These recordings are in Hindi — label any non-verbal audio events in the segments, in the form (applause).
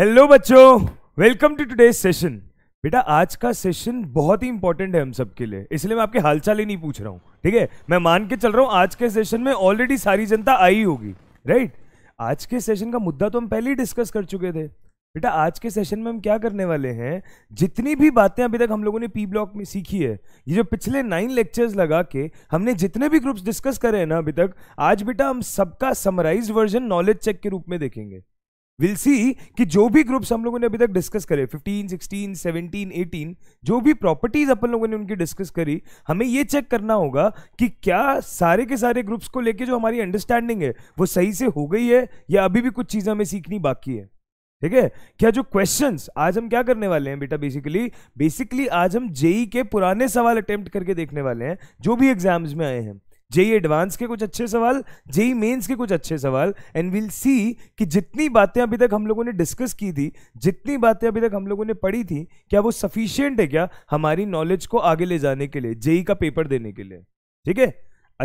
हेलो बच्चों वेलकम टू टुडे सेशन बेटा आज का सेशन बहुत ही इंपॉर्टेंट है हम सब के लिए इसलिए मैं आपके हालचाल ही नहीं पूछ रहा हूँ ठीक है मैं मान के चल रहा हूँ आज के सेशन में ऑलरेडी सारी जनता आई होगी राइट आज के सेशन का मुद्दा तो हम पहले ही डिस्कस कर चुके थे बेटा आज के सेशन में हम क्या करने वाले हैं जितनी भी बातें अभी तक हम लोगों ने पी ब्लॉक में सीखी है ये जो पिछले नाइन लेक्चर्स लगा के हमने जितने भी ग्रुप्स डिस्कस करे हैं ना अभी तक आज बेटा हम सबका समराइज वर्जन नॉलेज चेक के रूप में देखेंगे विल सी कि जो भी ग्रुप्स हम लोगों ने अभी तक डिस्कस करे 15, 16, 17, 18 जो भी प्रॉपर्टीज अपन लोगों ने उनकी डिस्कस करी हमें ये चेक करना होगा कि क्या सारे के सारे ग्रुप्स को लेके जो हमारी अंडरस्टैंडिंग है वो सही से हो गई है या अभी भी कुछ चीज़ें हमें सीखनी बाकी है ठीक है क्या जो क्वेश्चंस आज हम क्या करने वाले हैं बेटा बेसिकली बेसिकली आज हम जेई के e पुराने सवाल अटेम्प्ट करके देखने वाले हैं जो भी एग्जाम्स में आए हैं जेई एडवांस e के कुछ अच्छे सवाल जेई मेंस e के कुछ अच्छे सवाल एंड विल सी कि जितनी बातें अभी तक हम लोगों ने डिस्कस की थी जितनी बातें अभी तक हम लोगों ने पढ़ी थी क्या वो सफिशियंट है क्या हमारी नॉलेज को आगे ले जाने के लिए जेई e का पेपर देने के लिए ठीक है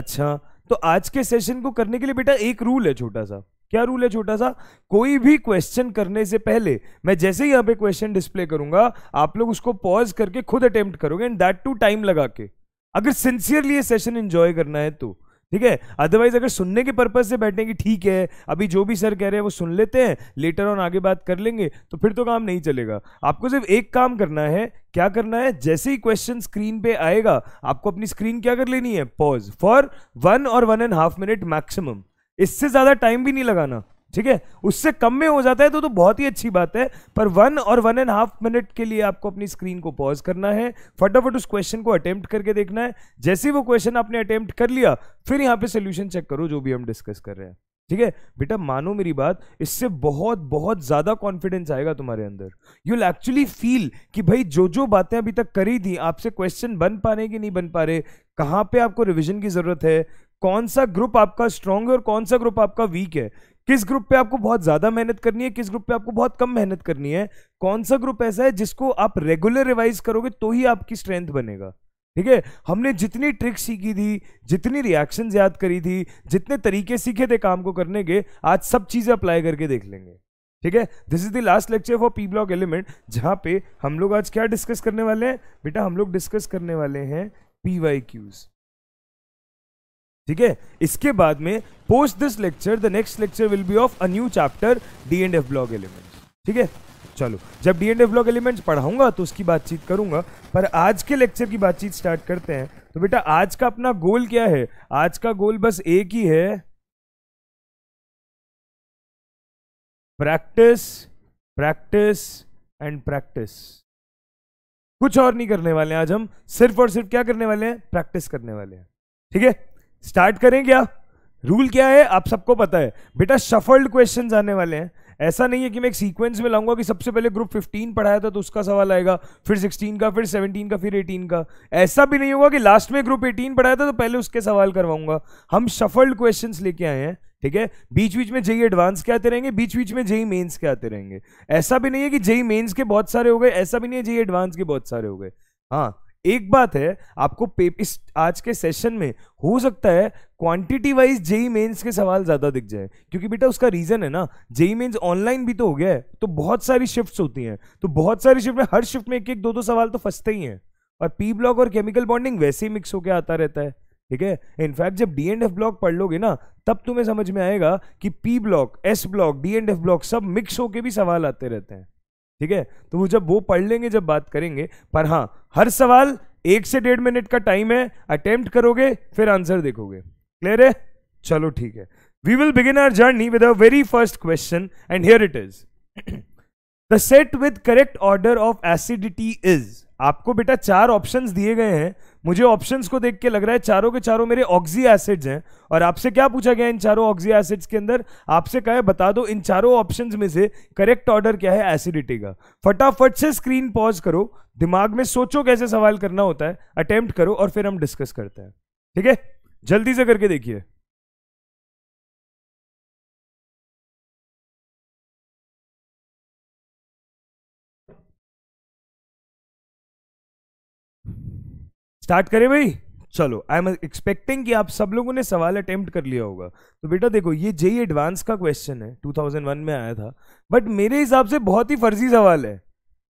अच्छा तो आज के सेशन को करने के लिए बेटा एक रूल है छोटा सा क्या रूल है छोटा सा कोई भी क्वेश्चन करने से पहले मैं जैसे ही यहां पे क्वेश्चन डिस्प्ले करूंगा आप लोग उसको पॉज करके खुद अटेम्प्ट करोगे एंड दैट टू टाइम लगा के अगर सिंसियरली ये सेशन इंजॉय करना है तो ठीक है अदरवाइज अगर सुनने के पर्पज से बैठने की ठीक है अभी जो भी सर कह रहे हैं वो सुन लेते हैं लेटर ऑन आगे बात कर लेंगे तो फिर तो काम नहीं चलेगा आपको सिर्फ एक काम करना है क्या करना है जैसे ही क्वेश्चन स्क्रीन पे आएगा आपको अपनी स्क्रीन क्या कर लेनी है पॉज फॉर वन और one and half minute maximum इससे ज्यादा टाइम भी नहीं लगाना ठीक है उससे कम में हो जाता है तो तो बहुत ही अच्छी बात है पर वन और वन एंड हाफ मिनट के लिए आपको अपनी स्क्रीन को पॉज करना है फटाफट उस क्वेश्चन को अटेम्प्ट करके देखना है जैसे वो क्वेश्चन आपने अटेम्प्ट कर लिया फिर यहां पे सोल्यूशन चेक करो जो भी हम डिस्कस कर रहे हैं ठीक है बेटा मानो मेरी बात इससे बहुत बहुत ज़्यादा कॉन्फिडेंस आएगा तुम्हारे अंदर यू विल एक्चुअली फील कि भाई जो जो बातें अभी तक करी थी आपसे क्वेश्चन बन पा रहे कि नहीं बन पा रहे कहां पे आपको रिवीजन की ज़रूरत है कौन सा ग्रुप आपका स्ट्रांग है और कौन सा ग्रुप आपका वीक है किस ग्रुप पे आपको बहुत ज़्यादा मेहनत करनी है किस ग्रुप पे आपको बहुत कम मेहनत करनी है कौन सा ग्रुप ऐसा है जिसको आप रेगुलर रिवाइज करोगे तो ही आपकी स्ट्रेंथ बनेगा ठीक है हमने जितनी ट्रिक सीखी थी जितनी रिएक्शन याद करी थी जितने तरीके सीखे थे काम को करने के आज सब चीज़ें अप्लाई करके देख लेंगे ठीक है this is the last lecture for P block element जहां पे हम लोग आज क्या डिस्कस करने वाले हैं बेटा हम लोग डिस्कस करने वाले हैं पी वाई क्यूज़ ठीक है इसके बाद में post this lecture the next lecture will be of a new chapter D and F block elements ठीक है चलो जब D and F block elements पढ़ाऊंगा तो उसकी बातचीत करूंगा पर आज के लेक्चर की बातचीत स्टार्ट करते हैं तो बेटा आज का अपना गोल क्या है आज का गोल बस एक ही है प्रैक्टिस प्रैक्टिस एंड प्रैक्टिस कुछ और नहीं करने वाले हैं आज हम सिर्फ और सिर्फ क्या करने वाले हैं प्रैक्टिस करने वाले हैं ठीक है स्टार्ट करें क्या रूल क्या है आप सबको पता है बेटा शफल्ड क्वेश्चन आने वाले हैं ऐसा नहीं है कि मैं एक सीक्वेंस में लाऊंगा कि सबसे पहले ग्रुप 15 पढ़ाया था तो उसका सवाल आएगा फिर 16 का फिर 17 का फिर 18 का ऐसा भी नहीं होगा कि लास्ट में ग्रुप 18 पढ़ाया था तो पहले उसके सवाल करवाऊंगा हम शफल्ड क्वेश्चन लेके आए हैं ठीक है बीच बीच में जेई एडवांस के आते रहेंगे बीच बीच में जेई मेन्स के आते रहेंगे ऐसा भी नहीं है कि जेई मेन्स के बहुत सारे हो गए ऐसा भी नहीं है जेई एडवांस के बहुत सारे हो गए हाँ एक बात है आपको इस आज के सेशन में हो सकता है क्वांटिटी वाइज जेई मेंस के सवाल ज़्यादा दिख जाए क्योंकि बेटा उसका रीज़न है ना जेई मेंस ऑनलाइन भी तो हो गया है तो बहुत सारी शिफ्ट्स होती हैं तो बहुत सारी शिफ्ट में हर शिफ्ट में एक एक दो दो सवाल तो फंसते ही हैं और पी ब्लॉक और केमिकल बॉन्डिंग वैसे ही मिक्स होकर आता रहता है ठीक है इनफैक्ट जब डी एंड एफ ब्लॉक पढ़ लोगे ना तब तुम्हें समझ में आएगा कि P block S block D and F block सब मिक्स होके भी सवाल आते रहते हैं ठीक है तो वो जब वो पढ़ लेंगे जब बात करेंगे पर हां हर सवाल एक से डेढ़ मिनट का टाइम है अटेम्प्ट करोगे फिर आंसर देखोगे क्लियर है चलो ठीक है we will begin our journey with a very first question and here it is the set with correct order of acidity is आपको बेटा चार ऑप्शंस दिए गए हैं मुझे ऑप्शंस को देख के लग रहा है चारों के चारों मेरे ऑक्सी एसिड्स हैं और आपसे क्या पूछा गया इन चारों ऑक्सी एसिड्स के अंदर आपसे कहा है बता दो इन चारों ऑप्शंस में से करेक्ट ऑर्डर क्या है एसिडिटी का फटाफट से स्क्रीन पॉज करो दिमाग में सोचो कैसे सवाल करना होता है अटेम्प्ट करो और फिर हम डिस्कस करते हैं ठीक है जल्दी से करके देखिए स्टार्ट करें भाई चलो आई एम एक्सपेक्टिंग कि आप सब लोगों ने सवाल अटेम्प्ट कर लिया होगा तो बेटा देखो ये जेई एडवांस e का क्वेश्चन है 2001 में आया था बट मेरे हिसाब से बहुत ही फर्जी सवाल है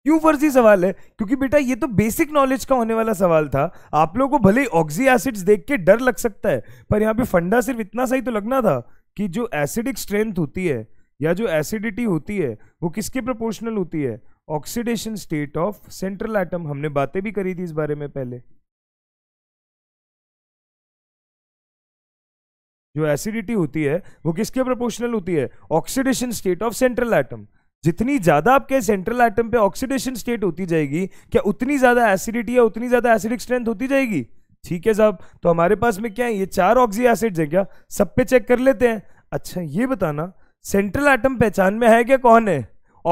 क्यों फर्जी सवाल है क्योंकि बेटा ये तो बेसिक नॉलेज का होने वाला सवाल था आप लोगों को भले ऑक्सी एसिड्स देख के डर लग सकता है पर यहाँ पे फंडा सिर्फ इतना सही तो लगना था कि जो एसिडिक स्ट्रेंथ होती है या जो एसिडिटी होती है वो किसके प्रोपोर्शनल होती है oxidation state of central atom हमने बातें भी करी थी इस बारे में पहले जो एसिडिटी होती है वो किसके प्रोपोर्शनल होती है oxidation state of central atom जितनी ज्यादा आपके सेंट्रल एटम पे ऑक्सीडेशन स्टेट होती जाएगी क्या उतनी ज्यादा एसिडिटी या उतनी ज्यादा एसिडिक स्ट्रेंथ होती जाएगी ठीक है साहब तो हमारे पास में क्या है ये चार ऑक्सी एसिड्स है क्या सब पे चेक कर लेते हैं अच्छा ये बताना सेंट्रल एटम पहचान में है क्या कौन है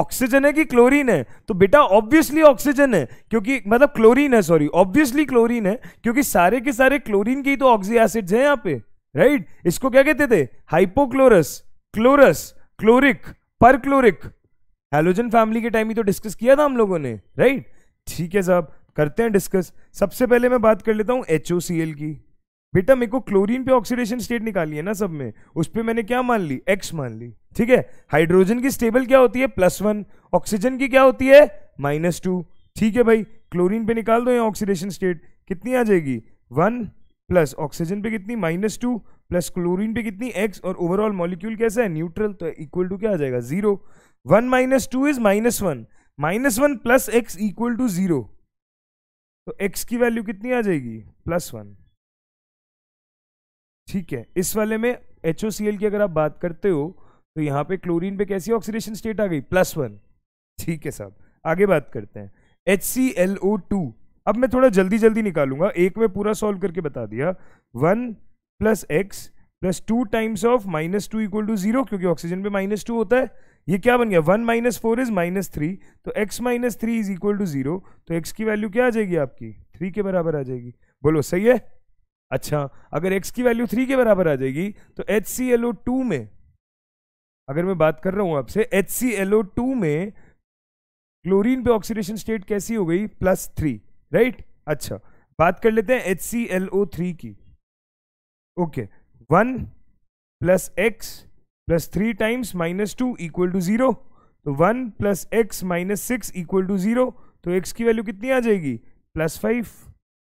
ऑक्सीजन है कि क्लोरीन है तो बेटा ऑब्वियसली ऑक्सीजन है क्योंकि मतलब क्लोरीन है सॉरी ऑब्वियसली क्लोरीन है क्योंकि सारे के सारे क्लोरीन के ही तो ऑक्सी एसिड्स हैं यहाँ पे राइट right? इसको क्या कहते थे hypochlorous chlorous chloric perchloric halogen family के टाइम ही तो डिस्कस किया था हम लोगों ने राइट ठीक है साहब करते हैं डिस्कस सबसे पहले मैं बात कर लेता हूं एच की बेटा मेरे को क्लोरीन पे ऑक्सीडेशन स्टेट निकाली है ना सब में उस पर मैंने क्या मान ली एक्स मान ली ठीक है हाइड्रोजन की स्टेबल क्या होती है प्लस वन ऑक्सीजन की क्या होती है माइनस टू ठीक है भाई क्लोरीन पे निकाल दो ये ऑक्सीडेशन स्टेट कितनी आ जाएगी वन प्लस ऑक्सीजन पे कितनी माइनस टू प्लस क्लोरीन पे कितनी एक्स और ओवरऑल मॉलिक्यूल कैसा है न्यूट्रल तो इक्वल टू क्या आ जाएगा zero one minus two is minus one minus one plus X equal to zero तो एक्स की वैल्यू कितनी आ जाएगी प्लस वन ठीक है इस वाले में एच की अगर आप बात करते हो तो यहाँ पे क्लोरीन पे कैसी ऑक्सीडेशन स्टेट आ गई प्लस वन ठीक है साहब आगे बात करते हैं H C L O two अब मैं थोड़ा जल्दी जल्दी निकालूंगा एक में पूरा सॉल्व करके बता दिया one plus X plus two times of minus two equal to zero क्योंकि ऑक्सीजन पे माइनस टू होता है ये क्या बन गया one minus four is minus three तो X minus three is equal to zero तो एक्स की वैल्यू क्या आ जाएगी आपकी थ्री के बराबर आ जाएगी बोलो सही है अच्छा अगर एक्स की वैल्यू थ्री के बराबर आ जाएगी तो H C L O two में अगर मैं बात कर रहा हूं आपसे H C L O two में क्लोरीन पे ऑक्सीडेशन स्टेट कैसी हो गई प्लस थ्री राइट अच्छा बात कर लेते हैं H C L O three की okay one plus X plus three times minus two equal to zero तो one plus X minus six equal to zero तो एक्स की वैल्यू कितनी आ जाएगी प्लस फाइव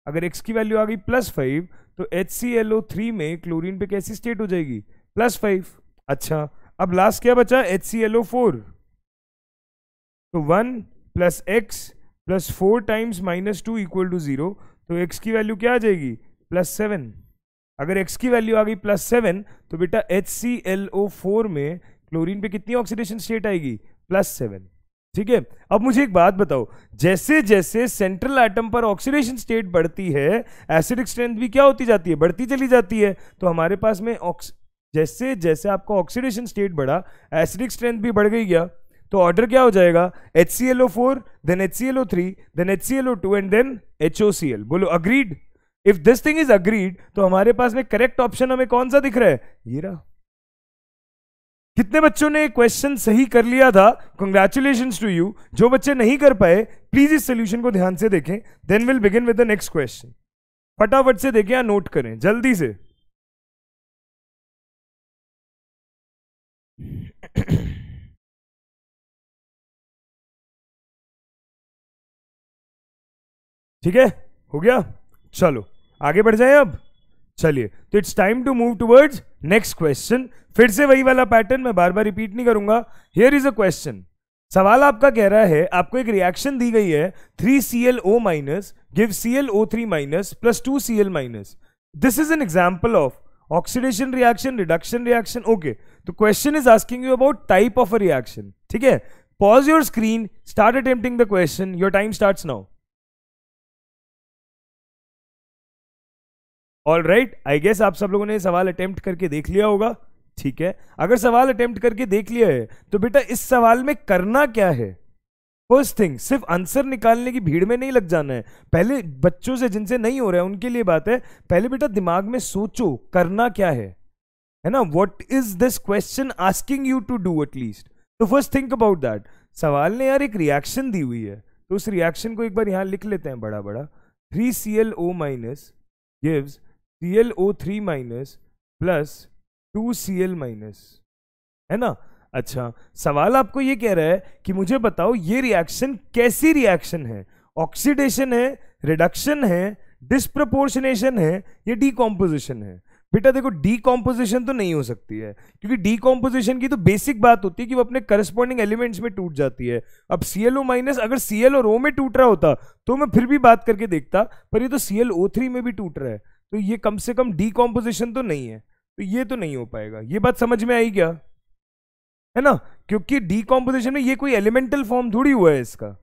अगर एक्स की वैल्यू आ गई प्लस फाइव तो H C L O three में क्लोरीन पे कैसी स्टेट हो जाएगी प्लस फाइव अच्छा अब लास्ट क्या बचा H C L O four तो one plus X plus four times minus two equal to zero तो एक्स की वैल्यू क्या आ जाएगी प्लस सेवन अगर एक्स की वैल्यू आ गई प्लस सेवन तो बेटा H C L O four में क्लोरीन पे कितनी ऑक्सीडेशन स्टेट आएगी प्लस सेवन ठीक है अब मुझे एक बात बताओ जैसे जैसे सेंट्रल आइटम पर ऑक्सीडेशन स्टेट बढ़ती है एसिडिक स्ट्रेंथ भी क्या होती जाती है बढ़ती चली जाती है तो हमारे पास में ऑक्स जैसे जैसे आपका ऑक्सीडेशन स्टेट बढ़ा एसिडिक स्ट्रेंथ भी बढ़ गई क्या तो ऑर्डर क्या हो जाएगा H C L O four then H C L O three then H C L O two and then H O C L बोलो agreed if this thing is agreed तो हमारे पास में करेक्ट ऑप्शन हमें कौन सा दिख रहा है ये रहा कितने बच्चों ने क्वेश्चन सही कर लिया था कंग्रेचुलेशन टू यू जो बच्चे नहीं कर पाए प्लीज इस सोल्यूशन को ध्यान से देखें then will begin with the next question फटाफट से देखें या नोट करें जल्दी से ठीक है हो गया चलो आगे बढ़ जाए अब चलिए तो it's time to move towards next question फिर से वही वाला पैटर्न मैं बार बार रिपीट नहीं करूंगा हियर इज अ क्वेश्चन सवाल आपका कह रहा है आपको एक रिएक्शन दी गई है three C L O minus give C L O three minus plus two C L minus this is an example of oxidation reaction reduction reaction okay तो question is asking you about type of a reaction ठीक है pause your screen start attempting the question your time start now all right I guess आप सब लोगों ने सवाल अटेम्प्ट करके देख लिया होगा ठीक है अगर सवाल अटेम्प्ट करके देख लिया है तो बेटा इस सवाल में करना क्या है फर्स्ट थिंग सिर्फ आंसर निकालने की भीड़ में नहीं लग जाना है पहले बच्चों से जिनसे नहीं हो रहा है उनके लिए बात है पहले बेटा दिमाग में सोचो करना क्या है है ना what is this question asking you to do at least तो फर्स्ट थिंक अबाउट दैट सवाल ने यार एक रिएक्शन दी हुई है तो उस रिएक्शन को एक बार यहां लिख लेते हैं बड़ा बड़ा three C L O minus gives C L O three minus plus two C L minus है ना अच्छा सवाल आपको ये कह रहा है कि मुझे बताओ ये रिएक्शन कैसी रिएक्शन है ऑक्सीडेशन है रिडक्शन है डिस्प्रपोर्शनेशन है या डीकॉम्पोजिशन है बेटा देखो डीकॉम्पोजिशन तो नहीं हो सकती है क्योंकि डीकॉम्पोजिशन की तो बेसिक बात होती है कि वो अपने करस्पॉन्डिंग एलिमेंट्स में टूट जाती है अब सी एल ओ माइनस अगर सी एल ओ रो में टूट रहा होता तो मैं फिर भी बात करके देखता पर ये तो सी एल ओ थ्री में भी टूट रहा है तो ये कम से कम डीकम्पोजिशन तो नहीं है तो ये तो नहीं हो पाएगा ये बात समझ में आई क्या है ना क्योंकि डीकॉम्पोजिशन में ये कोई एलिमेंटल फॉर्म थोड़ी हुआ है इसका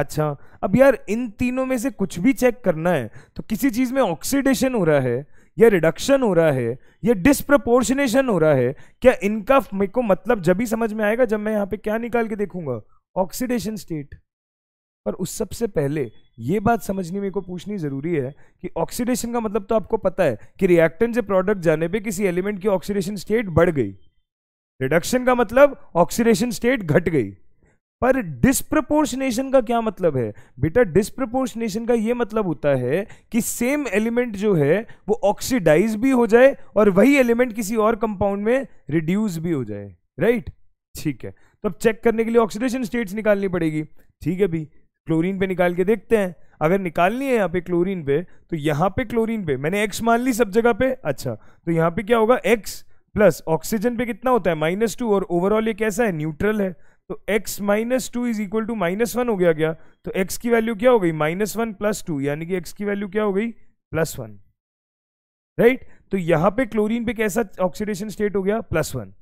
अच्छा अब यार इन तीनों में से कुछ भी चेक करना है तो किसी चीज़ में ऑक्सीडेशन हो रहा है या रिडक्शन हो रहा है या डिस्प्रपोर्शनेशन हो रहा है क्या इनका मेरे को मतलब जब ही समझ में आएगा जब मैं यहाँ पे क्या निकाल के देखूंगा ऑक्सीडेशन स्टेट पर उस सबसे पहले ये बात समझने में को पूछनी ज़रूरी है कि ऑक्सीडेशन का मतलब तो आपको पता है कि रिएक्टेंट से प्रोडक्ट जाने पे किसी एलिमेंट की ऑक्सीडेशन स्टेट बढ़ गई रिडक्शन का मतलब ऑक्सीडेशन स्टेट घट गई पर डिस्प्रपोर्शनेशन का क्या मतलब है बेटा डिस्प्रपोर्शनेशन का ये मतलब होता है कि सेम एलिमेंट जो है वो ऑक्सीडाइज भी हो जाए और वही एलिमेंट किसी और कंपाउंड में रिड्यूस भी हो जाए राइट ठीक है तो अब चेक करने के लिए ऑक्सीडेशन स्टेट्स निकालनी पड़ेगी ठीक है भाई क्लोरीन पे निकाल के देखते हैं अगर निकालनी है यहाँ पे क्लोरीन पे तो यहाँ पे क्लोरीन पे मैंने एक्स मान ली सब जगह पे अच्छा तो यहाँ पे क्या होगा एक्स प्लस ऑक्सीजन पे कितना होता है माइनस टू और ओवरऑल ये कैसा है न्यूट्रल है तो X minus two is equal to minus one हो गया क्या तो एक्स की वैल्यू क्या हो गई माइनस वन प्लस टू यानी कि एक्स की वैल्यू क्या हो गई प्लस वन राइट तो यहां पे क्लोरीन पे कैसा ऑक्सीडेशन स्टेट हो गया plus one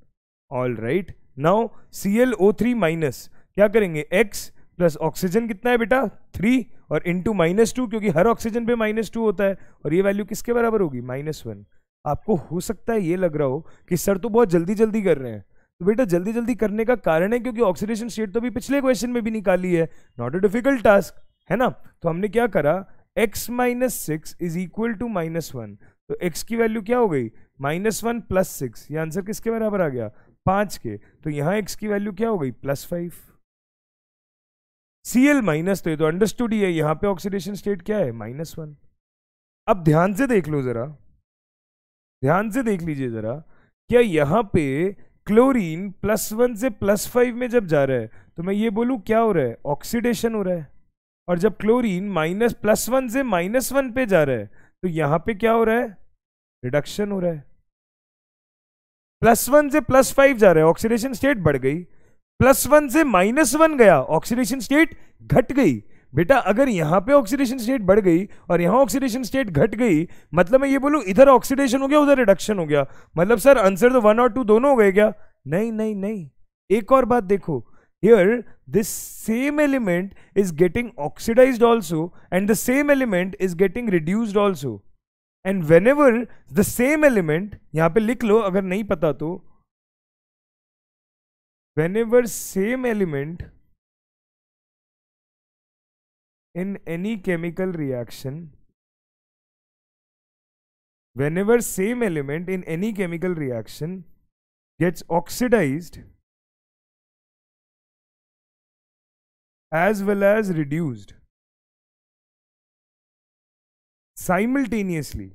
all right now C L O three minus क्या करेंगे एक्स प्लस ऑक्सीजन कितना है बेटा थ्री और इंटू माइनस टू क्योंकि हर ऑक्सीजन पे माइनस टू होता है और ये वैल्यू किसके बराबर होगी माइनस वन आपको हो सकता है ये लग रहा हो कि सर तो बहुत जल्दी जल्दी कर रहे हैं तो बेटा जल्दी जल्दी करने का कारण है क्योंकि ऑक्सीडेशन स्टेट तो भी पिछले क्वेश्चन में भी निकाली है नॉट अ डिफिकल्ट टास्क है ना तो हमने क्या करा X minus six is equal to minus one तो एक्स की वैल्यू क्या हो गई माइनस वन प्लस सिक्स ये आंसर किसके बराबर आ गया पाँच के तो यहाँ एक्स की वैल्यू क्या हो गई plus five C L minus तो ये तो अंडरस्टूड ही है यहां पे ऑक्सीडेशन स्टेट क्या है माइनस वन अब ध्यान से देख लो जरा ध्यान से देख लीजिए जरा क्या यहां पे क्लोरीन प्लस वन से प्लस फाइव में जब जा रहा है तो मैं ये बोलू क्या हो रहा है ऑक्सीडेशन हो रहा है और जब क्लोरीन माइनस प्लस वन से माइनस वन पे जा रहा है तो यहां पे क्या हो रहा है रिडक्शन हो रहा है प्लस वन से प्लस फाइव जा रहा है ऑक्सीडेशन स्टेट बढ़ गई प्लस वन से माइनस वन गया ऑक्सीडेशन स्टेट घट गई बेटा अगर यहाँ पे ऑक्सीडेशन स्टेट बढ़ गई और यहाँ ऑक्सीडेशन स्टेट घट गई मतलब मैं ये बोलूँ इधर ऑक्सीडेशन हो गया उधर रिडक्शन हो गया मतलब सर आंसर तो वन और टू दोनों हो गए क्या नहीं नहीं नहीं एक और बात देखो here this same element is getting oxidise also and the same element is getting reduced also and when the same element यहाँ पे लिख लो अगर नहीं पता तो whenever same element in any chemical reaction whenever same element in any chemical reaction gets oxidized as well as reduced simultaneously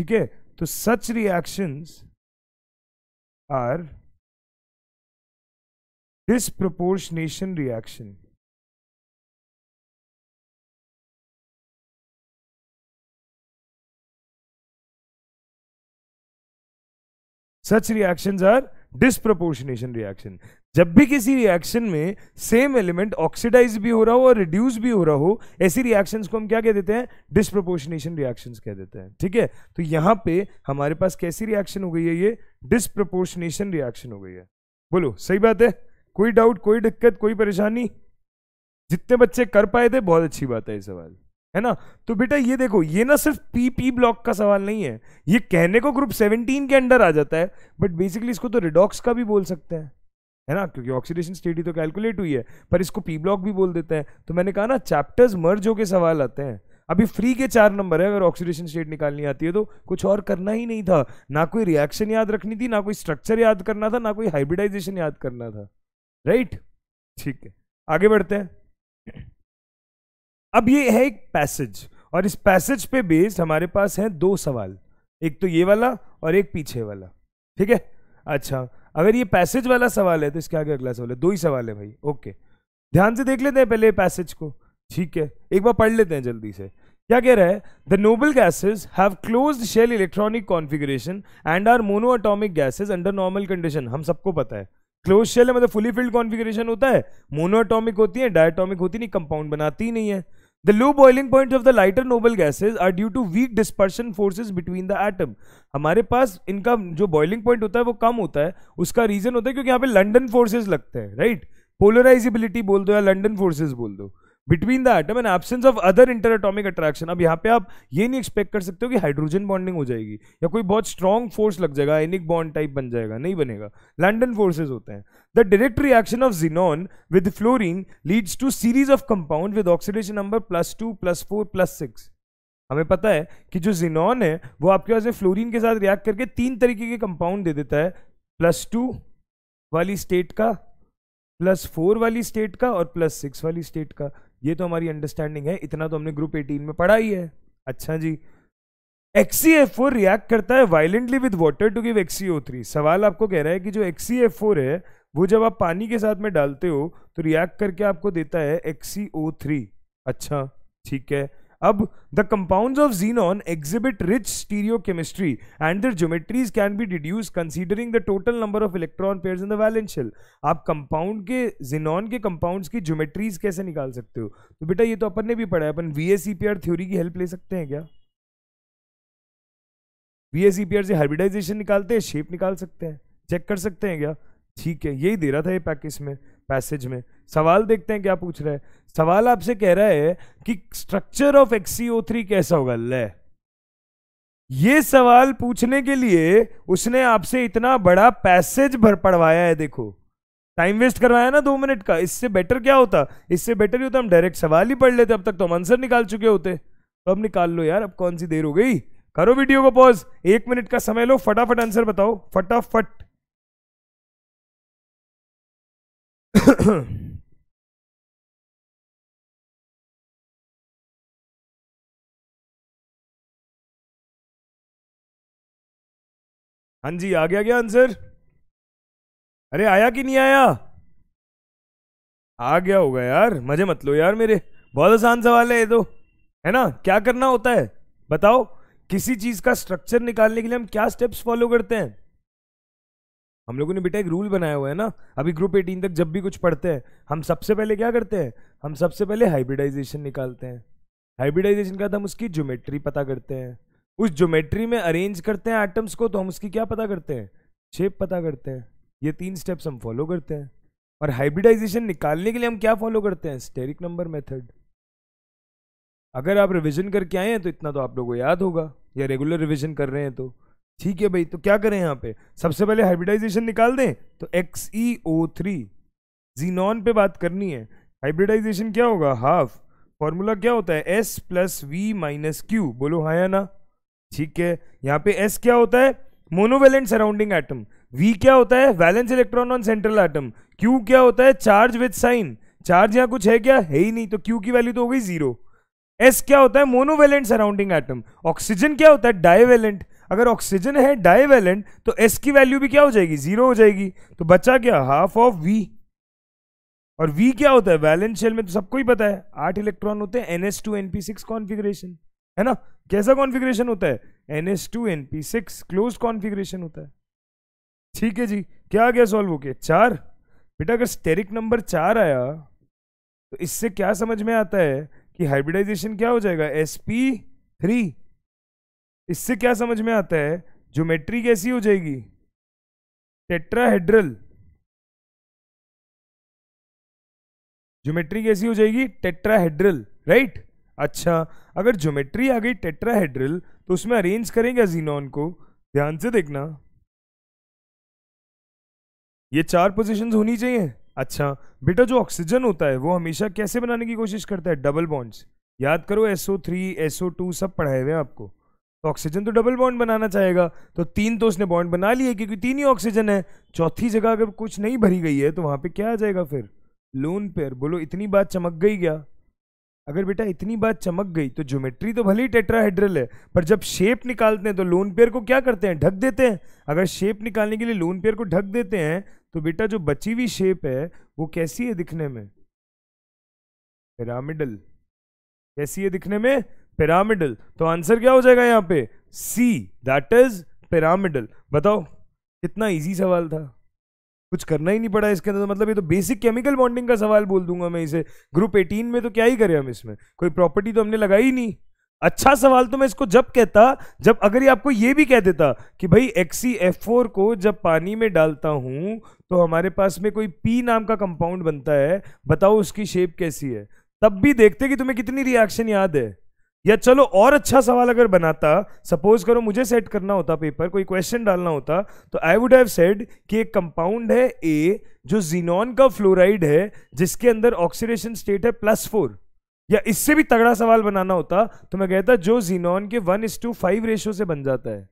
ठीक है So such reactions are disproportionation reaction. Such reactions are disproportionation reaction. जब भी किसी रिएक्शन में सेम एलिमेंट ऑक्सीडाइज भी हो रहा हो और रिड्यूस भी हो रहा हो ऐसी रिएक्शंस को हम क्या कह देते हैं डिस्प्रोपोर्शनेशन रिएक्शंस कह देते हैं ठीक है तो यहां पे हमारे पास कैसी रिएक्शन हो गई है ये डिस्प्रोपोर्शनेशन रिएक्शन हो गई है बोलो सही बात है कोई डाउट कोई दिक्कत कोई परेशानी जितने बच्चे कर पाए थे बहुत अच्छी बात है ये सवाल है ना तो बेटा ये देखो ये ना सिर्फ पी पी ब्लॉक का सवाल नहीं है ये कहने को ग्रुप 17 के अंडर आ जाता है बट बेसिकली इसको तो रिडॉक्स का भी बोल सकते हैं है ना क्योंकि ऑक्सीडेशन स्टेट तो कैलकुलेट हुई है पर इसको पी ब्लॉक भी बोल देते हैं तो मैंने कहा ना चैप्टर्स मर्ज होकर सवाल आते हैं अभी फ्री के चार नंबर है अगर ऑक्सीडेशन स्टेट निकालनी आती है तो कुछ और करना ही नहीं था ना कोई रिएक्शन याद रखनी थी ना कोई स्ट्रक्चर याद करना था ना कोई हाइब्रिडाइजेशन याद करना था राइट ठीक है आगे बढ़ते हैं अब ये है एक पैसेज और इस पैसेज पे बेस्ड हमारे पास है दो सवाल एक तो ये वाला और एक पीछे वाला ठीक है अच्छा अगर ये पैसेज वाला सवाल है तो इसके आगे अगला सवाल है दो ही सवाल है भाई ओके ध्यान से देख लेते हैं पहले पैसेज को ठीक है एक बार पढ़ लेते हैं जल्दी से क्या कह रहा है the noble gases have close shell electronic configuration and are monoatomic gases under normal condition हम सबको पता है क्लोज शेल है मतलब फुली फिल्ड कॉन्फिग्रेशन होता है मोनो होती है डायटोमिक होती नहीं कंपाउंड बनाती ही नहीं है The low boiling points of the lighter noble gases are due to weak dispersion forces between the atom. हमारे पास इनका जो boiling point होता है वो कम होता है उसका रीजन होता है क्योंकि यहाँ पे लंडन फोर्सेज लगते हैं राइट पोलराइजिबिलिटी बोल दो या लंडन फोर्सेज बोल दो between the atom and absence of other interatomic attraction अब यहाँ पे आप ये नहीं एक्सपेक्ट कर सकते हो कि हाइड्रोजन बॉन्डिंग हो जाएगी या कोई बहुत स्ट्रॉन्ग फोर्स लग जाएगा एनिक बॉन्ड टाइप बन जाएगा नहीं बनेगा लैंडन फोर्सेज होते हैं the direct reaction of xenon with fluorine leads to series of compound with oxidation number plus two plus four plus six हमें पता है कि जो जिनॉन है वो आपके पास फ्लोरिन के साथ रिएक्ट करके तीन तरीके के कंपाउंड दे देता है प्लस टू वाली स्टेट का प्लस फोर वाली स्टेट का और प्लस सिक्स वाली स्टेट का ये तो हमारी अंडरस्टैंडिंग है इतना तो हमने ग्रुप एटीन में पढ़ा ही है अच्छा जी एक्सी एफ फोर रिएक्ट करता है violently with water to give X E O three सवाल आपको कह रहा है कि जो एक्सी एफ फोर है वो जब आप पानी के साथ में डालते हो तो रिएक्ट करके आपको देता है एक्सी ओ थ्री अच्छा ठीक है अब the compound of xenon exhibit rich stereochemistry and their geometries can be deduce considering the total number of electron pair in the valence shell आप कंपाउंड के जीनॉन के कंपाउंड की ज्योमेट्रीज कैसे निकाल सकते हो तो बेटा ये तो अपन ने भी पढ़ा है अपन वी एस थ्योरी की हेल्प ले सकते हैं क्या वी एस से हाइब्रिडाइजेशन निकालते हैं शेप निकाल सकते हैं चेक कर सकते हैं क्या ठीक है यही दे रहा था ये पैकेज में पैसेज में सवाल देखते हैं क्या पूछ रहा है सवाल आपसे कह रहा है कि स्ट्रक्चर ऑफ एक्सीओ थ्री कैसा होगा ले ये सवाल पूछने के लिए उसने आपसे इतना बड़ा पैसेज भर पढ़वाया है देखो टाइम वेस्ट करवाया ना दो मिनट का इससे बेटर क्या होता इससे बेटर ही होता हम डायरेक्ट सवाल ही पढ़ लेते अब तक तो हम आंसर निकाल चुके होते तो अब निकाल लो यार अब कौन सी देर हो गई करो वीडियो को पॉज एक मिनट का समय लो फटाफट आंसर बताओ फटाफट (coughs) हाँ जी आ गया क्या आंसर अरे आया कि नहीं आया आ गया होगा यार मजे मत लो यार मेरे बहुत आसान सवाल है ये तो है ना क्या करना होता है बताओ किसी चीज का स्ट्रक्चर निकालने के लिए हम क्या स्टेप्स फॉलो करते हैं हम लोगों ने बेटा एक रूल बनाया हुआ है ना अभी ग्रुप एटीन तक जब भी कुछ पढ़ते हैं हम सबसे पहले क्या करते हैं हम सबसे पहले हाइब्रिडाइजेशन निकालते हैं हाइब्रिडाइजेशन का हम उसकी ज्योमेट्री पता करते हैं उस ज्योमेट्री में अरेंज करते हैं आइटम्स को तो हम उसकी क्या पता करते हैं शेप पता करते हैं ये तीन स्टेप्स हम फॉलो करते हैं और हाइब्रिडाइजेशन निकालने के लिए हम क्या फॉलो करते हैं स्टेरिक नंबर मेथड अगर आप रिवीजन करके आए हैं तो इतना तो आप लोगों को याद होगा या रेगुलर रिवीजन कर रहे हैं तो ठीक है भाई तो क्या करें यहाँ पे सबसे पहले हाइब्रिडाइजेशन निकाल दें तो X E O three xenon पे बात करनी है हाइब्रिडाइजेशन क्या होगा हाफ फॉर्मूला क्या होता है S plus V minus Q बोलो हाँ या ना ठीक है यहाँ पे एस क्या होता है मोनोवेलेंट सराउंडिंग एटम वी क्या होता है valence electron on central atom Q क्या होता है चार्ज विद साइन चार्ज यहाँ कुछ है क्या है ही नहीं तो क्यू की वैल्यू तो हो गई जीरो एस क्या होता है मोनोवेलेंट सराउंडिंग एटम ऑक्सीजन क्या होता है डायवेलेंट अगर ऑक्सीजन है डाईवेलेंट तो एस की वैल्यू भी क्या हो जाएगी जीरो हो जाएगी तो बचा क्या हाफ ऑफ वी और वी क्या होता है वैलेंट शेल में तो सबको ही पता है आठ इलेक्ट्रॉन होते हैं N S two N P six configuration है ना कैसा कॉन्फिग्रेशन होता है N S two N P six close configuration होता है ठीक है जी क्या आ गया सॉल्व हो गया चार बेटा अगर स्टेरिक नंबर चार आया तो इससे क्या समझ में आता है कि हाइब्रिडाइजेशन क्या हो जाएगा एस पी थ्री इससे क्या समझ में आता है ज्योमेट्री कैसी हो जाएगी टेट्राहेड्रल ज्योमेट्री कैसी हो जाएगी टेट्राहेड्रल राइट अच्छा अगर ज्योमेट्री आ गई टेट्राहेड्रल तो उसमें अरेंज करेंगे जीनोन को ध्यान से देखना ये चार पोजीशंस होनी चाहिए अच्छा बेटा जो ऑक्सीजन होता है वो हमेशा कैसे बनाने की कोशिश करता है डबल बॉन्ड्स याद करो SO3, SO2 सब पढ़ाए हुए हैं आपको तो ऑक्सीजन तो डबल बॉन्ड बनाना चाहेगा तो तीन तो उसने बॉन्ड बना लिए क्योंकि तीन ही ऑक्सीजन है चौथी जगह अगर कुछ नहीं भरी गई है तो वहाँ पे क्या आ जाएगा फिर लोन पेयर बोलो इतनी बात चमक गई क्या अगर बेटा इतनी बात चमक गई तो ज्योमेट्री तो भले ही टेट्राहेड्रल है पर जब शेप निकालते हैं तो लोन पेयर को क्या करते हैं ढक देते हैं अगर शेप निकालने के लिए लोन पेयर को ढक देते हैं तो बेटा जो बची हुई शेप है वो कैसी है दिखने में पिरामिडल कैसी है दिखने में पिरामिडल तो आंसर क्या हो जाएगा यहाँ पे सी दैट इज पिरामिडल बताओ कितना इजी सवाल था कुछ करना ही नहीं पड़ा इसके अंदर तो मतलब ये तो बेसिक केमिकल बॉन्डिंग का सवाल बोल दूंगा मैं इसे ग्रुप एटीन में तो क्या ही करें हम इसमें कोई प्रॉपर्टी तो हमने लगाई नहीं अच्छा सवाल तो मैं इसको जब कहता जब अगर ये आपको ये भी कह देता कि भाई एक्सी एफ फोर को जब पानी में डालता हूं तो हमारे पास में कोई पी नाम का कंपाउंड बनता है बताओ उसकी शेप कैसी है तब भी देखते कि तुम्हें कितनी रिएक्शन याद है या चलो और अच्छा सवाल अगर बनाता सपोज करो मुझे सेट करना होता पेपर कोई क्वेश्चन डालना होता तो आई वुड हैव सेड कि एक कंपाउंड है ए जो जीनॉन का फ्लोराइड है जिसके अंदर ऑक्सीडेशन स्टेट है प्लस फोर या इससे भी तगड़ा सवाल बनाना होता तो मैं कहता जो जीनॉन के one is to five ratio से बन जाता है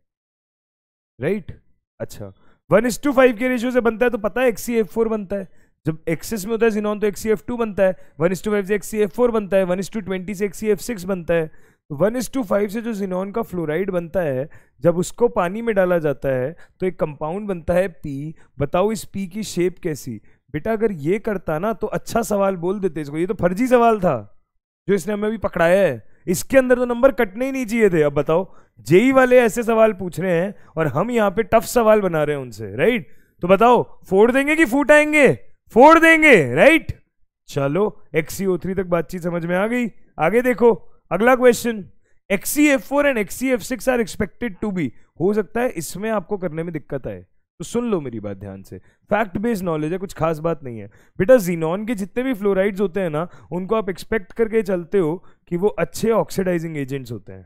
राइट right? अच्छा वन इस टू फाइव के रेशियो से बनता है तो पता है एक्सी एफ फोर बनता है जब एक्सेस में होता है जिनॉन तो एक सी एफ टू बनता है वन इस टू फाइव से एक सी एफ फोर बनता है वन इस टू ट्वेंटी से एक सी एफ सिक्स बनता है वन इस टू फाइव से जो जिनॉन का फ्लोराइड बनता है जब उसको पानी में डाला जाता है तो एक कंपाउंड बनता है पी बताओ इस पी की शेप कैसी बेटा अगर ये करता ना तो अच्छा सवाल बोल देते इसको ये तो फर्जी सवाल था जो इसने हमें अभी पकड़ाया है इसके अंदर तो नंबर कटने ही नहीं चाहिए थे अब बताओ जेई वाले ऐसे सवाल पूछ रहे हैं और हम यहाँ पे टफ सवाल बना रहे हैं उनसे राइट तो बताओ फोड़ देंगे कि फूट आएंगे फोड़ देंगे राइट चलो एक्सीओ थ्री तक बातचीत समझ में आ गई आगे देखो अगला question X E F four and X E F six are expected to be हो सकता है इसमें आपको करने में दिक्कत आए तो सुन लो मेरी बात ध्यान से फैक्ट बेस्ड नॉलेज है कुछ खास बात नहीं है बेटा जीनॉन के जितने भी फ्लोराइड्स होते हैं ना उनको आप एक्सपेक्ट करके चलते हो कि वो अच्छे ऑक्सीडाइजिंग एजेंट्स होते हैं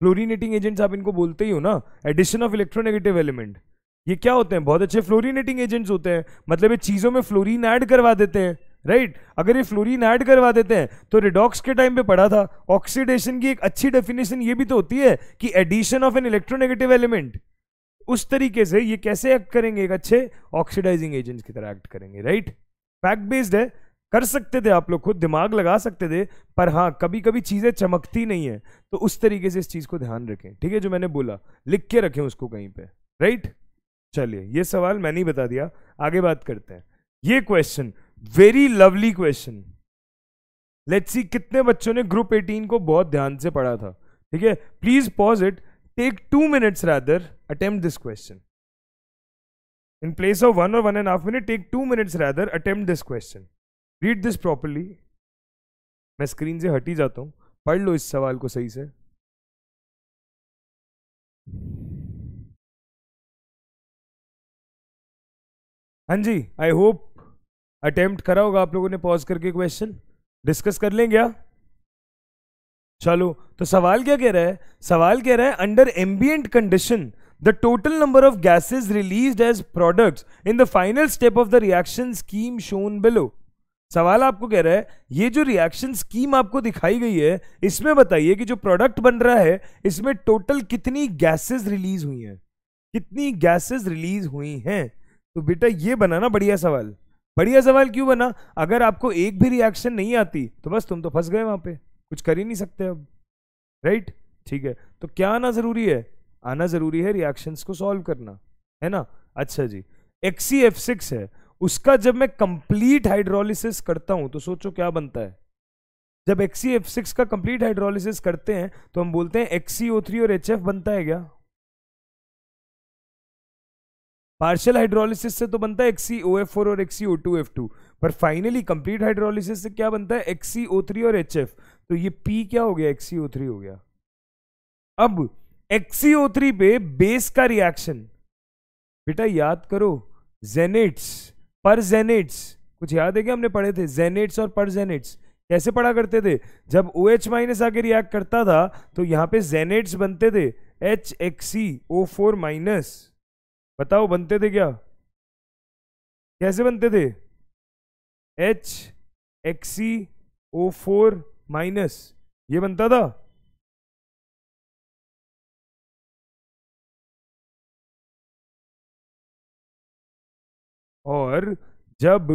फ्लोरिनेटिंग एजेंट्स आप इनको बोलते ही हो ना एडिशन ऑफ इलेक्ट्रोनेगेटिव एलिमेंट ये क्या होते हैं बहुत अच्छे फ्लोरिनेटिंग एजेंट्स होते हैं मतलब ये चीज़ों में फ्लोरिन ऐड करवा देते हैं राइट right? अगर ये फ्लोरिन ऐड करवा देते हैं तो रिडॉक्स के टाइम पे पढ़ा था ऑक्सीडेशन की एक अच्छी डेफिनेशन ये भी तो होती है कि addition of an electronegative element उस तरीके से ये कैसे एक्ट करेंगे एक अच्छे ऑक्सीडाइजिंग एजेंट्स की तरह एक्ट करेंगे राइट फैक्ट बेस्ड है कर सकते थे आप लोग खुद दिमाग लगा सकते थे पर हाँ कभी कभी चीज़ें चमकती नहीं है तो उस तरीके से इस चीज़ को ध्यान रखें ठीक है जो मैंने बोला लिख के रखें उसको कहीं पे राइट चलिए ये सवाल मैंने ही बता दिया आगे बात करते हैं ये question very lovely question let's see कितने बच्चों ने ग्रुप 18 को बहुत ध्यान से पढ़ा था ठीक है please pause it take two minutes rather attempt this question in place of one और one and half minute take two minutes rather attempt this question read this properly मैं स्क्रीन से हट ही जाता हूं पढ़ लो इस सवाल को सही से हाँ जी आई होप अटेम्प्ट करा होगा आप लोगों ने पॉज करके क्वेश्चन डिस्कस कर लें क्या चलो तो सवाल क्या कह रहा है सवाल कह रहा है under ambient condition the total number of gases release as products in the final step of the reaction scheme shown below सवाल आपको कह रहा है ये जो रिएक्शन स्कीम आपको दिखाई गई है इसमें बताइए कि जो प्रोडक्ट बन रहा है इसमें टोटल कितनी गैसेज रिलीज हुई हैं कितनी गैसेज रिलीज हुई हैं तो बेटा ये बना ना बढ़िया सवाल बढ़िया सवाल क्यों बना अगर आपको एक भी रिएक्शन नहीं आती तो बस तुम तो फंस गए वहां पे कुछ कर ही नहीं सकते अब राइट ठीक है तो क्या आना जरूरी है आना जरूरी है रिएक्शंस को सॉल्व करना है ना अच्छा जी एक्सी एफ सिक्स है उसका जब मैं कंप्लीट हाइड्रोलिसिस करता हूं तो सोचो क्या बनता है जब एक्सी एफ सिक्स का कंप्लीट हाइड्रोलिसिस करते हैं तो हम बोलते हैं एक्सी ओ थ्री और एच एफ बनता है क्या पार्शियल हाइड्रोलिसिस से तो बनता है एक्सी ओ एफ फोर और एक्सी टू एफ टू पर फाइनली कंप्लीट हाइड्रोलिसिस से क्या बनता है एक्सी ओ थ्री और एच एफ तो ये पी क्या हो गया एक्सी ओ थ्री हो गया अब एक्सी थ्री पे बेस का रिएक्शन बेटा याद करो जेनेट्स पर जेनेट्स कुछ याद है क्या हमने पढ़े थे जेनेट्स और पर जेनेट्स कैसे पढ़ा करते थे जब ओ एच माइनस आके रिएक्ट करता था तो यहाँ पे जेनेट्स बनते थे H X E O four minus बताओ बनते थे क्या कैसे बनते थे H X E O four minus ये बनता था और जब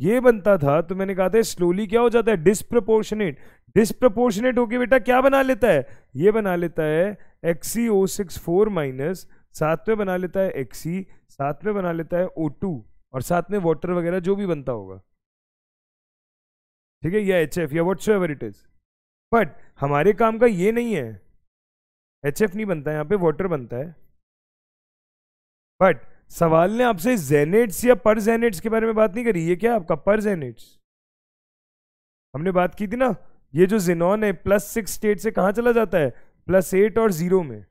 ये बनता था तो मैंने कहा था स्लोली क्या हो जाता है डिस्प्रपोर्शनेट डिस्प्रपोर्शनेट होके बेटा क्या बना लेता है ये बना लेता है XC O six four minus साथ में बना लेता है एक्सी साथ में बना लेता है ओ टू और साथ में वाटर वगैरह जो भी बनता होगा ठीक है या एच एफ या whatever it is but हमारे काम का ये नहीं है एच एफ नहीं बनता है यहाँ पे वाटर बनता है बट सवाल ने आपसे जेनेट्स या पर जेनेट्स के बारे में बात नहीं करी ये क्या आपका पर जेनेट्स हमने बात की थी ना ये जो जिनॉन है प्लस सिक्स स्टेट से कहाँ चला जाता है प्लस एट और जीरो में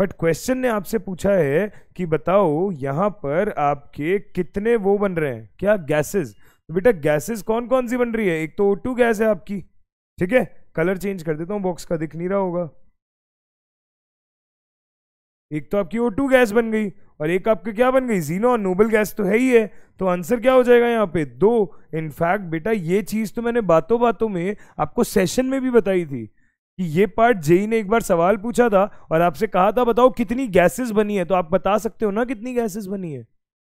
बट क्वेश्चन ने आपसे पूछा है कि बताओ यहाँ पर आपके कितने वो बन रहे हैं क्या गैसेस तो बेटा गैसेस कौन कौन सी बन रही है एक तो ओ टू गैस है आपकी ठीक है कलर चेंज कर देता हूँ बॉक्स का दिख नहीं रहा होगा एक तो आपकी ओ टू गैस बन गई और एक आपकी क्या बन गई जीनो नोबल गैस तो है ही है तो आंसर क्या हो जाएगा यहाँ पे दो इनफैक्ट बेटा ये चीज़ तो मैंने बातों बातों में आपको सेशन में भी बताई थी कि ये पार्ट जेई e ने एक बार सवाल पूछा था और आपसे कहा था बताओ कितनी गैसेस बनी है तो आप बता सकते हो ना कितनी गैसेस बनी है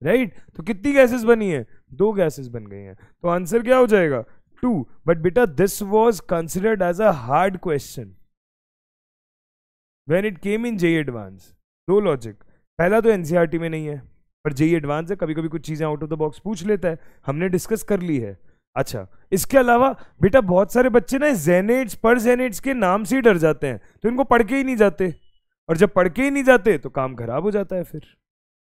राइट right? तो कितनी गैसेस बनी है दो गैसेस बन गई हैं तो आंसर क्या हो जाएगा टू बट बेटा this was considered as a hard question when it came in JEE advance दो लॉजिक पहला तो एनसीआरटी e में नहीं है पर जेई एडवांस e है कभी कभी कुछ चीज़ें आउट ऑफ द बॉक्स पूछ लेता है हमने डिस्कस कर ली है अच्छा इसके अलावा बेटा बहुत सारे बच्चे ना जेनेट्स पर जेनेट्स के नाम से ही डर जाते हैं तो इनको पढ़ के ही नहीं जाते और जब पढ़ के ही नहीं जाते तो काम खराब हो जाता है फिर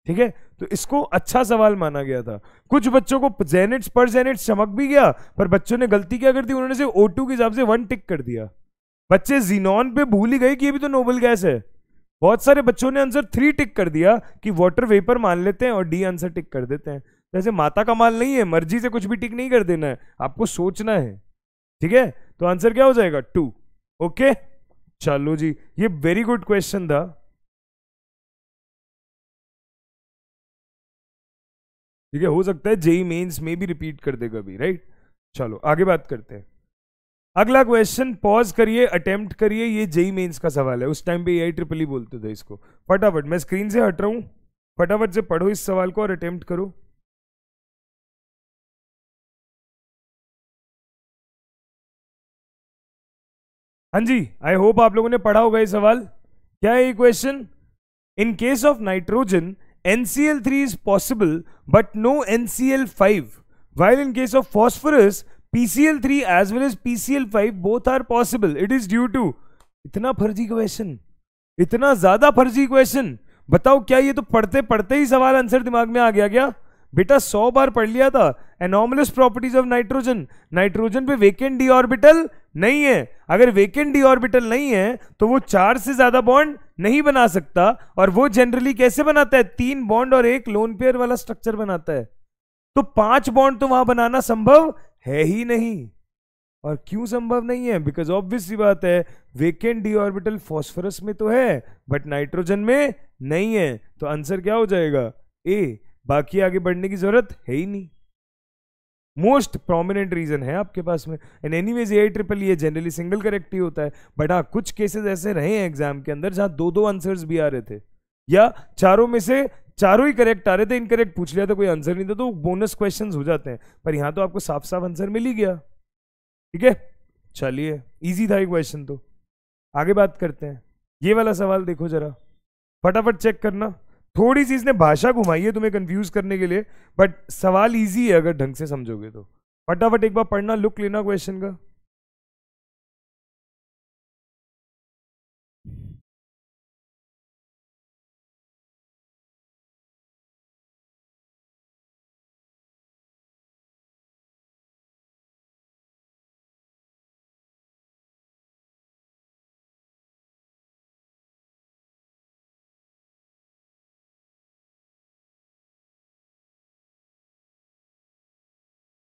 ठीक है तो इसको अच्छा सवाल माना गया था कुछ बच्चों को जेनेट्स पर जेनेट्स चमक भी गया पर बच्चों ने गलती क्या कर दी उन्होंने से ओ के हिसाब से वन टिक कर दिया बच्चे जीनॉन पे भूल ही गए कि ये भी तो नोबल गैस है बहुत सारे बच्चों ने आंसर थ्री टिक कर दिया कि वाटर वेपर मान लेते हैं और डी आंसर टिक कर देते हैं वैसे माता का माल नहीं है मर्जी से कुछ भी टिक नहीं कर देना है आपको सोचना है ठीक है तो आंसर क्या हो जाएगा टू ओके चलो जी ये वेरी गुड क्वेश्चन था ठीक है हो सकता है जेई मेन्स e में भी रिपीट कर देगा अभी राइट चलो आगे बात करते हैं अगला क्वेश्चन पॉज करिए अटेम्प्ट करिए ये जेई मेन्स e का सवाल है उस टाइम पे ए ट्रिपल ई बोलते थे इसको फटाफट मैं स्क्रीन से हट रहा हूं फटाफट से पढ़ो इस सवाल को और अटेम्प्ट करो हाँ जी आई होप आप लोगों ने पढ़ा होगा ये सवाल क्या है ये question in case of nitrogen NCl3 in case of no P C L three as well as P C L five both are possible it is due to इतना फर्जी क्वेश्चन इतना ज्यादा फर्जी क्वेश्चन बताओ क्या ये तो पढ़ते पढ़ते ही सवाल आंसर दिमाग में आ गया क्या बेटा सौ बार पढ़ लिया था anomalous properties of nitrogen nitrogen पे वेकेंट डी ऑर्बिटल नहीं है अगर वेकेंट डी ऑर्बिटल नहीं है तो वो चार से ज्यादा बॉन्ड नहीं बना सकता और वो जनरली कैसे बनाता है तीन बॉन्ड और एक लोन पेयर वाला स्ट्रक्चर बनाता है तो पांच बॉन्ड तो वहां बनाना संभव है ही नहीं और क्यों संभव नहीं है बिकॉज ऑब्वियस बात है वेकेंट डी ऑर्बिटल फॉस्फोरस में तो है बट नाइट्रोजन में नहीं है तो आंसर क्या हो जाएगा ए बाकी आगे बढ़ने की जरूरत है ही नहीं मोस्ट प्रोमिनेंट रीज़न है आपके पास में and anyways a triple ये जनरली सिंगल करेक्ट ही होता है बट हाँ कुछ केसेस ऐसे रहे हैं एग्जाम के अंदर जहाँ दो दो आंसर्स भी आ रहे थे या चारों में से चारों ही करेक्ट आ रहे थे इनकरेक्ट पूछ लिया था कोई आंसर नहीं था तो बोनस क्वेश्चन हो जाते हैं पर यहाँ तो आपको साफ साफ आंसर मिल ही गया ठीक है चलिए ईजी था ये क्वेश्चन तो आगे बात करते हैं ये वाला सवाल देखो जरा फटाफट चेक करना थोड़ी सी इसने भाषा घुमाई है तुम्हें कंफ्यूज करने के लिए बट सवाल इजी है अगर ढंग से समझोगे तो फटाफट एक बार पढ़ना लुक लेना क्वेश्चन का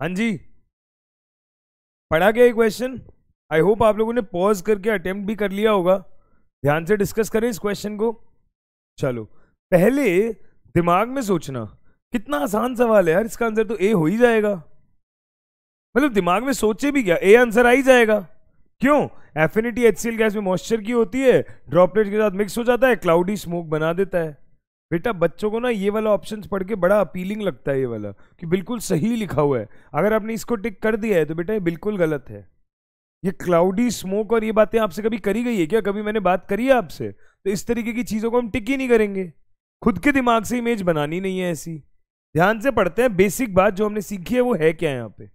हाँ जी पढ़ा गया क्वेश्चन आई होप आप लोगों ने पॉज करके अटेम्प्ट भी कर लिया होगा ध्यान से डिस्कस करें इस क्वेश्चन को चलो पहले दिमाग में सोचना कितना आसान सवाल है यार इसका आंसर तो ए हो ही जाएगा मतलब दिमाग में सोचे भी क्या ए आंसर आ ही जाएगा क्यों एफिनिटी एच गैस में मॉइस्चर की होती है ड्रॉपलेट के साथ मिक्स हो जाता है क्लाउडी स्मोक बना देता है बेटा बच्चों को ना ये वाला ऑप्शन पढ़ के बड़ा अपीलिंग लगता है ये वाला कि बिल्कुल सही लिखा हुआ है अगर आपने इसको टिक कर दिया है तो बेटा ये बिल्कुल गलत है ये क्लाउडी स्मोक और ये बातें आपसे कभी करी गई है क्या कभी मैंने बात करी है आपसे तो इस तरीके की चीज़ों को हम टिक ही नहीं करेंगे खुद के दिमाग से इमेज बनानी नहीं है ऐसी ध्यान से पढ़ते हैं बेसिक बात जो हमने सीखी है वो है क्या है यहाँ पे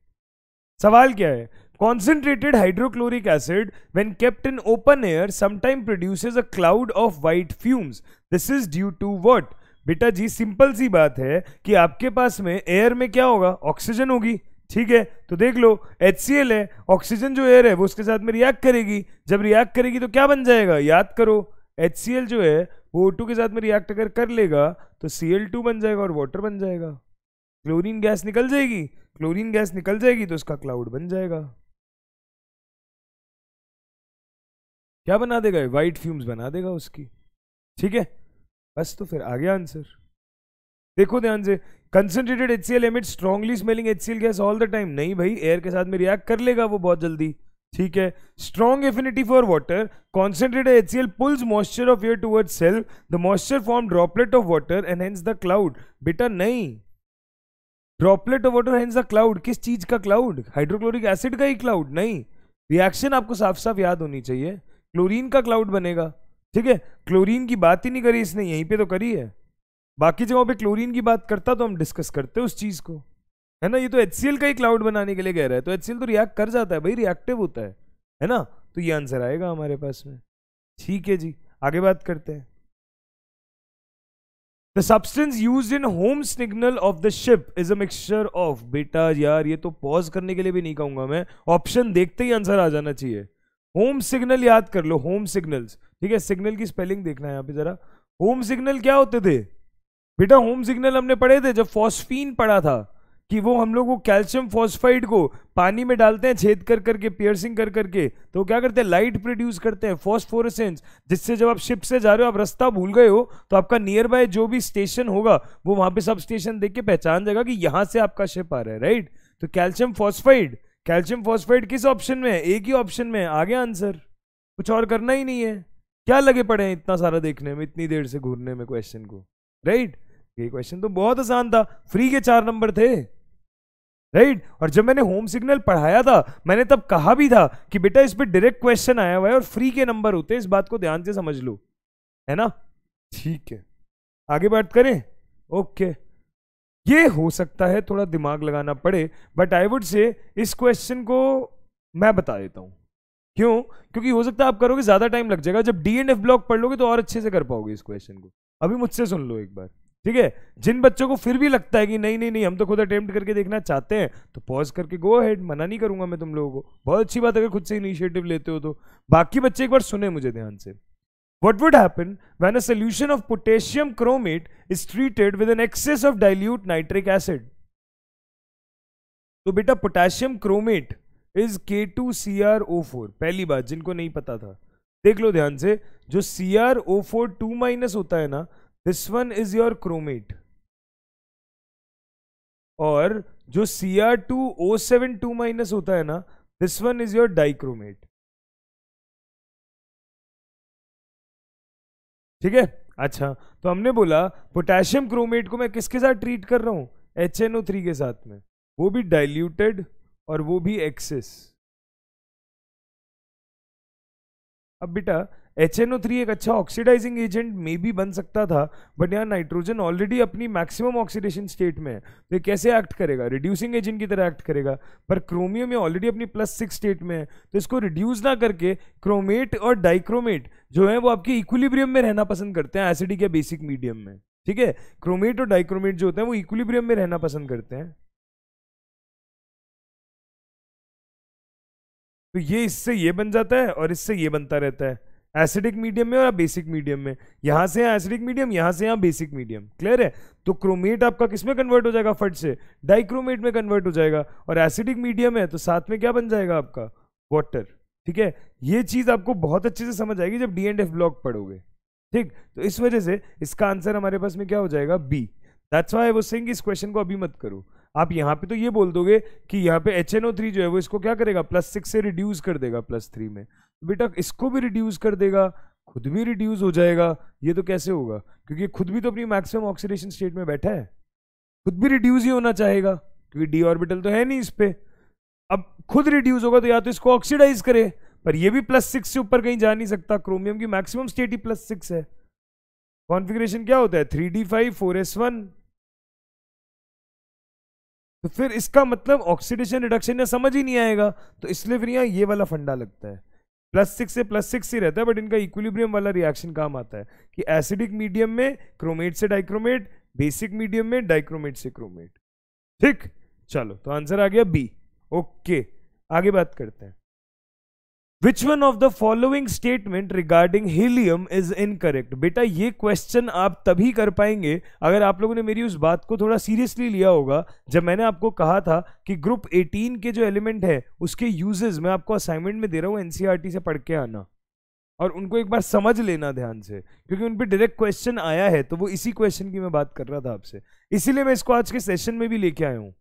सवाल क्या है concentrated hydrochloric acid when kept open air sometime sometimes a cloud of of fumes this is due to what बेटा जी सिंपल सी बात है कि आपके पास में एयर में क्या होगा ऑक्सीजन होगी ठीक है तो देख लो एच है ऑक्सीजन जो एयर है वो उसके साथ में रिएक्ट करेगी जब रिएक्ट करेगी तो क्या बन जाएगा याद करो एच जो है वो ओ के साथ में रिएक्ट अगर कर लेगा तो सी बन जाएगा और वाटर बन जाएगा क्लोरीन गैस निकल जाएगी क्लोरीन गैस निकल जाएगी तो उसका क्लाउड बन जाएगा क्या बना देगा व्हाइट फ्यूम्स बना देगा उसकी ठीक है बस तो फिर आ गया आंसर देखो ध्यान से concentrated H C L emit strongly smelling H C L gas all the time नहीं भाई एयर के साथ में रिएक्ट कर लेगा वो बहुत जल्दी ठीक है strong affinity for water concentrated H C L pulls moisture of air toward self the moisture form droplet of water and hence the cloud बेटा नहीं droplet of water hence the cloud किस चीज का क्लाउड हाइड्रोक्लोरिक एसिड का ही क्लाउड नहीं रिएक्शन आपको साफ साफ याद होनी चाहिए क्लोरीन का क्लाउड बनेगा ठीक है क्लोरीन की बात ही नहीं करी इसने यहीं पे तो करी है बाकी जगहों पे क्लोरीन की बात करता तो हम डिस्कस करते उस चीज़ को है ना ये तो एच का ही क्लाउड बनाने के लिए कह रहा है तो एच तो रिएक्ट कर जाता है भाई रिएक्टिव होता है है ना तो ये आंसर आएगा हमारे पास में ठीक है जी आगे बात करते हैं the substance use in home signal of the ship is a mixture of बेटा यार ये तो पॉज करने के लिए भी नहीं कहूंगा मैं ऑप्शन देखते ही आंसर आ जाना चाहिए होम सिग्नल याद कर लो होम सिग्नल्स ठीक है सिग्नल की स्पेलिंग देखना है यहाँ पे जरा होम सिग्नल क्या होते थे बेटा होम सिग्नल हमने पढ़े थे जब फॉस्फीन पढ़ा था कि वो हम लोग वो कैल्शियम फॉस्फाइड को पानी में डालते हैं छेद कर करके पियर्सिंग कर करके तो क्या करते हैं लाइट प्रोड्यूस करते हैं फॉस्फोरसेंस जिससे जब आप शिप से जा रहे हो आप रास्ता भूल गए हो तो आपका नियर बाय जो भी स्टेशन होगा वो वहां पे सब स्टेशन देख के पहचान जाएगा कि यहां से आपका शिप आ रहा है राइट तो कैल्शियम फॉस्फाइड कैल्शियम फॉस्फेट किस ऑप्शन में एक ही ऑप्शन में आ गया आंसर कुछ और करना ही नहीं है क्या लगे पड़े हैं इतना सारा देखने में इतनी देर से घूरने में क्वेश्चन को राइट right? ये क्वेश्चन तो बहुत आसान था फ्री के चार नंबर थे राइट right? और जब मैंने होम सिग्नल पढ़ाया था मैंने तब कहा भी था कि बेटा इस पर डायरेक्ट क्वेश्चन आया हुआ है और फ्री के नंबर होते हैं इस बात को ध्यान से समझ लो है ना ठीक है आगे बात करें ओके okay. ये हो सकता है थोड़ा दिमाग लगाना पड़े बट आई वुड से इस क्वेश्चन को मैं बता देता हूँ क्यों क्योंकि हो सकता है आप करोगे ज़्यादा टाइम लग जाएगा जब डी एंड एफ ब्लॉक पढ़ लोगे तो और अच्छे से कर पाओगे इस क्वेश्चन को अभी मुझसे सुन लो एक बार ठीक है जिन बच्चों को फिर भी लगता है कि नहीं नहीं नहीं हम तो खुद अटेम्प्ट करके देखना चाहते हैं तो पॉज करके गो हेड मना नहीं करूंगा मैं तुम लोगों को बहुत अच्छी बात अगर खुद से इनिशिएटिव लेते हो तो बाकी बच्चे एक बार सुने मुझे ध्यान से What would happen when a solution of potassium chromate is treated with an excess of dilute nitric acid? तो बेटा पोटेशियम क्रोमेट इज K2CrO4 पहली बात जिनको नहीं पता था देख लो ध्यान से जो CrO4 2 माइनस होता है ना this one is your chromate और जो Cr2O7 2 माइनस होता है ना this one is your dichromate ठीक है अच्छा तो हमने बोला पोटेशियम क्रोमेट को मैं किसके साथ ट्रीट कर रहा हूँ एच एन ओ थ्री के साथ में वो भी डाइल्यूटेड और वो भी एक्सेस अब बेटा एच एन ओ थ्री एक अच्छा ऑक्सीडाइजिंग एजेंट मे भी बन सकता था बट यहाँ नाइट्रोजन ऑलरेडी अपनी मैक्सिमम ऑक्सीडेशन स्टेट में है तो ये कैसे एक्ट करेगा रिड्यूसिंग एजेंट की तरह एक्ट करेगा पर क्रोमियम में ऑलरेडी अपनी प्लस सिक्स स्टेट में है तो इसको रिड्यूस ना करके क्रोमेट और डाइक्रोमेट जो है वो आपके इक्विलिब्रियम में रहना पसंद करते हैं एसिडिक या बेसिक मीडियम में ठीक है क्रोमेट और डाइक्रोमेट जो होते हैं वो इक्विलिब्रियम में रहना पसंद करते हैं तो ये इससे ये बन जाता है और इससे ये बनता रहता है एसिडिक मीडियम में और बेसिक मीडियम में यहां से यहां एसिडिक मीडियम यहां से यहां बेसिक मीडियम क्लियर है तो क्रोमेट आपका किसमें कन्वर्ट हो जाएगा फट से डाइक्रोमेट में कन्वर्ट हो जाएगा और एसिडिक मीडियम है तो साथ में क्या बन जाएगा आपका वाटर ठीक है ये चीज़ आपको बहुत अच्छे से समझ आएगी जब डी एंड एफ ब्लॉक पढ़ोगे ठीक तो इस वजह से इसका आंसर हमारे पास में क्या हो जाएगा बी दैट्स वाई वो सिंग इस क्वेश्चन को अभी मत करो आप यहाँ पे तो ये बोल दोगे कि यहाँ पे एच जो है वो इसको क्या करेगा प्लस सिक्स से रिड्यूस कर देगा प्लस थ्री में तो बेटा इसको भी रिड्यूस कर देगा खुद भी रिड्यूस हो जाएगा ये तो कैसे होगा क्योंकि खुद भी तो अपनी मैक्सिमम ऑक्सीडेशन स्टेट में बैठा है खुद भी रिड्यूस ही होना चाहेगा क्योंकि डी ऑर्बिटल तो है नहीं इस पर अब खुद रिड्यूस होगा तो या तो इसको ऑक्सीडाइज करे पर ये भी प्लस सिक्स से ऊपर कहीं जा नहीं सकता क्रोमियम की मैक्सिमम स्टेट ही प्लस सिक्स है कॉन्फिग्रेशन क्या होता है three D five four S one तो फिर इसका मतलब ऑक्सीडेशन रिडक्शन या समझ ही नहीं आएगा तो इसलिए फिर यहाँ ये वाला फंडा लगता है प्लस सिक्स से प्लस सिक्स ही रहता है बट इनका इक्विलिब्रियम वाला रिएक्शन काम आता है कि एसिडिक मीडियम में क्रोमेट से डाइक्रोमेट बेसिक मीडियम में डाइक्रोमेट से क्रोमेट ठीक चलो तो आंसर आ गया बी ओके आगे बात करते हैं which one of the following statement regarding helium is incorrect बेटा ये क्वेश्चन आप तभी कर पाएंगे अगर आप लोगों ने मेरी उस बात को थोड़ा सीरियसली लिया होगा जब मैंने आपको कहा था कि ग्रुप 18 के जो एलिमेंट है उसके यूजेस मैं आपको असाइनमेंट में दे रहा हूँ एनसीईआरटी e से पढ़ के आना और उनको एक बार समझ लेना ध्यान से क्योंकि उन पर डायरेक्ट क्वेश्चन आया है तो वो इसी क्वेश्चन की मैं बात कर रहा था आपसे इसीलिए मैं इसको आज के सेशन में भी लेके आया हूँ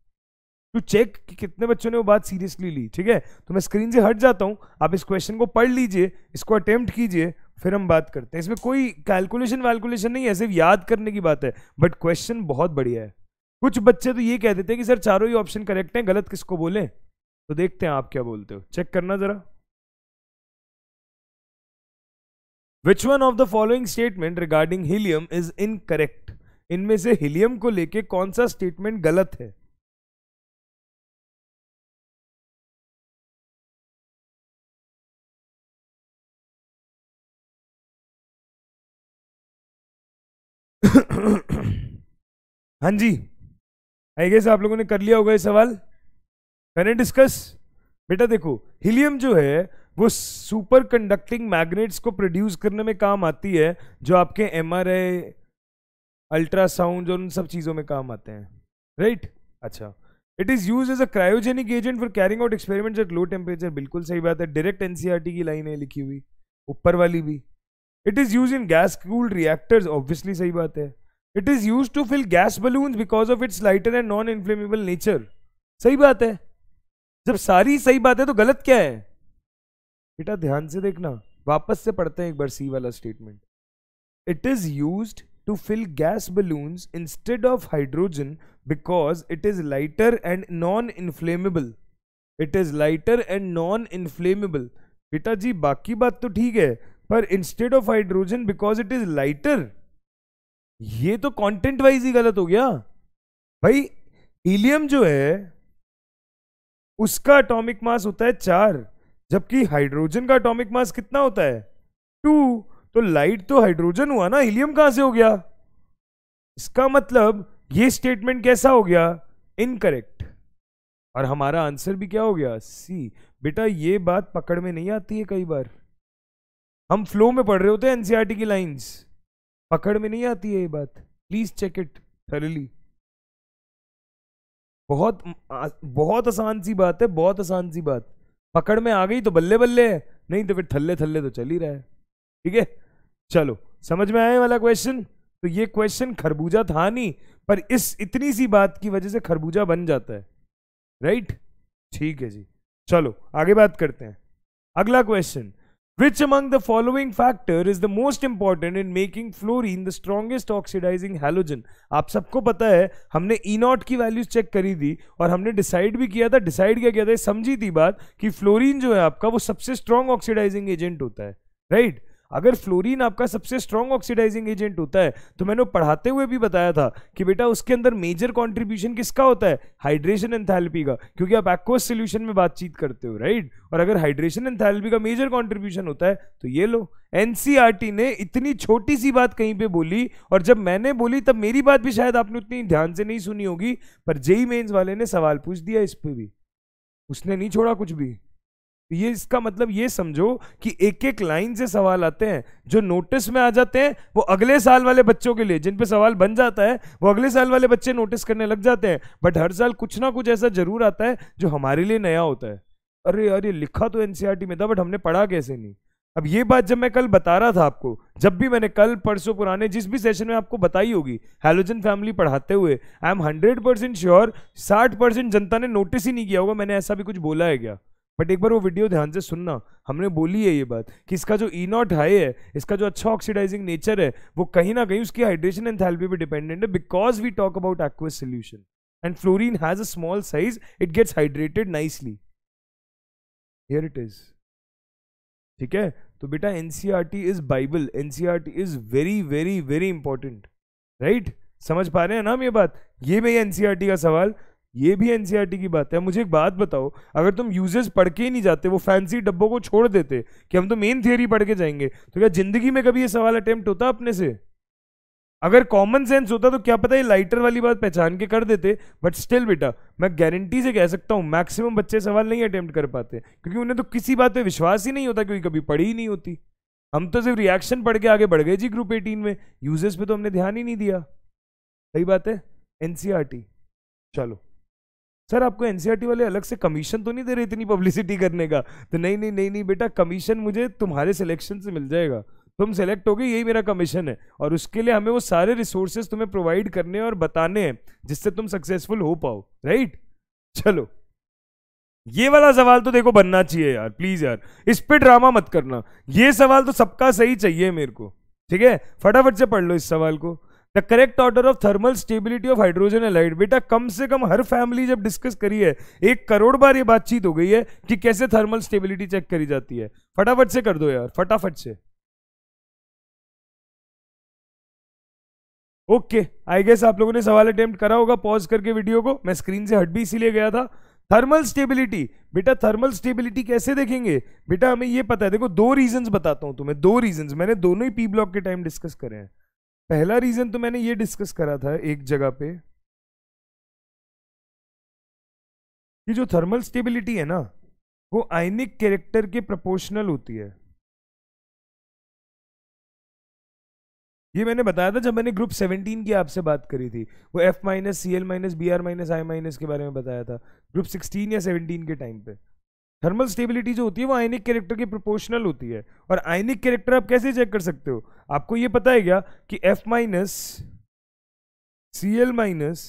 टू चेक कि कितने बच्चों ने वो बात सीरियसली ली ठीक है तो मैं स्क्रीन से हट जाता हूँ आप इस क्वेश्चन को पढ़ लीजिए इसको अटेम्प्ट कीजिए फिर हम बात करते हैं इसमें कोई कैलकुलेशन वैलकुलेशन नहीं है सिर्फ याद करने की बात है बट क्वेश्चन बहुत बढ़िया है कुछ बच्चे तो ये कह देते हैं कि सर चारों ही ऑप्शन करेक्ट हैं गलत किसको बोले तो देखते हैं आप क्या बोलते हो चेक करना जरा which one of the following statement regarding helium is incorrect इनमें से हीलियम को लेके कौन सा स्टेटमेंट गलत है (coughs) हाँ जी आई गेस आप लोगों ने कर लिया होगा ये सवाल करें डिस्कस बेटा देखो हीलियम जो है वो सुपर कंडक्टिंग मैग्नेट्स को प्रोड्यूस करने में काम आती है जो आपके एम आर आई अल्ट्रासाउंड और उन सब चीज़ों में काम आते हैं राइट right? अच्छा it is use as a cryogenic agent for carrying out experiments at low temperature बिल्कुल सही बात है डायरेक्ट एनसीईआरटी e की लाइन है लिखी हुई ऊपर वाली भी it is use in gas cooled reactors obviously सही बात है it is use to fill gas balloon because of its lighter and non inflammable nature सही बात है जब सारी सही बात है तो गलत क्या है बेटा ध्यान से देखना वापस से पढ़ते हैं एक बार सी वाला statement it is use to fill gas balloon instead of hydrogen because it is lighter and non inflammable it is lighter and non inflammable बेटा जी बाकी बात तो ठीक है पर instead of hydrogen because it is lighter ये तो कंटेंट वाइज ही गलत हो गया भाई हीलियम जो है उसका एटॉमिक मास होता है चार जबकि हाइड्रोजन का एटॉमिक मास कितना होता है टू तो लाइट तो हाइड्रोजन हुआ ना हीलियम कहां से हो गया इसका मतलब ये स्टेटमेंट कैसा हो गया इनकरेक्ट और हमारा आंसर भी क्या हो गया सी बेटा ये बात पकड़ में नहीं आती है कई बार हम फ्लो में पढ़ रहे होते हैं एनसीईआरटी e की लाइंस पकड़ में नहीं आती है ये बात प्लीज चेक इट थरली बहुत बहुत आसान सी बात है बहुत आसान सी बात पकड़ में आ गई तो बल्ले बल्ले है नहीं तो फिर थल्ले थल्ले तो चल ही रहा है ठीक है चलो समझ में आए वाला क्वेश्चन तो ये क्वेश्चन खरबूजा था नहीं पर इस इतनी सी बात की वजह से खरबूजा बन जाता है राइट ठीक है जी चलो आगे बात करते हैं अगला question Which among the following factor is the most important in making fluorine the strongest oxidizing halogen? आप सबको पता है हमने E नॉट की वैल्यूज चेक करी थी और हमने डिसाइड भी किया था डिसाइड क्या किया था समझी थी बात कि फ्लोरिन जो है आपका वो सबसे स्ट्रॉन्ग ऑक्सीडाइजिंग एजेंट होता है राइट अगर फ्लोरीन आपका सबसे स्ट्रॉन्ग ऑक्सीडाइजिंग एजेंट होता है तो मैंने पढ़ाते हुए भी बताया था कि बेटा उसके अंदर मेजर कॉन्ट्रीब्यूशन किसका होता है हाइड्रेशन एंथैल्पी का क्योंकि आप एक्वस सोल्यूशन में बातचीत करते हो राइट और अगर हाइड्रेशन एंथैल्पी का मेजर कॉन्ट्रीब्यूशन होता है तो ये लो एनसीआरटी e ने इतनी छोटी सी बात कहीं पे बोली और जब मैंने बोली तब मेरी बात भी शायद आपने उतनी ध्यान से नहीं सुनी होगी पर जेई मेन्स वाले ने सवाल पूछ दिया इस पर भी उसने नहीं छोड़ा कुछ भी ये इसका मतलब ये समझो कि एक एक लाइन से सवाल आते हैं जो नोटिस में आ जाते हैं वो अगले साल वाले बच्चों के लिए जिन पे सवाल बन जाता है वो अगले साल वाले बच्चे नोटिस करने लग जाते हैं बट हर साल कुछ ना कुछ ऐसा जरूर आता है जो हमारे लिए नया होता है अरे यार ये लिखा तो एनसीईआरटी में था बट हमने पढ़ा कैसे नहीं अब ये बात जब मैं कल बता रहा था आपको जब भी मैंने कल परसों पुराने जिस भी सेशन में आपको बताई होगी हेलोजन फैमिली पढ़ाते हुए I am hundred percent sure साठ परसेंट जनता ने नोटिस ही नहीं किया होगा मैंने ऐसा भी कुछ बोला है क्या बट एक बार वो वीडियो ध्यान से सुनना हमने बोली है ये बात कि इसका जो ई नॉट हाई है इसका जो अच्छा ऑक्सीडाइजिंग नेचर है वो कहीं ना कहीं उसकी हाइड्रेशन एंड थैल्पी पे डिपेंडेंट है because we talk about aqueous solution and fluorine has a small size it gets hydrated nicely here it is ठीक है तो बेटा NCERT is Bible NCERT is very very very important right समझ पा रहे हैं ना हम ये बात ये भैया एनसीआरटी e का सवाल ये भी एनसीईआरटी e की बात है मुझे एक बात बताओ अगर तुम यूजर्स पढ़ के ही नहीं जाते वो फैंसी डब्बों को छोड़ देते कि हम तो मेन थियरी पढ़ के जाएंगे तो क्या जिंदगी में कभी ये सवाल अटेम्प्ट होता अपने से अगर कॉमन सेंस होता तो क्या पता ये लाइटर वाली बात पहचान के कर देते बट स्टिल बेटा मैं गारंटी से कह सकता हूँ मैक्सिमम बच्चे सवाल नहीं अटेम्प्ट कर पाते क्योंकि उन्हें तो किसी बात पे विश्वास ही नहीं होता क्योंकि कभी पढ़ी ही नहीं होती हम तो सिर्फ रिएक्शन पढ़ के आगे बढ़ गए जी ग्रुप एटीन में यूजर्स पे तो हमने ध्यान ही नहीं दिया सही बात है एनसीआरटी e चलो सर आपको एनसीईआरटी e वाले अलग से कमीशन तो नहीं दे रहे इतनी पब्लिसिटी करने का तो नहीं नहीं नहीं नहीं बेटा कमीशन मुझे तुम्हारे सिलेक्शन से मिल जाएगा तुम सेलेक्ट हो गए यही मेरा कमीशन है और उसके लिए हमें वो सारे रिसोर्सेज तुम्हें प्रोवाइड करने और बताने हैं जिससे तुम सक्सेसफुल हो पाओ राइट चलो ये वाला सवाल तो देखो बनना चाहिए यार प्लीज यार इस पर ड्रामा मत करना ये सवाल तो सबका सही चाहिए मेरे को ठीक है फटाफट से पढ़ लो इस सवाल को the correct order of thermal stability of hydrogen halide बेटा कम से कम हर फैमिली जब डिस्कस करी है एक करोड़ बार ये बातचीत हो गई है कि कैसे थर्मल स्टेबिलिटी चेक करी जाती है फटाफट से कर दो यार फटाफट से ओके आई गेस आप लोगों ने सवाल अटेम्प्ट करा होगा पॉज करके वीडियो को मैं स्क्रीन से हट भी इसीलिए गया था थर्मल स्टेबिलिटी बेटा थर्मल स्टेबिलिटी कैसे देखेंगे बेटा हमें ये पता है देखो दो रीजंस बताता हूं तुम्हें दो रीजंस मैंने दोनों ही पी ब्लॉक के टाइम डिस्कस करे हैं पहला रीजन तो मैंने ये डिस्कस करा था एक जगह पे कि जो थर्मल स्टेबिलिटी है ना वो आयनिक कैरेक्टर के प्रोपोर्शनल होती है ये मैंने बताया था जब मैंने ग्रुप 17 की आपसे बात करी थी वो F minus C L minus B R minus I minus के बारे में बताया था ग्रुप 16 या 17 के टाइम पे थर्मल स्टेबिलिटी जो होती है वो आयनिक कैरेक्टर के प्रोपोर्शनल होती है और आयनिक कैरेक्टर आप कैसे चेक कर सकते हो आपको ये पता है क्या कि F minus C L minus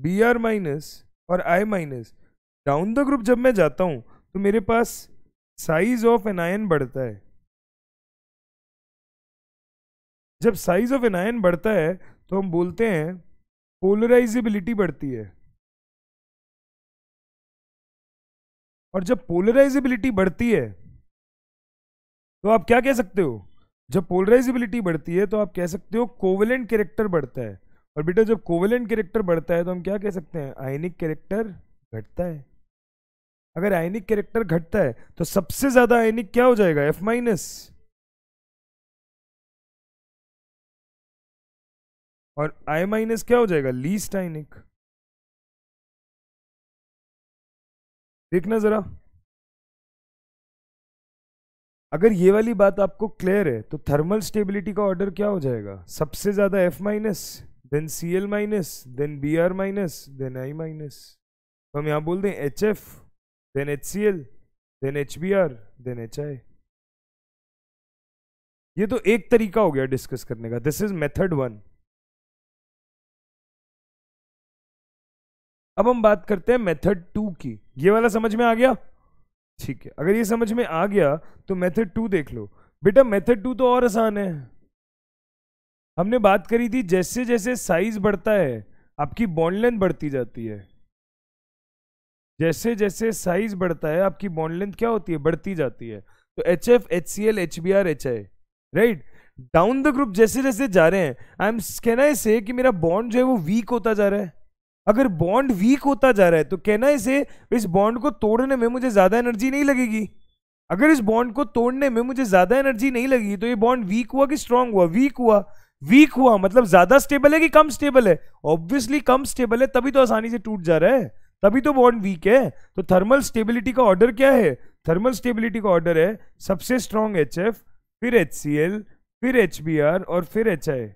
B R minus और I minus down the group जब मैं जाता हूँ तो मेरे पास साइज ऑफ एन आयन बढ़ता है जब साइज ऑफ एन आयन बढ़ता है तो हम बोलते हैं पोलराइजेबिलिटी बढ़ती है और जब पोलराइजेबिलिटी बढ़ती है तो आप क्या कह सकते हो जब पोलराइजेबिलिटी बढ़ती है तो आप कह सकते हो कोवेलेंट कैरेक्टर बढ़ता है और बेटा जब कोवेलेंट कैरेक्टर बढ़ता है तो हम क्या कह सकते हैं आयनिक कैरेक्टर घटता है अगर आयनिक कैरेक्टर घटता है तो सबसे ज्यादा आयनिक क्या हो जाएगा एफ माइनस और आई माइनस क्या हो जाएगा लीस्ट आयनिक देखना ज़रा अगर ये वाली बात आपको क्लियर है तो थर्मल स्टेबिलिटी का ऑर्डर क्या हो जाएगा सबसे ज़्यादा F minus then C L minus then B R minus then I minus हम यहां बोल दें H F then H C L then H B R then H I ये तो एक तरीका हो गया डिस्कस करने का दिस इज मेथड वन अब हम बात करते हैं मेथड टू की ये वाला समझ में आ गया ठीक है अगर ये समझ में आ गया तो मेथड टू देख लो बेटा मेथड टू तो और आसान है हमने बात करी थी जैसे जैसे साइज बढ़ता है आपकी बॉन्ड लेंथ बढ़ती जाती है जैसे जैसे साइज बढ़ता है आपकी बॉन्ड लेंथ क्या होती है बढ़ती जाती है तो H F H C L H B R H I right down the group जैसे जैसे जा रहे हैं आई एम कैन आई से कि मेरा बॉन्ड जो है वो वीक होता जा रहा है अगर बॉन्ड वीक होता जा रहा है तो कहना इसे इस बॉन्ड को तोड़ने में मुझे ज़्यादा एनर्जी नहीं लगेगी अगर इस बॉन्ड को तोड़ने में मुझे ज़्यादा एनर्जी नहीं लगी तो ये बॉन्ड वीक हुआ कि स्ट्रांग हुआ वीक हुआ वीक हुआ मतलब ज़्यादा स्टेबल है कि कम स्टेबल है ऑब्वियसली कम स्टेबल है तभी तो आसानी से टूट जा रहा है तभी तो बॉन्ड वीक है तो थर्मल स्टेबिलिटी का ऑर्डर क्या है थर्मल स्टेबिलिटी का ऑर्डर है सबसे स्ट्रांग एच फिर एच फिर एच और फिर एच आई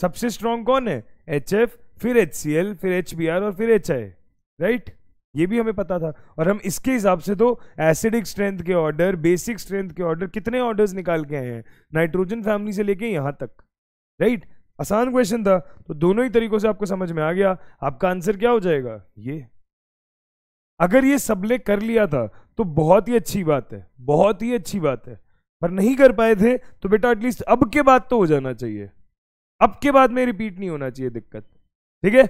सबसे स्ट्रॉन्ग कौन है एच एफ फिर एच सी एल फिर एच बी आर और फिर एच आई राइट ये भी हमें पता था और हम इसके हिसाब से तो एसिडिक स्ट्रेंथ के ऑर्डर बेसिक स्ट्रेंथ के ऑर्डर कितने ऑर्डर्स निकाल के आए हैं नाइट्रोजन फैमिली से लेके यहाँ तक राइट आसान क्वेश्चन था तो दोनों ही तरीकों से आपको समझ में आ गया आपका आंसर क्या हो जाएगा ये अगर ये सबले कर लिया था तो बहुत ही अच्छी बात है बहुत ही अच्छी बात है पर नहीं कर पाए थे तो बेटा एटलीस्ट अब के बाद तो हो जाना चाहिए अब के बाद में रिपीट नहीं होना चाहिए दिक्कत ठीक है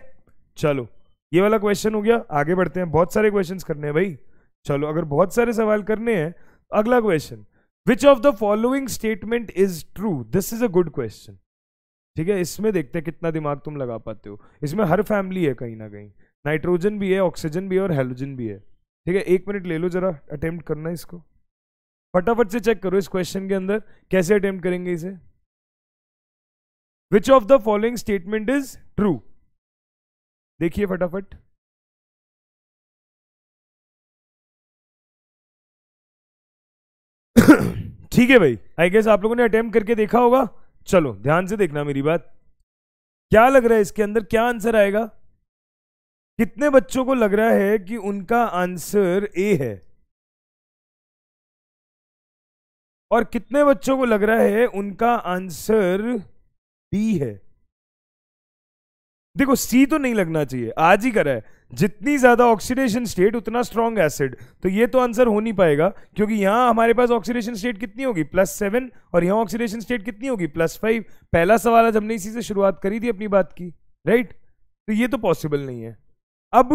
चलो ये वाला क्वेश्चन हो गया आगे बढ़ते हैं बहुत सारे क्वेश्चन करने हैं भाई चलो अगर बहुत सारे सवाल करने हैं तो अगला question which of the following statement is true this is a good question ठीक है इसमें देखते हैं कितना दिमाग तुम लगा पाते हो इसमें हर फैमिली है कहीं ना कहीं नाइट्रोजन भी है ऑक्सीजन भी है और हेलोजन भी है ठीक है एक मिनट ले लो जरा अटेम्प्ट करना इसको फटाफट से चेक करो इस क्वेश्चन के अंदर कैसे अटेम्प्ट करेंगे इसे which of the following statement is true देखिए फटाफट (coughs) ठीक है भाई आई गेस आप लोगों ने अटेम्प करके देखा होगा चलो ध्यान से देखना मेरी बात क्या लग रहा है इसके अंदर क्या आंसर आएगा कितने बच्चों को लग रहा है कि उनका आंसर ए है और कितने बच्चों को लग रहा है उनका आंसर डी है देखो सी तो नहीं लगना चाहिए आज ही करा है जितनी ज्यादा ऑक्सीडेशन स्टेट उतना स्ट्रॉन्ग एसिड तो ये तो आंसर हो नहीं पाएगा क्योंकि यहां हमारे पास ऑक्सीडेशन स्टेट कितनी होगी प्लस सेवन और यहां ऑक्सीडेशन स्टेट कितनी होगी प्लस फाइव पहला सवाल आज हमने इसी से शुरुआत करी थी अपनी बात की राइट तो ये तो पॉसिबल नहीं है अब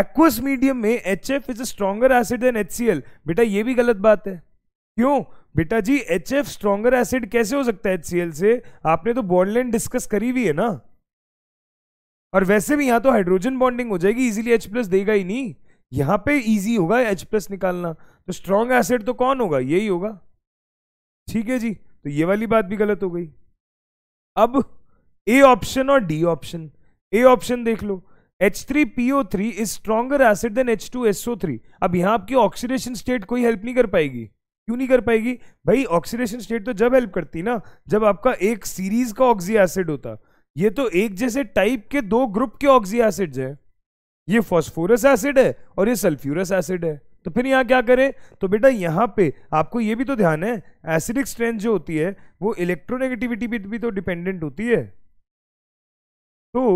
एक्वस मीडियम में H F is a stronger acid than H बेटा ये भी गलत बात है क्यों बेटा जी एच एफ स्ट्रॉगर एसिड कैसे हो सकता है एच से आपने तो बॉन्ड डिस्कस करी हुई है ना और वैसे भी यहां तो हाइड्रोजन बॉन्डिंग हो जाएगी इजीली एच प्लस देगा ही नहीं यहां पे इजी होगा एच प्लस निकालना तो स्ट्रॉन्ग एसिड तो कौन होगा यही होगा ठीक है जी तो ये वाली बात भी गलत हो गई अब ए ऑप्शन और डी ऑप्शन ए ऑप्शन देख लो H three P O three is stronger acid than H two SO three अब यहां आपकी ऑक्सीडेशन स्टेट कोई हेल्प नहीं कर पाएगी क्यों नहीं कर पाएगी भाई ऑक्सीडेशन स्टेट तो जब हेल्प करती ना जब आपका एक सीरीज का ऑक्सी एसिड होता ये तो एक जैसे टाइप के दो ग्रुप के ऑक्सी एसिड्स हैं ये फॉस्फोरस एसिड है और ये सल्फ्यूरस एसिड है तो फिर यहाँ क्या करें तो बेटा यहाँ पे आपको ये भी तो ध्यान है एसिडिक स्ट्रेंथ जो होती है वो इलेक्ट्रोनेगेटिविटी पर भी तो डिपेंडेंट होती है तो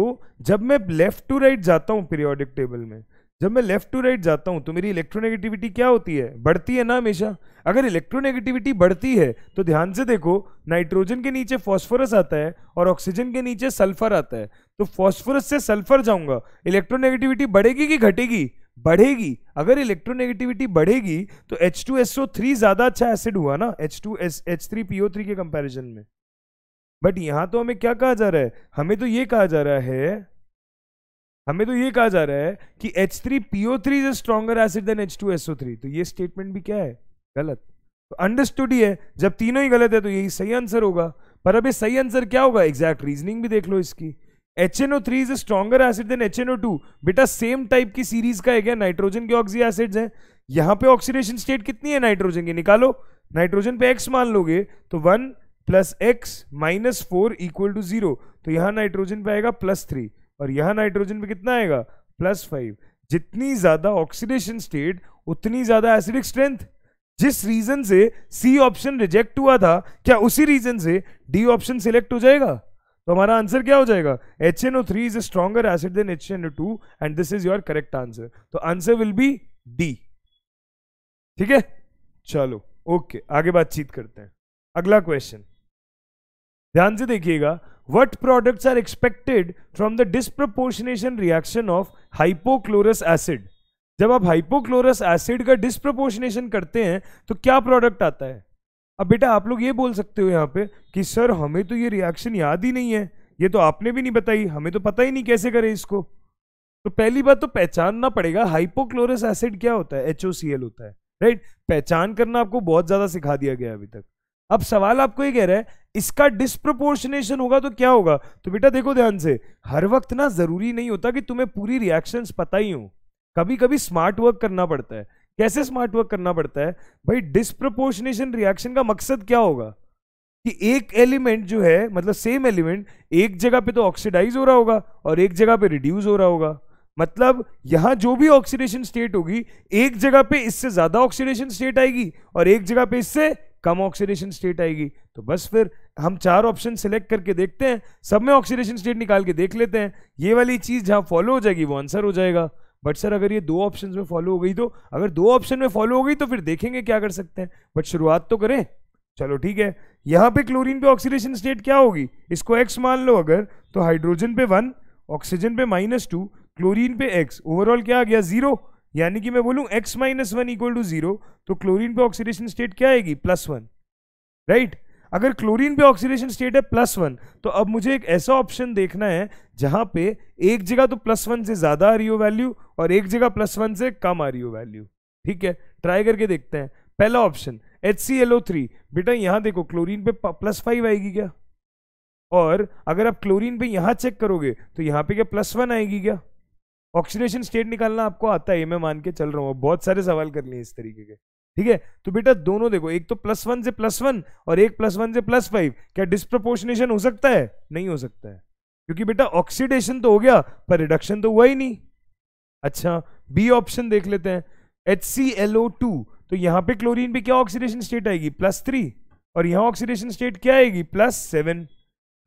जब मैं लेफ्ट टू राइट जाता हूँ पीरियोडिक टेबल में जब मैं लेफ्ट टू राइट जाता हूँ तो मेरी इलेक्ट्रोनेगेटिविटी क्या होती है बढ़ती है ना हमेशा अगर इलेक्ट्रोनेगेटिविटी बढ़ती है तो ध्यान से देखो नाइट्रोजन के नीचे फॉस्फोरस आता है और ऑक्सीजन के नीचे सल्फर आता है तो फॉस्फोरस से सल्फर जाऊंगा इलेक्ट्रोनेगेटिविटी बढ़ेगी कि घटेगी बढ़ेगी अगर इलेक्ट्रोनेगेटिविटी बढ़ेगी तो H two S O three ज़्यादा अच्छा एसिड हुआ ना H two S H three three के कंपेरिजन में बट यहाँ तो हमें क्या कहा जा रहा है हमें तो ये कहा जा रहा है हमें तो ये कहा जा रहा है कि H three PO three is stronger acid than H two SO three तो ये स्टेटमेंट भी क्या है गलत तो अंडरस्टूड ही है जब तीनों ही गलत है तो यही सही आंसर होगा पर अब ये सही आंसर क्या होगा एग्जैक्ट रीजनिंग भी देख लो इसकी H N O three is stronger acid than H N O two बेटा सेम टाइप की सीरीज का है क्या नाइट्रोजन के ऑक्सी एसिड्स हैं यहाँ पे ऑक्सीडेशन स्टेट कितनी है नाइट्रोजन की निकालो नाइट्रोजन पे एक्स मान लोगे तो one plus X minus four equal to zero तो यहाँ नाइट्रोजन पे आएगा प्लस थ्री और यह नाइट्रोजन पे कितना आएगा प्लस फाइव जितनी ज्यादा ऑक्सीडेशन स्टेट उतनी ज्यादा एसिडिक स्ट्रेंथ जिस रीजन से सी ऑप्शन रिजेक्ट हुआ था क्या उसी रीजन से डी ऑप्शन सिलेक्ट हो जाएगा तो हमारा आंसर क्या हो जाएगा H N O three is stronger acid than H N O two and this is your correct answer तो आंसर विल बी डी ठीक है चलो ओके आगे बातचीत करते हैं अगला क्वेश्चन ध्यान से देखिएगा what products are expected from the disproportionation reaction of hypochlorous acid जब आप हाइपोक्लोरस एसिड का डिस्प्रपोर्शनेशन करते हैं तो क्या प्रोडक्ट आता है अब बेटा आप लोग ये बोल सकते हो यहाँ पे कि सर हमें तो ये रिएक्शन याद ही नहीं है ये तो आपने भी नहीं बताई हमें तो पता ही नहीं कैसे करें इसको तो पहली बात तो पहचानना पड़ेगा हाइपोक्लोरस एसिड क्या होता है एच होता है राइट पहचान करना आपको बहुत ज़्यादा सिखा दिया गया अभी तक अब सवाल आपको ये कह रहा है इसका डिस्प्रपोर्शनेशन होगा तो क्या होगा तो बेटा देखो ध्यान से हर वक्त ना जरूरी नहीं होता कि तुम्हें पूरी रिएक्शन पता ही हो कभी कभी स्मार्ट वर्क करना पड़ता है कैसे स्मार्ट वर्क करना पड़ता है भाई डिस्प्रोपोर्शनेशन रिएक्शन का मकसद क्या होगा कि एक एलिमेंट जो है मतलब सेम एलिमेंट एक जगह पे तो ऑक्सीडाइज हो रहा होगा और एक जगह पे रिड्यूस हो रहा होगा मतलब यहां जो भी ऑक्सीडेशन स्टेट होगी एक जगह पे इससे ज्यादा ऑक्सीडेशन स्टेट आएगी और एक जगह पे इससे कम ऑक्सीडेशन स्टेट आएगी तो बस फिर हम चार ऑप्शन सेलेक्ट करके देखते हैं सब में ऑक्सीडेशन स्टेट निकाल के देख लेते हैं ये वाली चीज़ जहाँ फॉलो हो जाएगी वो आंसर हो जाएगा बट सर अगर ये दो ऑप्शन में फॉलो हो गई तो अगर दो ऑप्शन में फॉलो हो गई तो फिर देखेंगे क्या कर सकते हैं बट शुरुआत तो करें चलो ठीक है यहाँ पे क्लोरीन पे ऑक्सीडेशन स्टेट क्या होगी इसको एक्स मान लो अगर तो हाइड्रोजन पे वन ऑक्सीजन पे माइनस टू क्लोरीन पे एक्स ओवरऑल क्या आ गया जीरो यानी कि मैं बोलूँ X minus one equal to zero तो क्लोरीन पे ऑक्सीडेशन स्टेट क्या आएगी प्लस वन राइट अगर क्लोरीन पे ऑक्सीडेशन स्टेट है प्लस वन तो अब मुझे एक ऐसा ऑप्शन देखना है जहां पे एक जगह तो प्लस वन से ज्यादा आ रही हो वैल्यू और एक जगह प्लस वन से कम आ रही हो वैल्यू ठीक है ट्राई करके देखते हैं पहला option H C L O three बेटा यहां देखो क्लोरीन पे प्लस फाइव आएगी क्या और अगर आप क्लोरीन पे यहाँ चेक करोगे तो यहाँ पे क्या प्लस वन आएगी क्या ऑक्सीडेशन स्टेट निकालना आपको आता है मैं मान के चल रहा हूँ बहुत सारे सवाल कर लिए इस तरीके के ठीक है तो बेटा दोनों देखो एक तो प्लस वन से प्लस वन और एक प्लस वन से प्लस फाइव क्या डिस्प्रोपोर्शनेशन हो सकता है नहीं हो सकता है क्योंकि बेटा ऑक्सीडेशन तो हो गया पर रिडक्शन तो हुआ ही नहीं अच्छा बी ऑप्शन देख लेते हैं H C L O two तो यहाँ पे क्लोरिन पे क्या ऑक्सीडेशन स्टेट आएगी प्लस थ्री और यहाँ ऑक्सीडेशन स्टेट क्या आएगी प्लस सेवन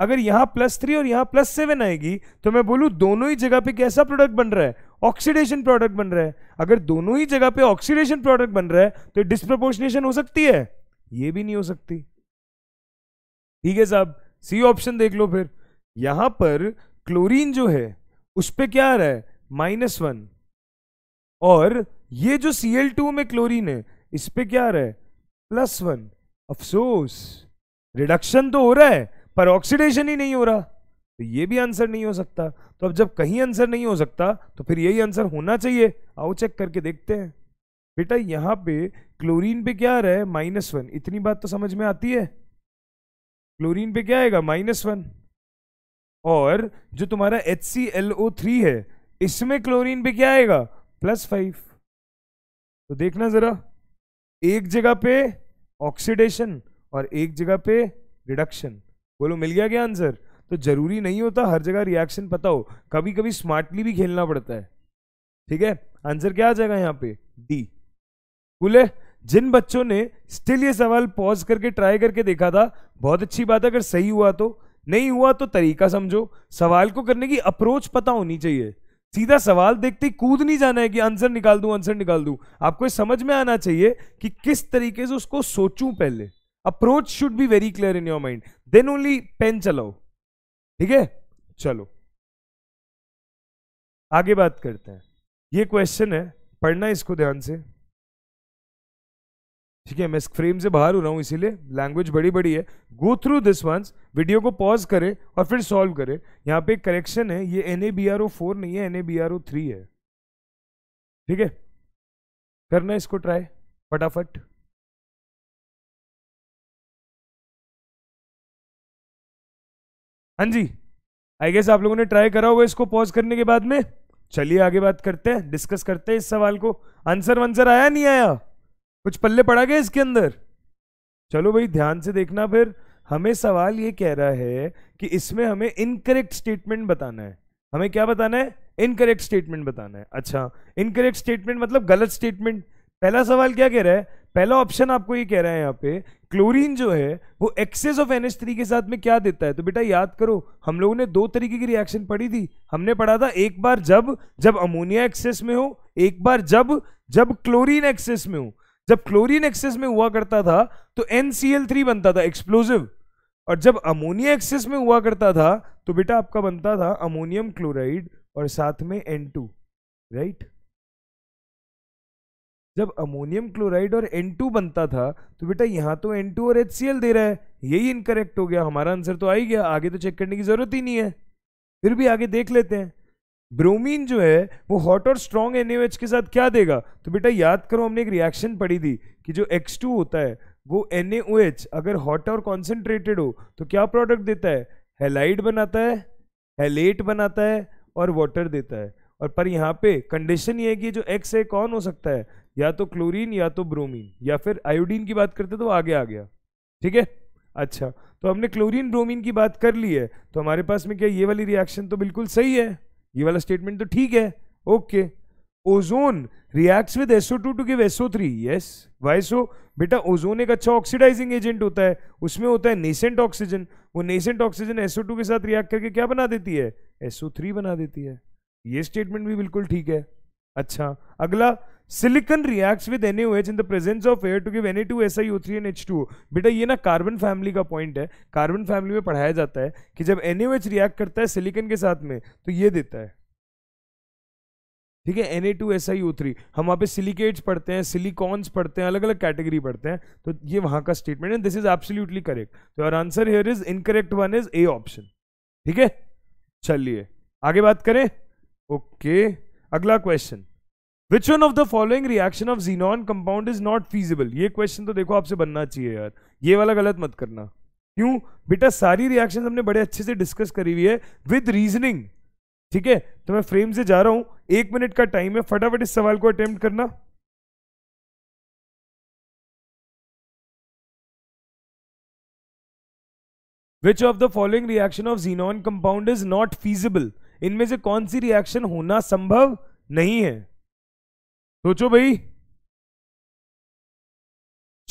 अगर यहां प्लस थ्री और यहां प्लस सेवन आएगी तो मैं बोलू दोनों ही जगह पे कैसा प्रोडक्ट बन रहा है ऑक्सीडेशन प्रोडक्ट बन रहा है अगर दोनों ही जगह पे ऑक्सीडेशन प्रोडक्ट बन रहा है तो डिस्प्रपोर्शनेशन हो सकती है ये भी नहीं हो सकती ठीक है साहब सी ऑप्शन देख लो फिर यहां पर क्लोरीन जो है उस पर क्या आ रहा है माइनस वन और ये जो सी एल टू में क्लोरीन है इस पर क्या आ रहा है प्लस वन अफसोस रिडक्शन तो हो रहा है पर ऑक्सीडेशन ही नहीं हो रहा तो ये भी आंसर नहीं हो सकता तो अब जब कहीं आंसर नहीं हो सकता तो फिर यही आंसर होना चाहिए आओ चेक करके देखते हैं बेटा यहाँ पे क्लोरीन पे क्या आ रहा है माइनस वन इतनी बात तो समझ में आती है क्लोरीन पे क्या आएगा माइनस वन और जो तुम्हारा H C L O three है इसमें क्लोरीन पे क्या आएगा प्लस फाइव तो देखना जरा एक जगह पे ऑक्सीडेशन और एक जगह पे रिडक्शन बोलो मिल गया क्या आंसर तो जरूरी नहीं होता हर जगह रिएक्शन पता हो कभी कभी स्मार्टली भी खेलना पड़ता है ठीक है आंसर क्या आ जाएगा यहाँ पे डी बोले जिन बच्चों ने स्टिल ये सवाल पॉज करके ट्राई करके देखा था बहुत अच्छी बात है अगर सही हुआ तो नहीं हुआ तो तरीका समझो सवाल को करने की अप्रोच पता होनी चाहिए सीधा सवाल देखते ही कूद नहीं जाना है कि आंसर निकाल दूं आंसर निकाल दूं आपको समझ में आना चाहिए कि किस तरीके से उसको सोचूं पहले approach should be very clear in your mind then only pen चलाओ ठीक है चलो आगे बात करते हैं ये क्वेश्चन है पढ़ना इसको ध्यान से ठीक है मैं इस फ्रेम से बाहर हो रहा हूं इसीलिए लैंग्वेज बड़ी बड़ी है go through this once video को पॉज करें और फिर सॉल्व करें यहां पे करेक्शन है ये N A B R O four नहीं है N A B R O three है ठीक है करना इसको ट्राई फटाफट हाँ जी आई गेस आप लोगों ने ट्राई करा होगा इसको पॉज करने के बाद में चलिए आगे बात करते हैं डिस्कस करते हैं इस सवाल को आंसर वंसर आया नहीं आया कुछ पल्ले पड़ा गया इसके अंदर चलो भाई ध्यान से देखना फिर हमें सवाल ये कह रहा है कि इसमें हमें इनकरेक्ट स्टेटमेंट बताना है हमें क्या बताना है इनकरेक्ट स्टेटमेंट बताना है अच्छा इनकरेक्ट स्टेटमेंट मतलब गलत स्टेटमेंट पहला सवाल क्या कह रहा है पहला ऑप्शन आपको ये कह रहा है यहाँ पे क्लोरीन जो है वो एक्सेस ऑफ एन थ्री के साथ में क्या देता है तो बेटा याद करो हम लोगों ने दो तरीके की रिएक्शन पढ़ी थी हमने पढ़ा था एक बार जब जब अमोनिया एक्सेस में हो एक बार जब जब क्लोरीन एक्सेस में हो जब क्लोरीन एक्सेस में हुआ करता था तो थ्री बनता था एक्सप्लोजिव और जब अमोनिया एक्सेस में हुआ करता था तो बेटा आपका बनता था अमोनियम क्लोराइड और साथ में टू राइट जब अमोनियम क्लोराइड और N2 बनता था तो बेटा यहाँ तो N2 और HCl दे रहा है यही इनकरेक्ट हो गया हमारा आंसर तो आ ही गया आगे तो चेक करने की ज़रूरत ही नहीं है फिर भी आगे देख लेते हैं ब्रोमीन जो है वो हॉट और स्ट्रॉन्ग एन के साथ क्या देगा तो बेटा याद करो हमने एक रिएक्शन पढ़ी थी कि जो X2 होता है वो एन अगर हॉट और कॉन्सेंट्रेटेड हो तो क्या प्रोडक्ट देता है हेलाइड बनाता है हेलेट बनाता है और वाटर देता है और पर यहाँ पे कंडीशन ये है कि जो एक्स है कौन हो सकता है या तो क्लोरीन या तो ब्रोमीन या फिर आयोडीन की बात करते तो आगे आ गया ठीक है अच्छा तो हमने क्लोरीन ब्रोमीन की बात कर ली है तो हमारे पास में क्या ये वाली रिएक्शन तो बिल्कुल सही है ये वाला स्टेटमेंट तो ठीक है okay ozone reacts with SO two give three yes why so बेटा ओजोन एक अच्छा ऑक्सीडाइजिंग एजेंट होता है उसमें होता है नेसेंट ऑक्सीजन वो नेसेंट ऑक्सीजन टू के साथ रिएक्ट करके क्या बना देती है एसओ थ्री बना देती है ये स्टेटमेंट भी बिल्कुल ठीक है अच्छा अगला silicon reacts with OH in the presence of air to give S N H two बेटा ये ना कार्बन फैमिली का पॉइंट है कार्बन फैमिली में पढ़ाया जाता है कि जब ओएच रिएक्ट करता है सिलिकन के साथ में तो ये देता है ठीक है टू एस आई थ्री हम वहाँ पे सिलिकेट्स पढ़ते हैं सिलिकॉन्स पढ़ते हैं अलग अलग कैटेगरी पढ़ते हैं तो ये वहाँ का स्टेटमेंट है दिस इज एब्सोल्युटली करेक्ट तो और answer here is incorrect one is A option ठीक है चलिए आगे बात करें ओके okay. अगला question which one of the following reaction of xenon compound is not feasible ये क्वेश्चन तो देखो आपसे बनना चाहिए यार ये वाला गलत मत करना क्यों बेटा सारी रिएक्शन हमने बड़े अच्छे से डिस्कस करी हुई है विद रीजनिंग ठीक है तो मैं फ्रेम से जा रहा हूं एक मिनट का टाइम है फटाफट इस सवाल को अटेम्प्ट करना which of the following reaction of xenon compound is not feasible इनमें से कौन सी रिएक्शन होना संभव नहीं है सोचो भाई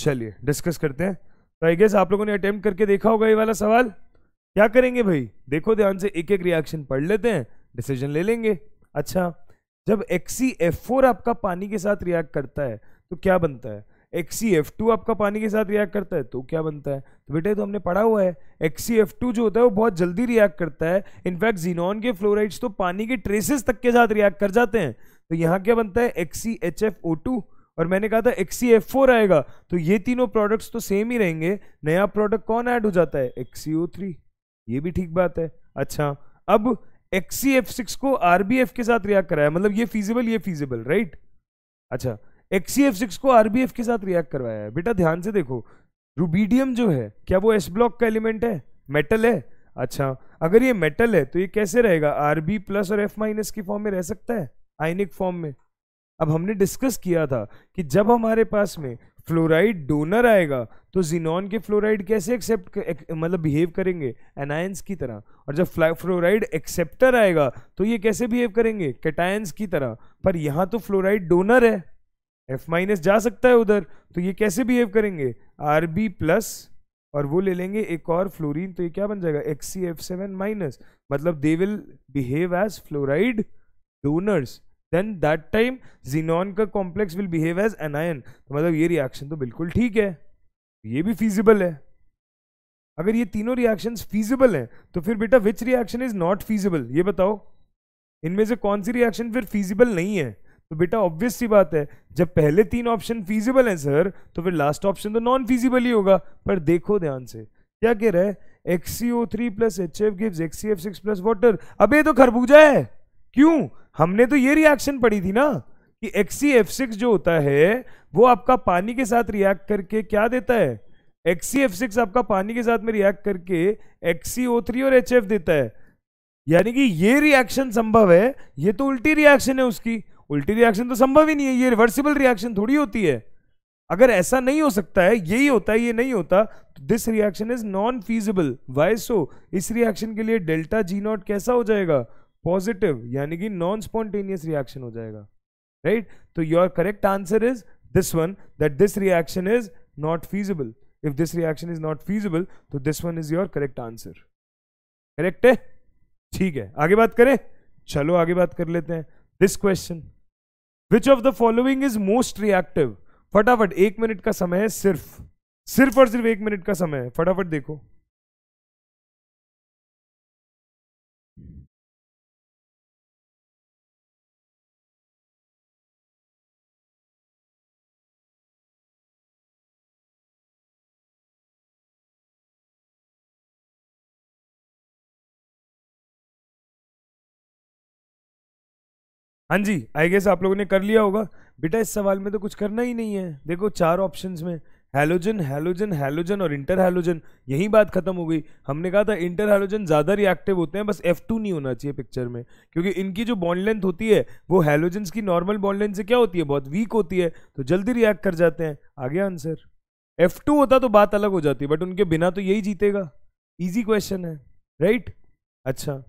चलिए डिस्कस करते हैं तो आई गेस आप लोगों ने अटेम्प्ट करके देखा होगा ये वाला सवाल क्या करेंगे भाई देखो ध्यान से एक एक रिएक्शन पढ़ लेते हैं डिसीजन ले लेंगे अच्छा जब एक्सी एफ फोर आपका पानी के साथ रिएक्ट करता है तो क्या बनता है एक्सी एफ टू आपका पानी के साथ रिएक्ट करता है तो क्या बनता है तो बेटा तो हमने पढ़ा हुआ है एक्सी एफ टू जो होता है वो बहुत जल्दी रिएक्ट करता है इनफैक्ट जीनॉन के फ्लोराइड्स तो पानी के ट्रेसेस तक के साथ रिएक्ट कर जाते हैं तो यहाँ क्या बनता है एक्सी एच एफ ओ टू और मैंने कहा था एक्सी एफ फोर आएगा तो ये तीनों प्रोडक्ट्स तो सेम ही रहेंगे नया प्रोडक्ट कौन ऐड हो जाता है एक्सी ओ थ्री ये भी ठीक बात है अच्छा अब एक्सी एफ सिक्स को आरबीएफ के साथ रिएक्ट कराया मतलब ये फीजिबल ये फीजिबल राइट अच्छा एक्सी एफ सिक्स को आरबीएफ के साथ रिएक्ट करवाया है बेटा ध्यान से देखो रूबीडियम जो है क्या वो एस ब्लॉक का एलिमेंट है मेटल है अच्छा अगर ये मेटल है तो ये कैसे रहेगा आरबी प्लस और एफ माइनस की फॉर्म में रह सकता है आयनिक फॉर्म में अब हमने डिस्कस किया था कि जब हमारे पास में फ्लोराइड डोनर आएगा तो जीनॉन के फ्लोराइड कैसे एक्सेप्ट मतलब बिहेव करेंगे एनायंस की तरह और जब फ्लोराइड एक्सेप्टर आएगा तो ये कैसे बिहेव करेंगे कैटायंस की तरह पर यहाँ तो फ्लोराइड डोनर है एफ माइनस जा सकता है उधर तो ये कैसे बिहेव करेंगे आर बी प्लस और वो ले लेंगे एक और फ्लोरिन तो ये क्या बन जाएगा X C F seven minus मतलब they will behave as fluoride donors then that time xenon का complex will behave as anion तो मतलब ये रिएक्शन तो बिल्कुल ठीक है ये भी फीजिबल है अगर ये तीनों रिएक्शन फीजिबल हैं तो फिर बेटा which reaction is not feasible ये बताओ इनमें से कौन सी रिएक्शन फिर फीजिबल नहीं है तो बेटा ऑब्वियस सी बात है जब पहले तीन ऑप्शन फीजिबल हैं सर तो फिर लास्ट ऑप्शन तो नॉन फीजिबल ही होगा पर देखो ध्यान से क्या कह रहा है XEO three plus H F gives F six plus water अब ये तो खरबूजा है क्यों हमने तो ये रिएक्शन पढ़ी थी ना कि XCF6 जो होता है वो आपका पानी के साथ रिएक्ट करके क्या देता है XCF6 आपका पानी के साथ में रिएक्ट करके XCO3 और HF देता है यानी कि ये रिएक्शन संभव है ये तो उल्टी रिएक्शन है उसकी उल्टी रिएक्शन तो संभव ही नहीं है ये रिवर्सिबल रिएक्शन थोड़ी होती है अगर ऐसा नहीं हो सकता है यही होता है ये नहीं होता तो this reaction is non feasible why so इस रिएक्शन के लिए डेल्टा जी नॉट कैसा हो जाएगा पॉजिटिव यानी कि नॉन स्पॉन्टेनियस रिएक्शन हो जाएगा राइट तो your correct answer is this one that this reaction is not feasible if this reaction is not feasible तो this one is your correct answer correct है ठीक है आगे बात करें चलो आगे बात कर लेते हैं this question which of the following is most reactive फटाफट एक मिनट का समय है सिर्फ सिर्फ और सिर्फ एक मिनट का समय है फटाफट देखो हाँ जी आई गेस आप लोगों ने कर लिया होगा बेटा इस सवाल में तो कुछ करना ही नहीं है देखो चार ऑप्शंस में हेलोजन हेलोजन हेलोजन और इंटर हेलोजन यही बात खत्म हो गई हमने कहा था इंटर हेलोजन ज़्यादा रिएक्टिव होते हैं बस F2 नहीं होना चाहिए पिक्चर में क्योंकि इनकी जो बॉन्ड लेंथ होती है वो हेलोजन्स की नॉर्मल बॉन्ड लेंथ से क्या होती है बहुत वीक होती है तो जल्दी रिएक्ट कर जाते हैं आ गया आंसर टू होता तो बात अलग हो जाती बट उनके बिना तो यही जीतेगा ईजी क्वेश्चन है राइट अच्छा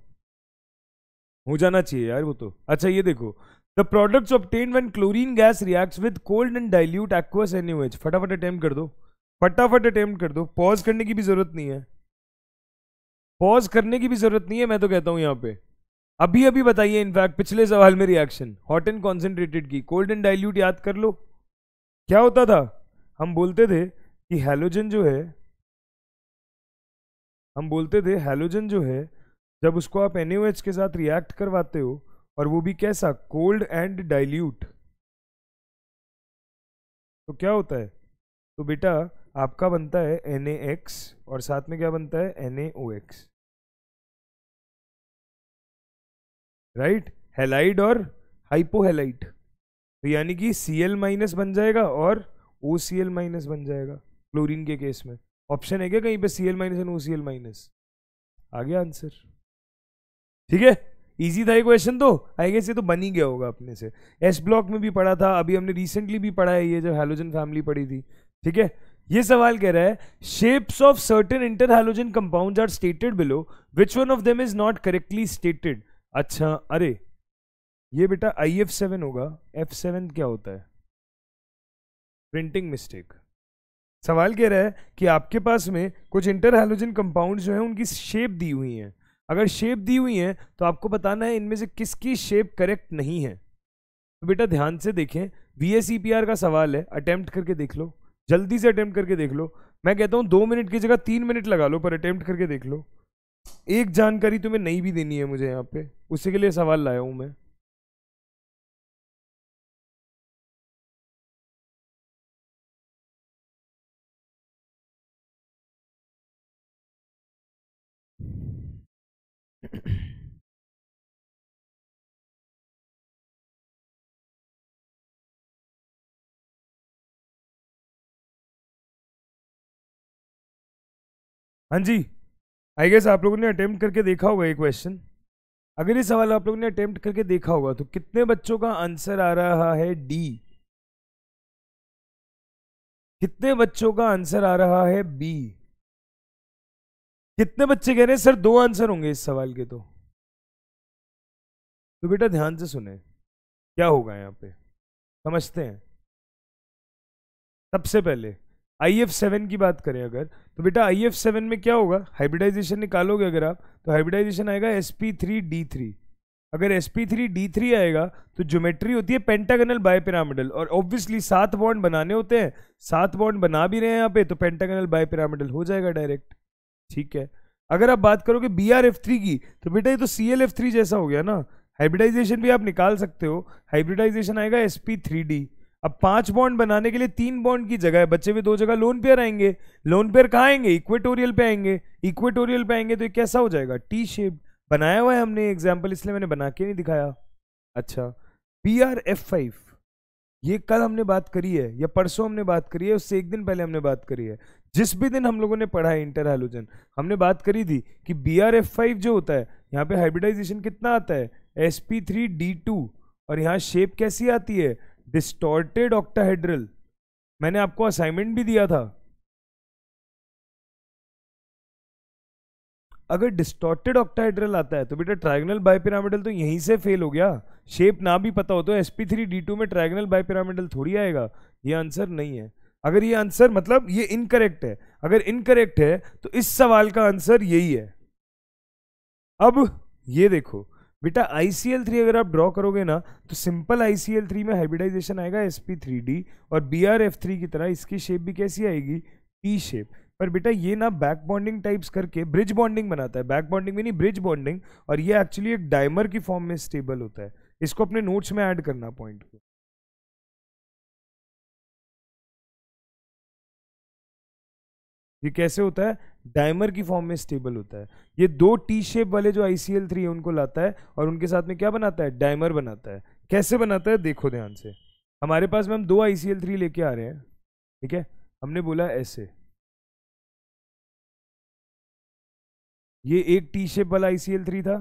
हो जाना चाहिए यार वो तो अच्छा ये देखो the products obtained when chlorine gas reacts with cold and dilute aqueous N फटाफट अटेम्प्ट कर दो फटाफट अटेम्प्ट कर दो पॉज करने की भी जरूरत नहीं है पॉज करने की भी जरूरत नहीं है मैं तो कहता हूँ यहाँ पे अभी अभी बताइए इनफैक्ट पिछले सवाल में रिएक्शन हॉट एंड कॉन्सेंट्रेटेड की कोल्ड एंड डाइल्यूट याद कर लो क्या होता था हम बोलते थे कि हेलोजन जो है हम बोलते थे हेलोजन जो है जब उसको आप एन के साथ रिएक्ट करवाते हो और वो भी कैसा कोल्ड एंड डाइल्यूट तो क्या होता है तो बेटा आपका बनता है एन और साथ में क्या बनता है एन राइट हेलाइड और हाइपोहेलाइट तो यानी कि सी एल माइनस बन जाएगा और ओ सी एल माइनस बन जाएगा क्लोरीन के केस में ऑप्शन है क्या कहीं पे C L minus and O C L minus आ गया आंसर ठीक है इजी था ये क्वेश्चन तो आई गेस ये तो बन ही गया होगा अपने से एस ब्लॉक में भी पढ़ा था अभी हमने रिसेंटली भी पढ़ा है ये जब हेलोजन फैमिली पढ़ी थी ठीक है ये सवाल कह रहा है shapes of certain inter halogen compound are stated below which one of them is not correctly stated अच्छा अरे ये बेटा आई एफ सेवन होगा एफ सेवन क्या होता है प्रिंटिंग मिस्टेक सवाल कह रहा है कि आपके पास में कुछ इंटर हेलोजन कंपाउंड जो है उनकी शेप दी हुई है अगर शेप दी हुई है तो आपको बताना है इनमें से किसकी शेप करेक्ट नहीं है तो बेटा ध्यान से देखें वी एस e का सवाल है अटैम्प्ट करके देख लो जल्दी से अटैम्प्ट करके देख लो मैं कहता हूँ दो मिनट की जगह तीन मिनट लगा लो पर अटैम्प्ट करके देख लो एक जानकारी तुम्हें नहीं भी देनी है मुझे यहाँ पे उसी के लिए सवाल लाया हूँ मैं हाँ जी आई गेस आप लोगों ने अटेम्प्ट करके देखा होगा ये क्वेश्चन अगर ये सवाल आप लोगों ने अटेम्प्ट करके देखा होगा तो कितने बच्चों का आंसर आ रहा है डी कितने बच्चों का आंसर आ रहा है बी कितने बच्चे कह रहे हैं सर दो आंसर होंगे इस सवाल के तो तो बेटा ध्यान से सुने क्या होगा यहाँ पे समझते हैं सबसे पहले आई एफ सेवन की बात करें अगर तो बेटा आई एफ सेवन में क्या होगा हाइब्रिडाइजेशन निकालोगे अगर आप तो हाइब्रिडाइजेशन आएगा S P three D three अगर S P three D three आएगा तो ज्योमेट्री होती है पेंटागनल बायपिरामिडल और ऑब्वियसली सात बॉन्ड बनाने होते हैं सात बॉन्ड बना भी रहे हैं यहाँ पे तो पेंटागनल बायपिरामिडल हो जाएगा डायरेक्ट ठीक है अगर आप बात करोगे बी आर एफ थ्री की तो बेटा ये तो सी एल एफ थ्री जैसा हो गया ना हाइब्रिडाइजेशन भी आप निकाल सकते हो हाइब्रिडाइजेशन आएगा एस पी थ्री डी अब पांच बॉन्ड बनाने के लिए तीन बॉन्ड की जगह है बच्चे भी दो जगह लोन पेयर आएंगे लोन पेयर कहाँ आएंगे इक्वेटोरियल पे आएंगे इक्वेटोरियल पे आएंगे तो कैसा हो जाएगा टी शेप बनाया हुआ है हमने एग्जाम्पल इसलिए मैंने बना के नहीं दिखाया अच्छा बी आर एफ फाइव ये कल हमने बात करी है या परसों हमने बात करी है उससे एक दिन पहले हमने बात करी है जिस भी दिन हम लोगों ने पढ़ा है इंटर हाइलोजन हमने बात करी थी कि बी आर एफ फाइव जो होता है यहाँ पे हाइब्रिडाइजेशन कितना आता है S P three D two और यहाँ शेप कैसी आती है डिस्टोर्टेड ऑक्टाहेड्रल मैंने आपको असाइनमेंट भी दिया था अगर डिस्टोर्टेड ऑक्टाहेड्रल आता है तो बेटा ट्राइगनल बायपिरामिडल तो यहीं से फेल हो गया शेप ना भी पता हो तो S P three D two में ट्राइगनल बायपिरामिडल थोड़ी आएगा ये आंसर नहीं है अगर ये आंसर मतलब ये इनकरेक्ट है अगर इनकरेक्ट है तो इस सवाल का आंसर यही है अब ये देखो बेटा थ्री अगर आप ड्रॉ करोगे ना तो सिंपल थ्री में हाइब्रिडाइजेशन आएगा एस और बी की तरह इसकी शेप भी कैसी आएगी टी शेप पर बेटा ये ना बैक बॉन्डिंग टाइप्स करके ब्रिज बॉन्डिंग बनाता है बैक बॉन्डिंग में नहीं ब्रिज बॉन्डिंग और ये एक्चुअली एक डायमर की फॉर्म में स्टेबल होता है इसको अपने नोट्स में ऐड करना पॉइंट को ये कैसे होता है डायमर की फॉर्म में स्टेबल होता है ये दो टी शेप वाले जो आई सी एल थ्री है उनको लाता है और उनके साथ में क्या बनाता है डायमर बनाता है कैसे बनाता है देखो ध्यान से हमारे पास में हम दो आई सी एल थ्री लेके आ रहे हैं ठीक है हमने बोला ऐसे ये एक टी शेप वाला आई सी एल थ्री था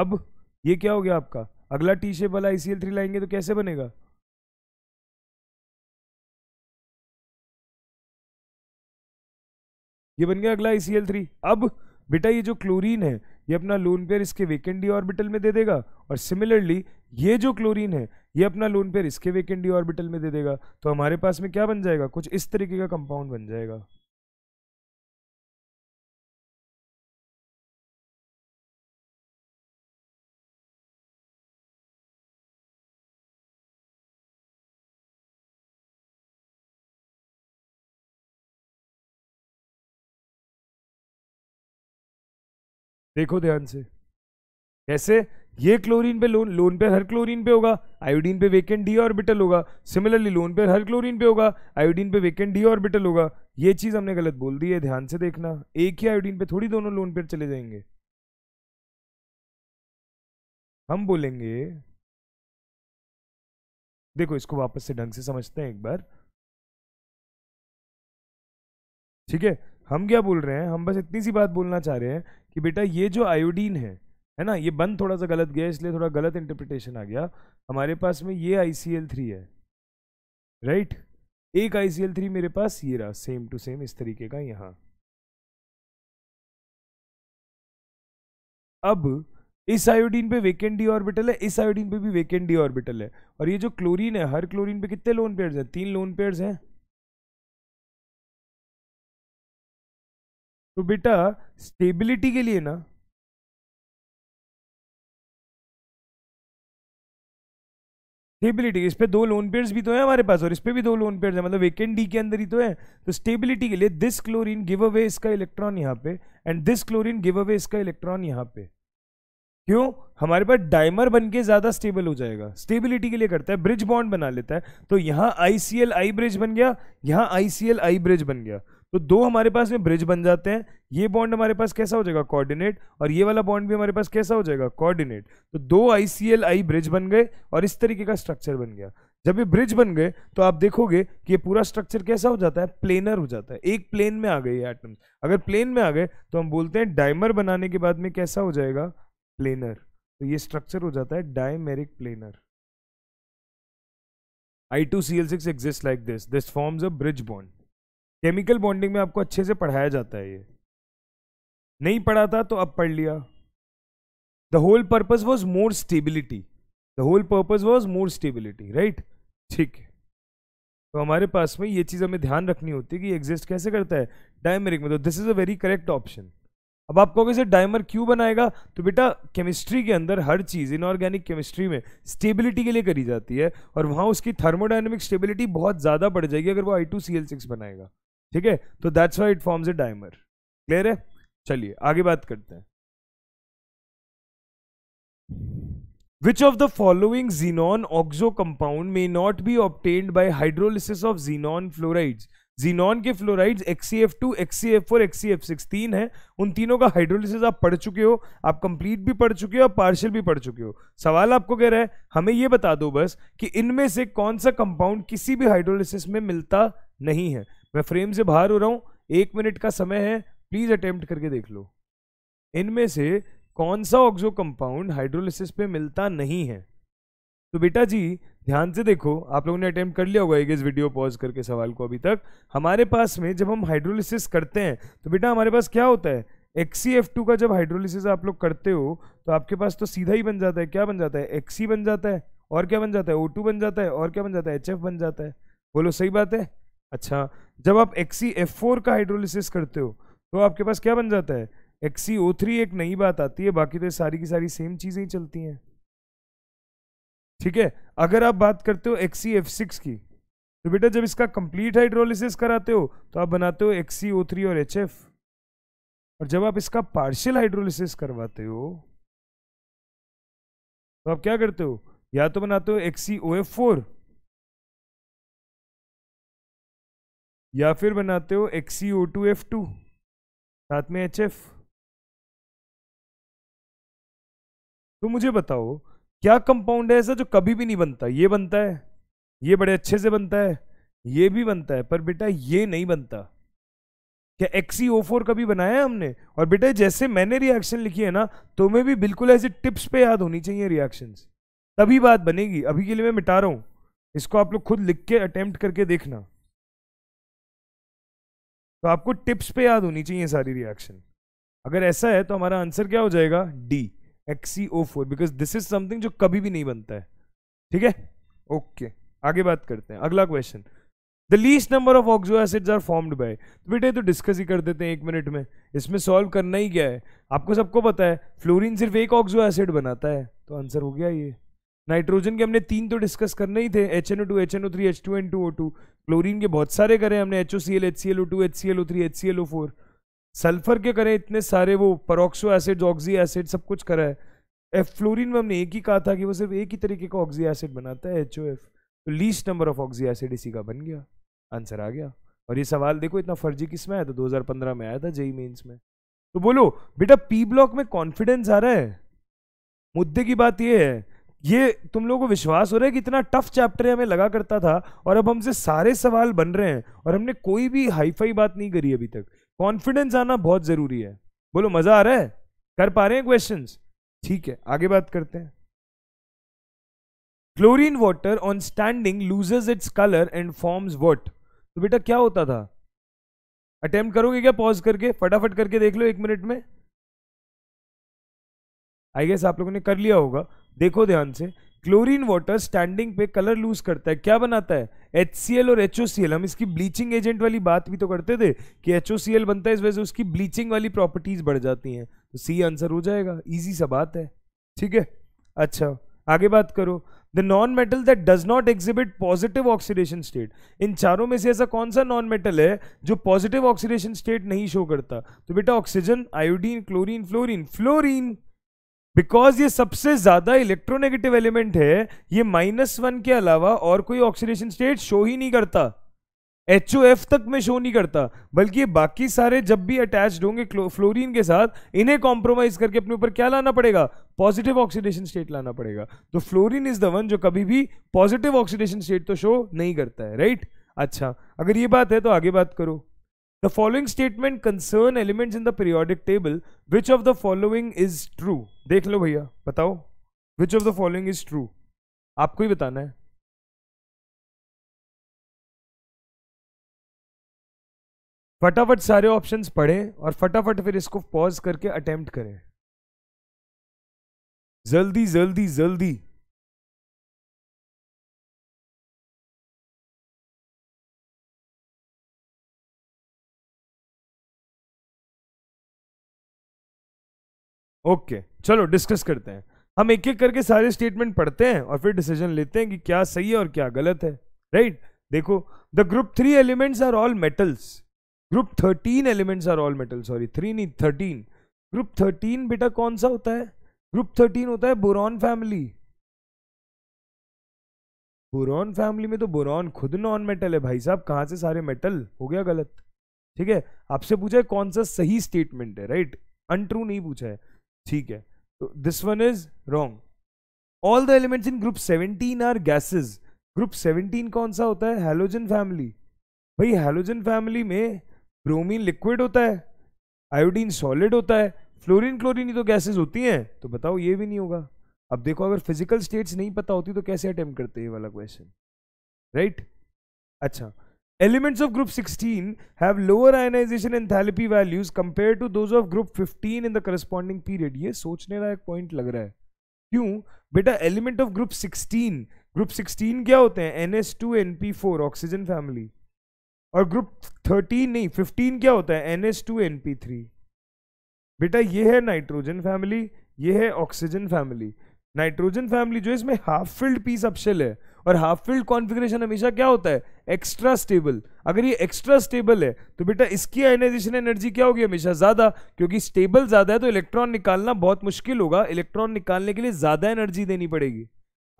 अब ये क्या हो गया आपका अगला टी शेप वाला आई सी एल थ्री लाएंगे तो कैसे बनेगा ये बन गया अगला ई e अब बेटा ये जो क्लोरीन है ये अपना लोन पेयर इसके वेकेंट डी ऑर्बिटल में दे देगा और सिमिलरली ये जो क्लोरीन है ये अपना लोन पेयर इसके वेकेंट डी ऑर्बिटल में दे देगा तो हमारे पास में क्या बन जाएगा कुछ इस तरीके का कंपाउंड बन जाएगा देखो ध्यान से कैसे ये क्लोरीन पे लोन लोन पे हर क्लोरीन पे होगा आयोडीन पे वेकेंट डी ऑर्बिटल होगा सिमिलरली लोन पे हर क्लोरीन पे होगा आयोडीन पे वेकेंट डी ऑर्बिटल होगा ये चीज़ हमने गलत बोल दी है ध्यान से देखना एक ही आयोडीन पे थोड़ी दोनों लोन पेयर चले जाएंगे हम बोलेंगे देखो इसको वापस से ढंग से समझते हैं एक बार ठीक है हम क्या बोल रहे हैं हम बस इतनी सी बात बोलना चाह रहे हैं कि बेटा ये जो आयोडीन है है ना ये बंद थोड़ा सा गलत गया इसलिए थोड़ा गलत इंटरप्रिटेशन आ गया हमारे पास में ये आई थ्री है राइट एक आई थ्री मेरे पास ये रहा सेम टू सेम इस तरीके का यहाँ अब इस आयोडीन पे वेकेंट डी ऑर्बिटल है इस आयोडीन पे भी वेकेंट डी ऑर्बिटल है और ये जो क्लोरीन है हर क्लोरीन पे कितने लोन पेयर्स हैं तीन लोन पेयर्स हैं तो बेटा स्टेबिलिटी के लिए ना स्टेबिलिटी इस पे दो लोन पेयर्स भी तो है हमारे पास और इस पे भी दो लोन पेयर्स है मतलब वेकेंट डी के अंदर ही तो है तो स्टेबिलिटी के लिए दिस क्लोरीन गिव अवे इसका इलेक्ट्रॉन यहाँ पे and this chlorine give away इसका इलेक्ट्रॉन यहाँ पे क्यों हमारे पास डाइमर बन के ज़्यादा स्टेबल हो जाएगा स्टेबिलिटी के लिए करता है ब्रिज बॉन्ड बना लेता है तो यहाँ आई सी एल आई ब्रिज बन गया यहाँ आई सी एल आई ब्रिज बन गया तो दो हमारे पास में ब्रिज बन जाते हैं ये बॉन्ड हमारे पास कैसा हो जाएगा कोऑर्डिनेट और ये वाला बॉन्ड भी हमारे पास कैसा हो जाएगा कोऑर्डिनेट तो दो आई सी एल आई ब्रिज बन गए और इस तरीके का स्ट्रक्चर बन गया जब ये ब्रिज बन गए तो आप देखोगे कि ये पूरा स्ट्रक्चर कैसा हो जाता है प्लेनर हो जाता है एक प्लेन में आ गए ये एटम्स अगर प्लेन में आ गए तो हम बोलते हैं डायमर बनाने के बाद में कैसा हो जाएगा प्लेनर तो ये स्ट्रक्चर हो जाता है dimeric planar I2Cl6 exists like this. This forms a bridge bond. Chemical bonding में आपको अच्छे से पढ़ाया जाता है ये नहीं पढ़ा था तो अब पढ़ लिया the whole purpose was more stability the whole purpose was more stability right ठीक है तो हमारे पास में ये चीज़ हमें ध्यान रखनी होती है कि एग्जिस्ट कैसे करता है डायमेरिक में तो this is a very correct option अब आप कहोगे डायमर क्यों बनाएगा तो बेटा केमिस्ट्री के अंदर हर चीज़ इनऑर्गेनिक केमिस्ट्री में स्टेबिलिटी के लिए करी जाती है और वहां उसकी थर्मोडाइनमिक स्टेबिलिटी बहुत ज़्यादा बढ़ जाएगी अगर वो I two C L six बनाएगा ठीक है तो that's why it forms a dimer clear है चलिए आगे बात करते हैं Which of the following xenon oxo compound may not be obtained by hydrolysis of xenon fluorides? Xenon के fluorides XCF2, XCF4, XCF6 तीन हैं उन तीनों का हाइड्रोलिसिस आप पढ़ चुके हो आप कंप्लीट भी पढ़ चुके हो आप पार्शल भी पढ़ चुके हो सवाल आपको कह रहा है हमें यह बता दो बस कि इनमें से कौन सा कंपाउंड किसी भी हाइड्रोलिसिस में मिलता नहीं है मैं फ्रेम से बाहर हो रहा हूँ एक मिनट का समय है प्लीज़ अटेम्प्ट करके देख लो इनमें से कौन सा ऑक्सो कंपाउंड हाइड्रोलिसिस पे मिलता नहीं है तो बेटा जी ध्यान से देखो आप लोगों ने अटेम्प्ट कर लिया होगा एक इस वीडियो पॉज करके सवाल को अभी तक हमारे पास में जब हम हाइड्रोलिसिस करते हैं तो बेटा हमारे पास क्या होता है एक्सी का जब हाइड्रोलिसिस आप लोग करते हो तो आपके पास तो सीधा ही बन जाता है क्या बन जाता है एक्सी बन जाता है और क्या बन जाता है ओ बन जाता है और क्या बन जाता है एच बन जाता है बोलो सही बात है अच्छा जब आप एक्सी एफ फोर का हाइड्रोलिसिस करते हो तो आपके पास क्या बन जाता है एक्सी ओ थ्री एक नई बात आती है बाकी तो सारी की सारी सेम चीज़ें ही चलती हैं ठीक है अगर आप बात करते हो एक्सी एफ सिक्स की तो बेटा जब इसका कंप्लीट हाइड्रोलिसिस कराते हो तो आप बनाते हो एक्सी ओ थ्री और एच एफ और जब आप इसका पार्शियल हाइड्रोलिसिस करवाते हो तो आप क्या करते हो या तो बनाते हो एक्सी ओ एफ फोर या फिर बनाते हो XE O two F two साथ में एच एफ तो मुझे बताओ क्या कंपाउंड है ऐसा जो कभी भी नहीं बनता ये बनता है ये बड़े अच्छे से बनता है ये भी बनता है पर बेटा ये नहीं बनता क्या एक्सी ओ फोर कभी बनाया हमने और बेटा जैसे मैंने रिएक्शन लिखी है ना तुम्हें तो भी बिल्कुल ऐसे टिप्स पे याद होनी चाहिए रिएक्शन तभी बात बनेगी अभी के लिए मैं मिटा रहा हूं इसको आप लोग खुद लिख के अटेम्प्ट करके देखना तो आपको टिप्स पे याद होनी चाहिए सारी रिएक्शन अगर ऐसा है तो हमारा आंसर क्या हो जाएगा D XE O four because this is something जो कभी भी नहीं बनता है ठीक है ओके आगे बात करते हैं अगला question the least number of oxo acids are formed by तो बेटे तो डिस्कस ही कर देते हैं एक मिनट में इसमें सॉल्व करना ही क्या है आपको सबको पता है फ्लोरीन सिर्फ एक ऑक्जो एसिड बनाता है तो आंसर हो गया ये नाइट्रोजन के हमने तीन तो डिस्कस करने ही थे H N O two H N O three H two N two O two chlorine के बहुत सारे करें हमने H O C L H C L O two H C L O three H C L O four sulphur के करें इतने सारे वो परोक्सो एसिड ऑक्सी एसिड सब कुछ करा है एफ फ्लोरिन में हमने एक ही कहा था कि वो सिर्फ एक ही तरीके का ऑक्सी एसिड बनाता है एच ओ एफ तो least number of oxy acid इसी का बन गया आंसर आ गया और ये सवाल देखो इतना फर्जी किस में आया था 2015 में आया था जेई मेन्स e में तो बोलो बेटा पी ब्लॉक में कॉन्फिडेंस आ रहा है मुद्दे की बात ये है ये तुम लोगों को विश्वास हो रहा है कि इतना टफ चैप्टर हमें लगा करता था और अब हमसे सारे सवाल बन रहे हैं और हमने कोई भी हाईफाई बात नहीं करी अभी तक कॉन्फिडेंस आना बहुत ज़रूरी है बोलो मज़ा आ रहा है कर पा रहे हैं क्वेश्चन ठीक है आगे बात करते हैं chlorine water on standing loses its colour and forms what तो बेटा क्या होता था अटेम्प्ट करोगे क्या पॉज करके फटाफट करके देख लो एक मिनट में आई गेस आप लोगों ने कर लिया होगा देखो ध्यान से क्लोरीन वाटर स्टैंडिंग पे कलर लूज करता है क्या बनाता है एच और एच हम इसकी ब्लीचिंग एजेंट वाली बात भी तो करते थे कि एच बनता है इस वजह से उसकी ब्लीचिंग वाली प्रॉपर्टीज बढ़ जाती हैं तो सी आंसर हो जाएगा ईजी सा बात है ठीक है अच्छा आगे बात करो the non metal that does not exhibit positive oxidation state इन चारों में से ऐसा कौन सा नॉन मेटल है जो पॉजिटिव ऑक्सीडेशन स्टेट नहीं शो करता तो बेटा oxygen iodine chlorine fluorine fluorine because ये सबसे ज्यादा इलेक्ट्रोनेगेटिव एलिमेंट है ये माइनस वन के अलावा और कोई ऑक्सीडेशन स्टेट शो ही नहीं करता एच ओ एफ तक में शो नहीं करता बल्कि ये बाकी सारे जब भी अटैच होंगे फ्लोरीन के साथ इन्हें कॉम्प्रोमाइज करके अपने ऊपर क्या लाना पड़ेगा पॉजिटिव ऑक्सीडेशन स्टेट लाना पड़ेगा तो फ्लोरीन इज द वन जो कभी भी पॉजिटिव ऑक्सीडेशन स्टेट तो शो नहीं करता है राइट अच्छा अगर ये बात है तो आगे बात करो The following statement concern elements in the periodic table. Which of the following is true? देख लो भैया बताओ Which of the following is true? आपको ही बताना है फटाफट सारे ऑप्शंस पढ़ें और फटाफट फिर इसको पॉज करके अटेम्प्ट करें जल्दी जल्दी जल्दी ओके चलो डिस्कस करते हैं हम एक एक करके सारे स्टेटमेंट पढ़ते हैं और फिर डिसीजन लेते हैं कि क्या सही है और क्या गलत है राइट देखो the group three elements are all metals group thirteen elements are all metal sorry three नहीं थर्टीन ग्रुप थर्टीन बेटा कौन सा होता है ग्रुप थर्टीन होता है बोरॉन फैमिली बोरॉन फैमिली में तो बोरॉन खुद नॉन मेटल है भाई साहब कहाँ से सारे मेटल हो गया गलत ठीक है आपसे पूछा है कौन सा सही स्टेटमेंट है राइट अनट्रू नहीं पूछा है ठीक है तो this one is wrong all the elements in group 17 are gases group 17 कौन सा होता है हेलोजन फैमिली भाई हेलोजन फैमिली में ब्रोमीन लिक्विड होता है आयोडीन सॉलिड होता है फ्लोरीन क्लोरीन ही तो गैसेस होती हैं तो बताओ ये भी नहीं होगा अब देखो अगर फिजिकल स्टेट्स नहीं पता होती तो कैसे अटेम्प्ट करते ये वाला क्वेश्चन राइट right? अच्छा Elements of group 16 have lower ionization enthalpy values compared to those of group 15 in the corresponding period. ये सोचने लायक पॉइंट लग रहा है क्यों बेटा एलिमेंट ऑफ ग्रुप 16 ग्रुप 16 क्या होते हैं NH2 NP4 ऑक्सीजन फैमिली और ग्रुप 13 नहीं 15 क्या होता है NH2 NP3 बेटा ये है नाइट्रोजन फैमिली ये है ऑक्सीजन फैमिली नाइट्रोजन फैमिली जो है इसमें हाफ फिल्ड पीस अपशेल है और हाफ फिल्ड कॉन्फिग्रेशन हमेशा क्या होता है एक्स्ट्रा स्टेबल अगर ये एक्स्ट्रा स्टेबल है तो बेटा इसकी आयनाइजेशन एनर्जी क्या होगी हमेशा ज़्यादा क्योंकि स्टेबल ज़्यादा है तो इलेक्ट्रॉन निकालना बहुत मुश्किल होगा इलेक्ट्रॉन निकालने के लिए ज़्यादा एनर्जी देनी पड़ेगी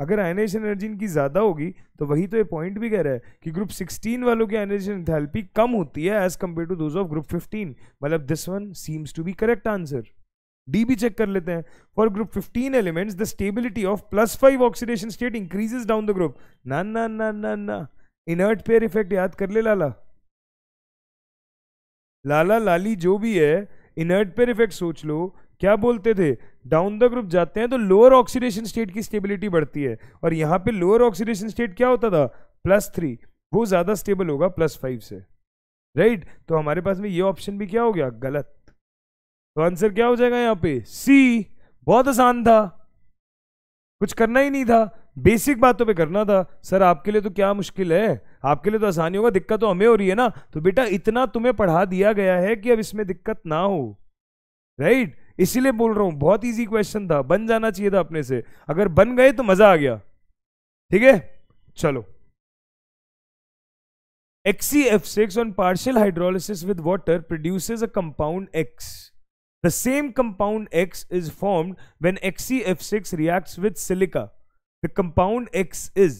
अगर आयनाइजेशन एनर्जी इनकी ज़्यादा होगी तो वही तो ये पॉइंट भी कह रहा है कि ग्रुप सिक्सटीन वालों की आयनाइजेशन थैल्पी कम होती है as compare to those of group fifteen मतलब this one seems to be correct answer D भी चेक कर लेते हैं for group 15 elements the stability of plus five oxidation state increases down the group ना ना ना ना ना इनर्ट पेयर इफेक्ट याद कर ले लाला लाला लाली जो भी है इनर्ट पेयर इफेक्ट सोच लो क्या बोलते थे डाउन द ग्रुप जाते हैं तो लोअर ऑक्सीडेशन स्टेट की स्टेबिलिटी बढ़ती है और यहाँ पे लोअर ऑक्सीडेशन स्टेट क्या होता था प्लस थ्री वो ज़्यादा स्टेबल होगा प्लस फाइव से राइट right? तो हमारे पास में ये ऑप्शन भी क्या हो गया गलत तो आंसर क्या हो जाएगा यहाँ पे सी बहुत आसान था कुछ करना ही नहीं था बेसिक बातों पे करना था सर आपके लिए तो क्या मुश्किल है आपके लिए तो आसानी होगा दिक्कत तो हमें हो रही है ना तो बेटा इतना तुम्हें पढ़ा दिया गया है कि अब इसमें दिक्कत ना हो राइट इसीलिए बोल रहा हूं बहुत इजी क्वेश्चन था बन जाना चाहिए था अपने से अगर बन गए तो मजा आ गया ठीक है चलो XE six on partial hydrolysis with water produces a compound X The same compound X is formed when XCF6 reacts with silica. The compound X is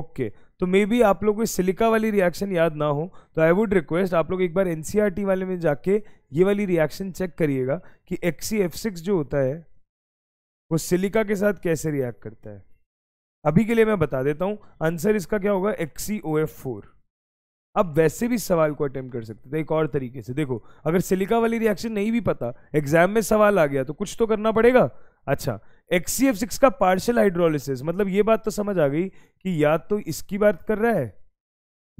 okay. तो मे बी आप लोग को सिलिका वाली रिएक्शन याद ना हो तो आई वुड रिक्वेस्ट आप लोग एक बार एनसीईआरटी e वाले में जाके ये वाली रिएक्शन चेक करिएगा कि सिक्स जो होता है वो सिलिका के साथ कैसे रिएक्ट करता है अभी के लिए मैं बता देता हूं आंसर इसका क्या होगा एफ फोर आप वैसे भी सवाल को अटेम्प्ट कर सकते थे एक और तरीके से देखो अगर सिलिका वाली रिएक्शन नहीं भी पता एग्जाम में सवाल आ गया तो कुछ तो करना पड़ेगा अच्छा एक्सीएफ सिक्स का पार्शियल हाइड्रोलिसिस मतलब ये बात तो समझ आ गई कि या तो इसकी बात कर रहा है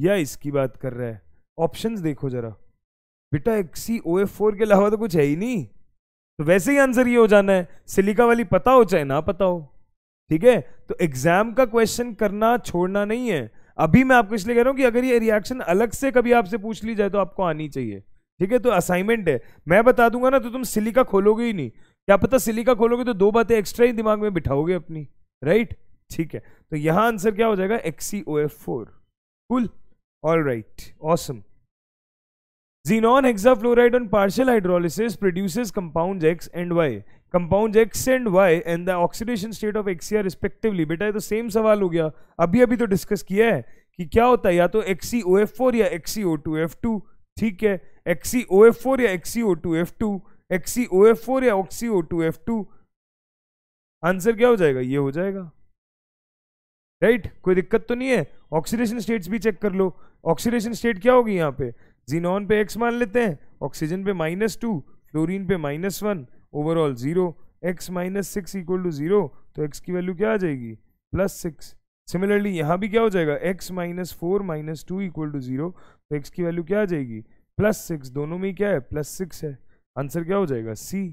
या इसकी बात कर रहा है ऑप्शंस देखो जरा बेटा एक्सी ओ एफ फोर के अलावा तो कुछ है ही नहीं तो वैसे ही आंसर ये हो जाना है सिलिका वाली पता हो चाहे ना पता हो ठीक है तो एग्जाम का क्वेश्चन करना छोड़ना नहीं है अभी मैं आपको इसलिए कह रहा हूं कि अगर ये रिएक्शन अलग से कभी आपसे पूछ ली जाए तो आपको आनी चाहिए ठीक है तो असाइनमेंट है मैं बता दूंगा ना तो तुम सिलिका खोलोगे ही नहीं क्या पता सिलिका खोलोगे तो दो बातें एक्स्ट्रा ही दिमाग में बिठाओगे अपनी राइट ठीक है तो यहां आंसर क्या हो जाएगा XE O F four cool all right awesome xenon hexafluoride on partial hydrolysis produces compound X and Y compound X and Y and the oxidation state of are respectively बेटा ये तो सेम सवाल हो गया अभी अभी तो डिस्कस किया है कि क्या होता है या तो एक्सी ओ एफ फोर या XE O two F two ठीक है एक्सी ओ एफ फोर या XE O two F two XE O F four या oxy O two F two answer क्या हो जाएगा ये हो जाएगा राइट right? कोई दिक्कत तो नहीं है ऑक्सीडेशन स्टेट्स भी चेक कर लो ऑक्सीडेशन स्टेट क्या होगी यहाँ पे जीनॉन पे एक्स मान लेते हैं ऑक्सीजन पे माइनस टू फ्लोरिन पे minus one overall zero X minus six equal to zero तो एक्स की वैल्यू क्या आ जाएगी प्लस सिक्स सिमिलरली यहाँ भी क्या हो जाएगा X minus four minus two equal to zero तो एक्स की वैल्यू क्या आ जाएगी प्लस सिक्स दोनों में क्या है प्लस सिक्स है आंसर क्या हो जाएगा सी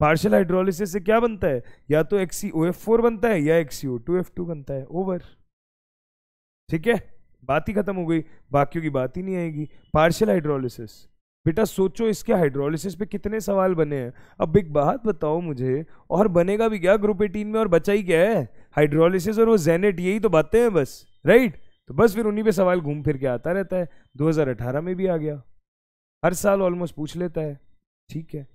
पार्शल हाइड्रोलिसिस से क्या बनता है या तो X C O F four बनता है या X C O two F two बनता है ओवर ठीक है बात ही खत्म हो गई बाकियों की बात ही नहीं आएगी पार्शल हाइड्रोलिसिस बेटा सोचो इसके हाइड्रोलिसिस पे कितने सवाल बने हैं अब एक बात बताओ मुझे और बनेगा भी क्या ग्रुप एटीन में और बचा ही क्या है हाइड्रोलिसिस और वो जेनेट यही तो बातें हैं बस राइट तो बस फिर उन्हीं पे सवाल घूम फिर के आता रहता है 2018 में भी आ गया हर साल ऑलमोस्ट पूछ लेता है ठीक है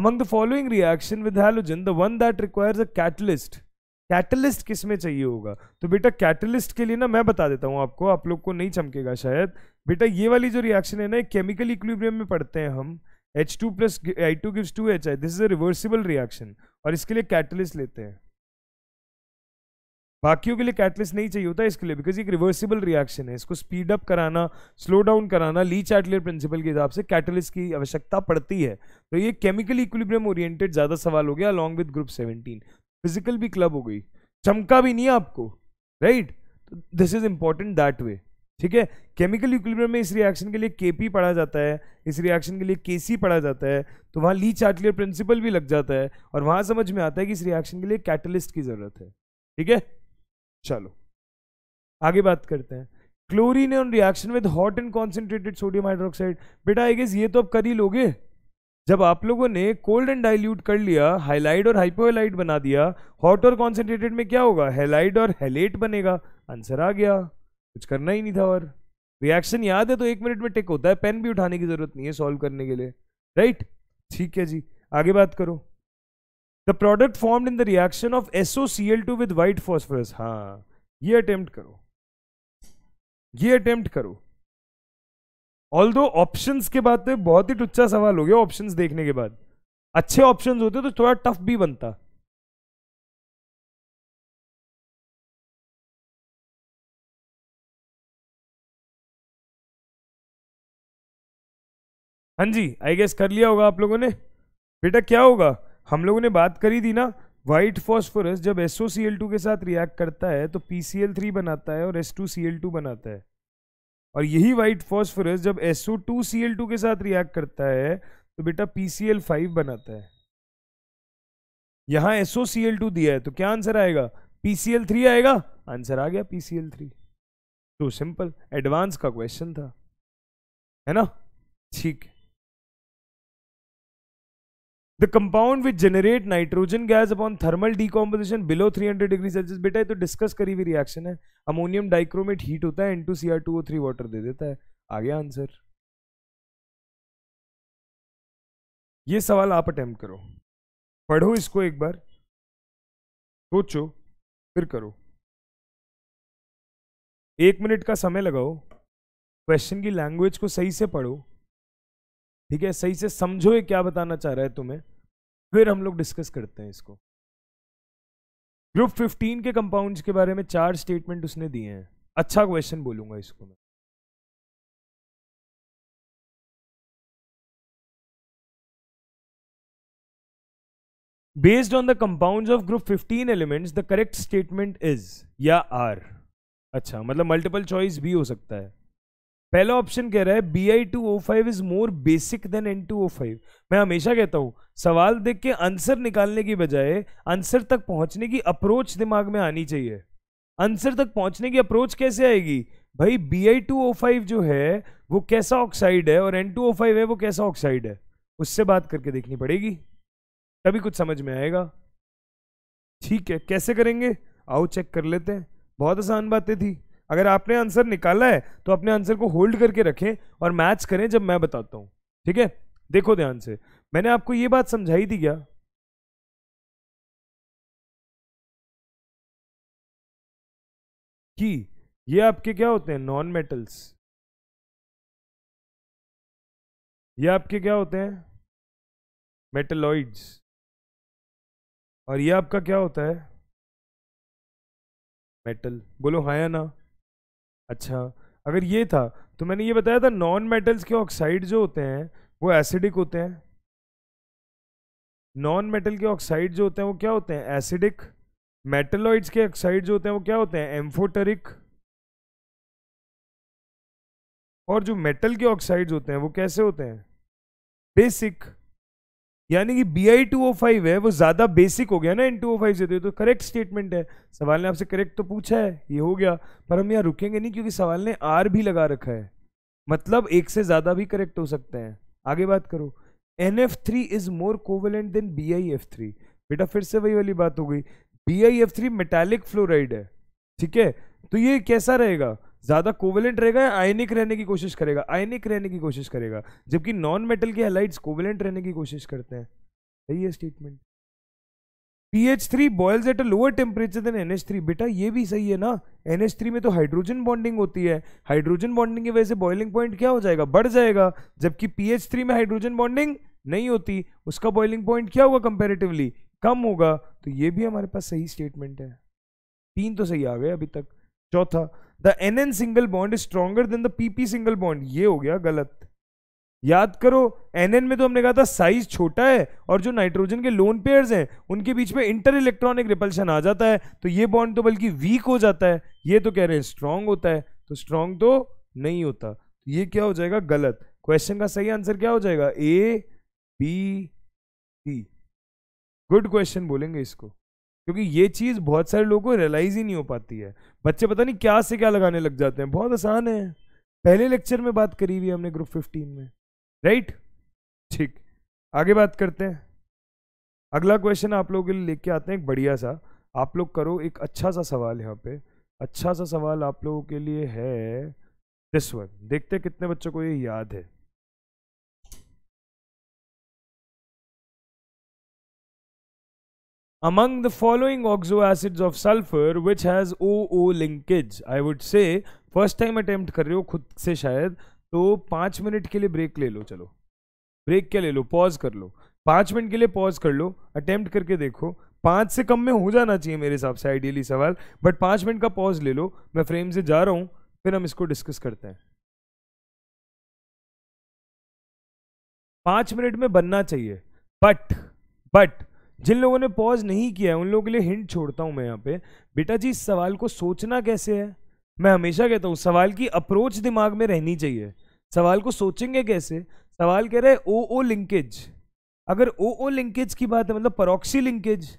among the following reaction with halogen the one that requires a catalyst catalyst किस में चाहिए होगा तो बेटा कैटलिस्ट के लिए ना मैं बता देता हूँ आपको आप लोग को नहीं चमकेगा शायद बेटा ये वाली जो रिएक्शन है ना केमिकल इक्विब्रियम में पढ़ते हैं हम H two plus I two gives two H I this is a reversible reaction और इसके लिए कैटलिस्ट लेते हैं बाकियों के लिए कैटलिस्ट नहीं चाहिए होता इसके लिए बिकॉज एक रिवर्सिबल रिएक्शन है इसको स्पीड अप कराना स्लो डाउन कराना ली चैटलियर प्रिंसिपल के हिसाब से कैटलिस्ट की आवश्यकता पड़ती है तो ये केमिकल इक्विब्रियम ओरिएंटेड ज़्यादा सवाल हो गया along with group seventeen physical भी क्लब हो गई चमका भी नहीं आपको right this is important that way ठीक है केमिकल इक्विलिब्रियम में इस रिएक्शन के लिए केपी पढ़ा जाता है इस रिएक्शन के लिए केसी पढ़ा जाता है तो वहां ली चार्टलियर प्रिंसिपल भी लग जाता है और वहां समझ में आता है कि इस रिएक्शन के लिए कैटलिस्ट की ज़रूरत है ठीक है चलो आगे बात करते हैं chlorine on reaction with hot and concentrated sodium hydroxide बेटा आई गेस ये तो आप कर ही लोगे जब आप लोगों ने कोल्ड एंड डाइल्यूट कर लिया हाइलाइड और हाइपोहेलाइड बना दिया हॉट और कॉन्सेंट्रेटेड में क्या होगा हेलाइड और हेलेट बनेगा आंसर आ गया कुछ करना ही नहीं था और रिएक्शन याद है तो एक मिनट में टिक होता है पेन भी उठाने की ज़रूरत नहीं है सॉल्व करने के लिए राइट ठीक है जी आगे बात करो the product formed in the reaction of SO C L two with white phosphorus हाँ ये अटेम्प्ट करो ये अटेम्प्ट करो ऑल दो ऑप्शन के बाद तो बहुत ही टुच्चा सवाल हो गया ऑप्शन देखने के बाद अच्छे ऑप्शन होते तो थोड़ा टफ भी बनता हाँ जी आई गेस कर लिया होगा आप लोगों ने बेटा क्या होगा हम लोगों ने बात करी थी ना वाइट फॉस्फोरस जब टू के साथ रिएक्ट करता है तो पी बनाता है और एस बनाता है और यही वाइट फॉस्फोरस जब टू के साथ रिएक्ट करता है तो बेटा पी बनाता है यहाँ टू दिया है तो क्या आंसर आएगा पी आएगा आंसर आ गया पी तो सिंपल एडवांस का क्वेश्चन था है ना ठीक है the compound which generate nitrogen gas upon thermal decomposition below 300 degree Celsius बेटा ये तो डिस्कस करी हुई रिएक्शन है अमोनियम डाइक्रोमेट हीट होता है two C O three water दे देता है आ गया आंसर ये सवाल आप अटेम्प्ट करो पढ़ो इसको एक बार सोचो फिर करो एक मिनट का समय लगाओ क्वेश्चन की लैंग्वेज को सही से पढ़ो ठीक है सही से समझो ये क्या बताना चाह रहा है तुम्हें फिर हम लोग डिस्कस करते हैं इसको ग्रुप फिफ्टीन के कंपाउंड्स के बारे में चार स्टेटमेंट उसने दिए हैं अच्छा क्वेश्चन बोलूंगा इसको मैं based on the compound of group 15 elements the correct statement is या आर अच्छा मतलब मल्टीपल चॉइस भी हो सकता है पहला ऑप्शन कह रहा है B I two O five is more basic than N two O five मैं हमेशा कहता हूँ सवाल देख के आंसर निकालने की बजाय आंसर तक पहुंचने की अप्रोच दिमाग में आनी चाहिए आंसर तक पहुंचने की अप्रोच कैसे आएगी भाई B I two O five जो है वो कैसा ऑक्साइड है और एन टू ओ फाइव है वो कैसा ऑक्साइड है उससे बात करके देखनी पड़ेगी तभी कुछ समझ में आएगा ठीक है कैसे करेंगे आओ चेक कर लेते हैं बहुत आसान बातें थी अगर आपने आंसर निकाला है तो अपने आंसर को होल्ड करके रखें और मैच करें जब मैं बताता हूं ठीक है देखो ध्यान से मैंने आपको ये बात समझाई थी क्या कि ये आपके क्या होते हैं नॉन मेटल्स ये आपके क्या होते हैं मेटलॉइड्स और ये आपका क्या होता है मेटल बोलो हाँ या ना अच्छा अगर ये था तो मैंने ये बताया था नॉन मेटल्स के ऑक्साइड जो होते हैं वो एसिडिक होते हैं नॉन मेटल के ऑक्साइड जो होते हैं वो क्या होते हैं एसिडिक मेटलॉइड्स के ऑक्साइड जो होते हैं वो क्या होते हैं एम्फोटरिक और जो मेटल के ऑक्साइड्स होते हैं वो कैसे होते हैं बेसिक यानी कि B I two O five है वो ज़्यादा बेसिक हो गया ना इन टू ओ फाइव से तो ये तो करेक्ट स्टेटमेंट है सवाल ने आपसे करेक्ट तो पूछा है ये हो गया पर हम यहाँ रुकेंगे नहीं क्योंकि सवाल ने आर भी लगा रखा है मतलब एक से ज़्यादा भी करेक्ट हो सकते हैं आगे बात करो N F three is more covalent than B I F three बेटा फिर से वही वाली बात हो गई B I F three metallic fluoride है ठीक है तो ये कैसा रहेगा ज़्यादा कोवेलेंट रहेगा या आयनिक रहने की कोशिश करेगा आयनिक रहने की कोशिश करेगा जबकि नॉन मेटल के हेलाइट्स कोवेलेंट रहने की कोशिश करते हैं सही है statement P H three boils at a lower temperature than N H three बेटा ये भी सही है ना एन एच थ्री में तो हाइड्रोजन बॉन्डिंग होती है हाइड्रोजन बॉन्डिंग की वजह से बॉइलिंग पॉइंट क्या हो जाएगा बढ़ जाएगा जबकि पी एच थ्री में हाइड्रोजन बॉन्डिंग नहीं होती उसका बॉइलिंग पॉइंट क्या होगा कंपेरेटिवली कम होगा तो ये भी हमारे पास सही स्टेटमेंट है तीन तो सही आ गए अभी तक चौथा the N N single bond is stronger than the P P single bond ये हो गया गलत याद करो एन एन में तो हमने कहा था साइज छोटा है और जो नाइट्रोजन के लोन पेयर्स हैं उनके बीच में इंटर इलेक्ट्रॉनिक रिपल्शन आ जाता है तो ये बॉन्ड तो बल्कि वीक हो जाता है ये तो कह रहे हैं स्ट्रांग होता है तो स्ट्रांग तो नहीं होता तो ये क्या हो जाएगा गलत क्वेश्चन का सही आंसर क्या हो जाएगा A B C good question बोलेंगे इसको क्योंकि ये चीज़ बहुत सारे लोगों को रियलाइज़ ही नहीं हो पाती है बच्चे पता नहीं क्या से क्या लगाने लग जाते हैं बहुत आसान है पहले लेक्चर में बात करी हुई हमने ग्रुप फिफ्टीन में राइट ठीक आगे बात करते हैं अगला क्वेश्चन आप लोगों के लिए लेके आते हैं एक बढ़िया सा आप लोग करो एक अच्छा सा सवाल यहाँ पे अच्छा सा सवाल आप लोगों के लिए है दिस वन देखते हैं कितने बच्चों को ये याद है among the following the acid of sulphur which has O O linkage I would say first time attempt कर रहे हो खुद से शायद तो पांच मिनट के लिए ब्रेक ले लो चलो ब्रेक क्या ले लो पॉज कर लो पांच मिनट के लिए पॉज कर लो अटेम्प्ट करके देखो पांच से कम में हो जाना चाहिए मेरे हिसाब से आइडियली सवाल बट पांच मिनट का पॉज ले लो मैं फ्रेम से जा रहा हूँ फिर हम इसको डिस्कस करते हैं पांच मिनट में बनना चाहिए बट बट जिन लोगों ने पॉज नहीं किया है उन लोगों के लिए हिंट छोड़ता हूँ मैं यहाँ पे बेटा जी इस सवाल को सोचना कैसे है मैं हमेशा कहता हूँ सवाल की अप्रोच दिमाग में रहनी चाहिए सवाल को सोचेंगे कैसे सवाल कह रहे हैं ओ ओ लिंकेज अगर ओ ओ लिंकेज की बात है मतलब परोक्सी लिंकेज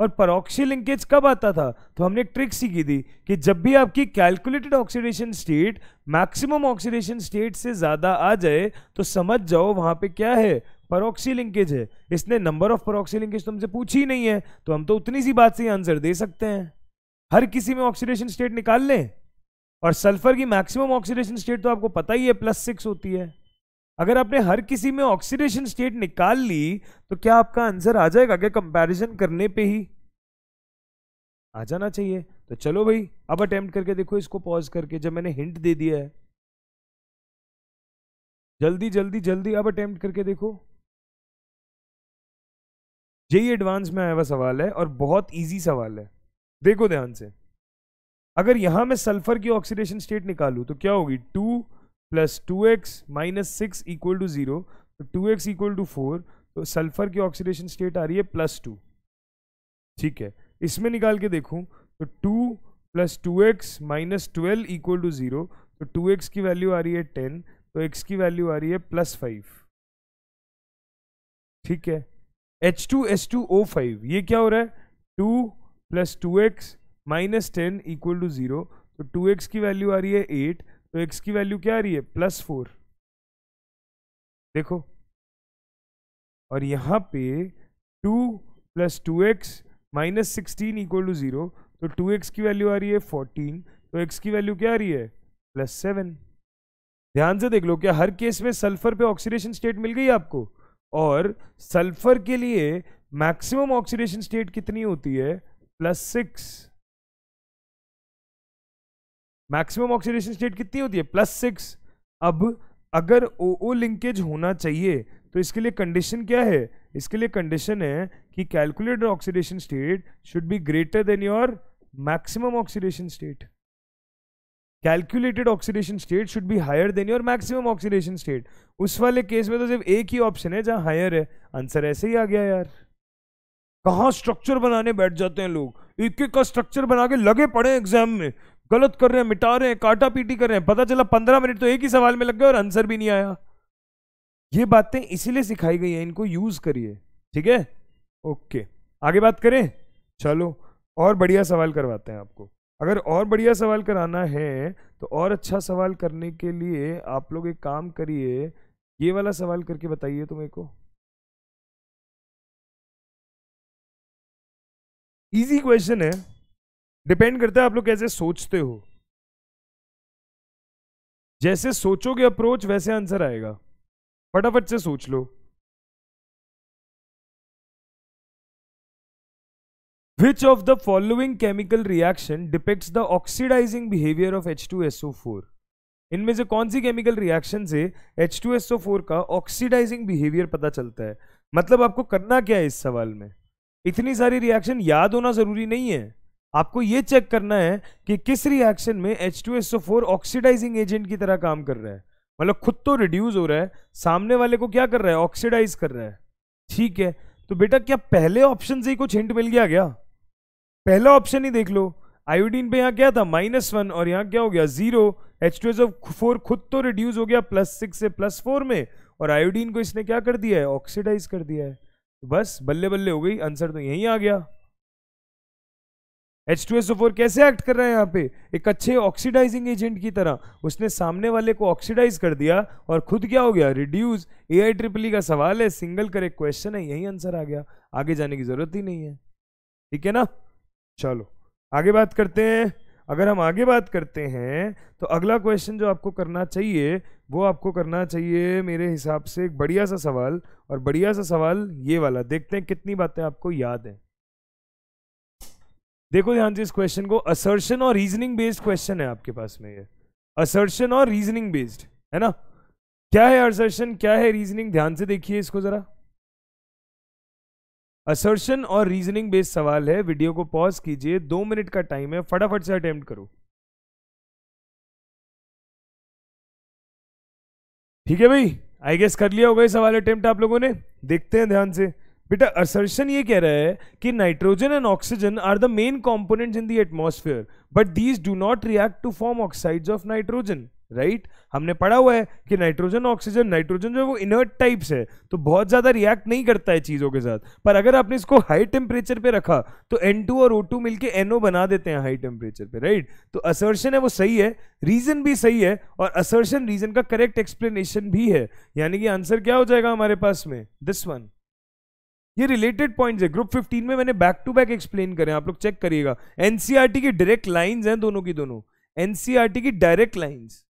और परोक्सी लिंकेज कब आता था तो हमने एक ट्रिक सीखी थी कि जब भी आपकी calculated oxidation state maximum oxidation state से ज़्यादा आ जाए तो समझ जाओ वहाँ पे क्या है परोक्सी लिंकेज है इसने नंबर ऑफ परोक्सी लिंकेज तुमसे पूछी ही नहीं है तो हम तो उतनी सी बात से ही आंसर दे सकते हैं हर किसी में ऑक्सीडेशन स्टेट निकाल लें और सल्फर की मैक्सिमम ऑक्सीडेशन स्टेट तो आपको पता ही है प्लस सिक्स होती है अगर आपने हर किसी में ऑक्सीडेशन स्टेट निकाल ली तो क्या आपका आंसर आ जाएगा क्या कंपेरिजन करने पर ही आ जाना चाहिए तो चलो भाई अब अटेम्प्ट करके देखो इसको पॉज करके जब मैंने हिंट दे दिया है जल्दी जल्दी जल्दी अब अटेम्प्ट करके देखो जेई एडवांस e में आया हुआ सवाल है और बहुत ईजी सवाल है देखो ध्यान से अगर यहां मैं सल्फर की ऑक्सीडेशन स्टेट निकालू तो क्या होगी two plus two X minus six equal to zero तो two X equal to four तो सल्फर की ऑक्सीडेशन स्टेट आ रही है प्लस टू ठीक है इसमें निकाल के देखूं तो two plus two X minus twelve equal to zero तो टू एक्स की वैल्यू आ रही है टेन तो एक्स की वैल्यू आ रही है प्लस फाइव ठीक है H two S two O five ये क्या हो रहा है two plus two X minus ten equal to zero तो टू एक्स की वैल्यू आ रही है एट तो एक्स की वैल्यू क्या आ रही है प्लस फोर देखो और यहाँ पे two plus two X minus sixteen equal to zero तो टू एक्स की वैल्यू आ रही है फोर्टीन तो एक्स की वैल्यू क्या आ रही है प्लस सेवन ध्यान से देख लो क्या हर केस में सल्फर पे ऑक्सीडेशन स्टेट मिल गई आपको और सल्फर के लिए मैक्सिमम ऑक्सीडेशन स्टेट कितनी होती है plus six maximum oxidation state कितनी होती है प्लस सिक्स अब अगर ओ ओ लिंकेज होना चाहिए तो इसके लिए कंडीशन क्या है इसके लिए कंडीशन है कि calculated oxidation state should be greater than your maximum oxidation state calculated oxidation state should be higher than your maximum oxidation state उस वाले केस में तो सिर्फ एक ही ऑप्शन है जहां हायर है आंसर ऐसे ही आ गया यार कहा स्ट्रक्चर बनाने बैठ जाते हैं लोग एक एक का स्ट्रक्चर बना के लगे पड़े एग्जाम में गलत कर रहे हैं मिटा रहे हैं काटा पीटी कर रहे हैं पता चला पंद्रह मिनट तो एक ही सवाल में लग गए और आंसर भी नहीं आया ये बातें इसीलिए सिखाई गई हैं इनको यूज करिए ठीक है ओके आगे बात करें चलो और बढ़िया सवाल करवाते हैं आपको अगर और बढ़िया सवाल कराना है तो और अच्छा सवाल करने के लिए आप लोग एक काम करिए ये वाला सवाल करके बताइए तो मेरे को इजी क्वेश्चन है डिपेंड करता है आप लोग कैसे सोचते हो जैसे सोचोगे अप्रोच वैसे आंसर आएगा फटाफट से सोच लो Which of the following chemical reaction depicts the oxidizing behavior of H2SO4? इनमें से कौन सी केमिकल रिएक्शन से H2SO4 का ऑक्सीडाइजिंग बिहेवियर पता चलता है मतलब आपको करना क्या है इस सवाल में इतनी सारी रिएक्शन याद होना जरूरी नहीं है आपको ये चेक करना है कि किस रिएक्शन में H2SO4 ऑक्सीडाइजिंग एजेंट की तरह काम कर रहा है मतलब खुद तो रिड्यूस हो रहा है सामने वाले को क्या कर रहा है ऑक्सीडाइज कर रहा है ठीक है तो बेटा क्या पहले ऑप्शन से ही कुछ हिंट मिल गया क्या पहला ऑप्शन ही देख लो आयोडीन पे यहाँ क्या था माइनस वन और यहाँ क्या हो गया zero H two S O four खुद तो रिड्यूस हो गया प्लस सिक्स से प्लस फोर में और आयोडीन को इसने क्या कर दिया है ऑक्सीडाइज कर दिया है तो बस बल्ले बल्ले हो गई आंसर तो यही आ गया H two S O four कैसे एक्ट कर रहा है यहाँ पे एक अच्छे ऑक्सीडाइजिंग एजेंट की तरह उसने सामने वाले को ऑक्सीडाइज कर दिया और खुद क्या हो गया रिड्यूस ए आई ट्रिपली का सवाल है सिंगल करेक्ट क्वेश्चन है यही आंसर आ गया आगे जाने की जरूरत ही नहीं है ठीक है ना चलो आगे बात करते हैं अगर हम आगे बात करते हैं तो अगला क्वेश्चन जो आपको करना चाहिए वो आपको करना चाहिए मेरे हिसाब से एक बढ़िया सा सवाल और बढ़िया सा सवाल ये वाला देखते हैं कितनी बातें आपको याद हैं देखो ध्यान से इस क्वेश्चन को असर्शन और रीजनिंग बेस्ड क्वेश्चन है आपके पास में ये असर्शन और रीजनिंग बेस्ड है ना क्या है असर्शन क्या है रीजनिंग ध्यान से देखिए इसको जरा असर्शन और रीजनिंग बेस्ड सवाल है वीडियो को पॉज कीजिए दो मिनट का टाइम है फटाफट से अटेम्प्ट करो ठीक है भाई आई गेस कर लिया होगा ये सवाल अटेम्प्ट आप लोगों ने देखते हैं ध्यान से बेटा असर्शन ये कह रहा है कि nitrogen and oxygen are the main component in the atmosphere but these do not react to form oxides of nitrogen right right? हमने पढ़ा हुआ है कि नाइट्रोजन ऑक्सीजन नाइट्रोजन जो है वो इनर्ट टाइप्स है तो बहुत ज़्यादा रिएक्ट नहीं करता है चीज़ों के साथ पर अगर आपने इसको हाई टेम्परेचर पे रखा तो N2 और O2 मिलके NO बना देते हैं हाई टेम्परेचर पे राइट right? तो असर्शन है वो सही है रीज़न भी सही है और असर्शन रीज़न का करेक्ट एक्सप्लेनेशन भी है यानी कि आंसर क्या हो जाएगा हमारे पास में दिस वन ये रिलेटेड पॉइंट्स है ग्रुप 15 में मैंने बैक टू बैक एक्सप्लेन करें आप लोग चेक करिएगा एनसीआरटी e की डायरेक्ट लाइंस हैं दोनों की दोनों एनसीआरटी e की डायरेक्ट लाइंस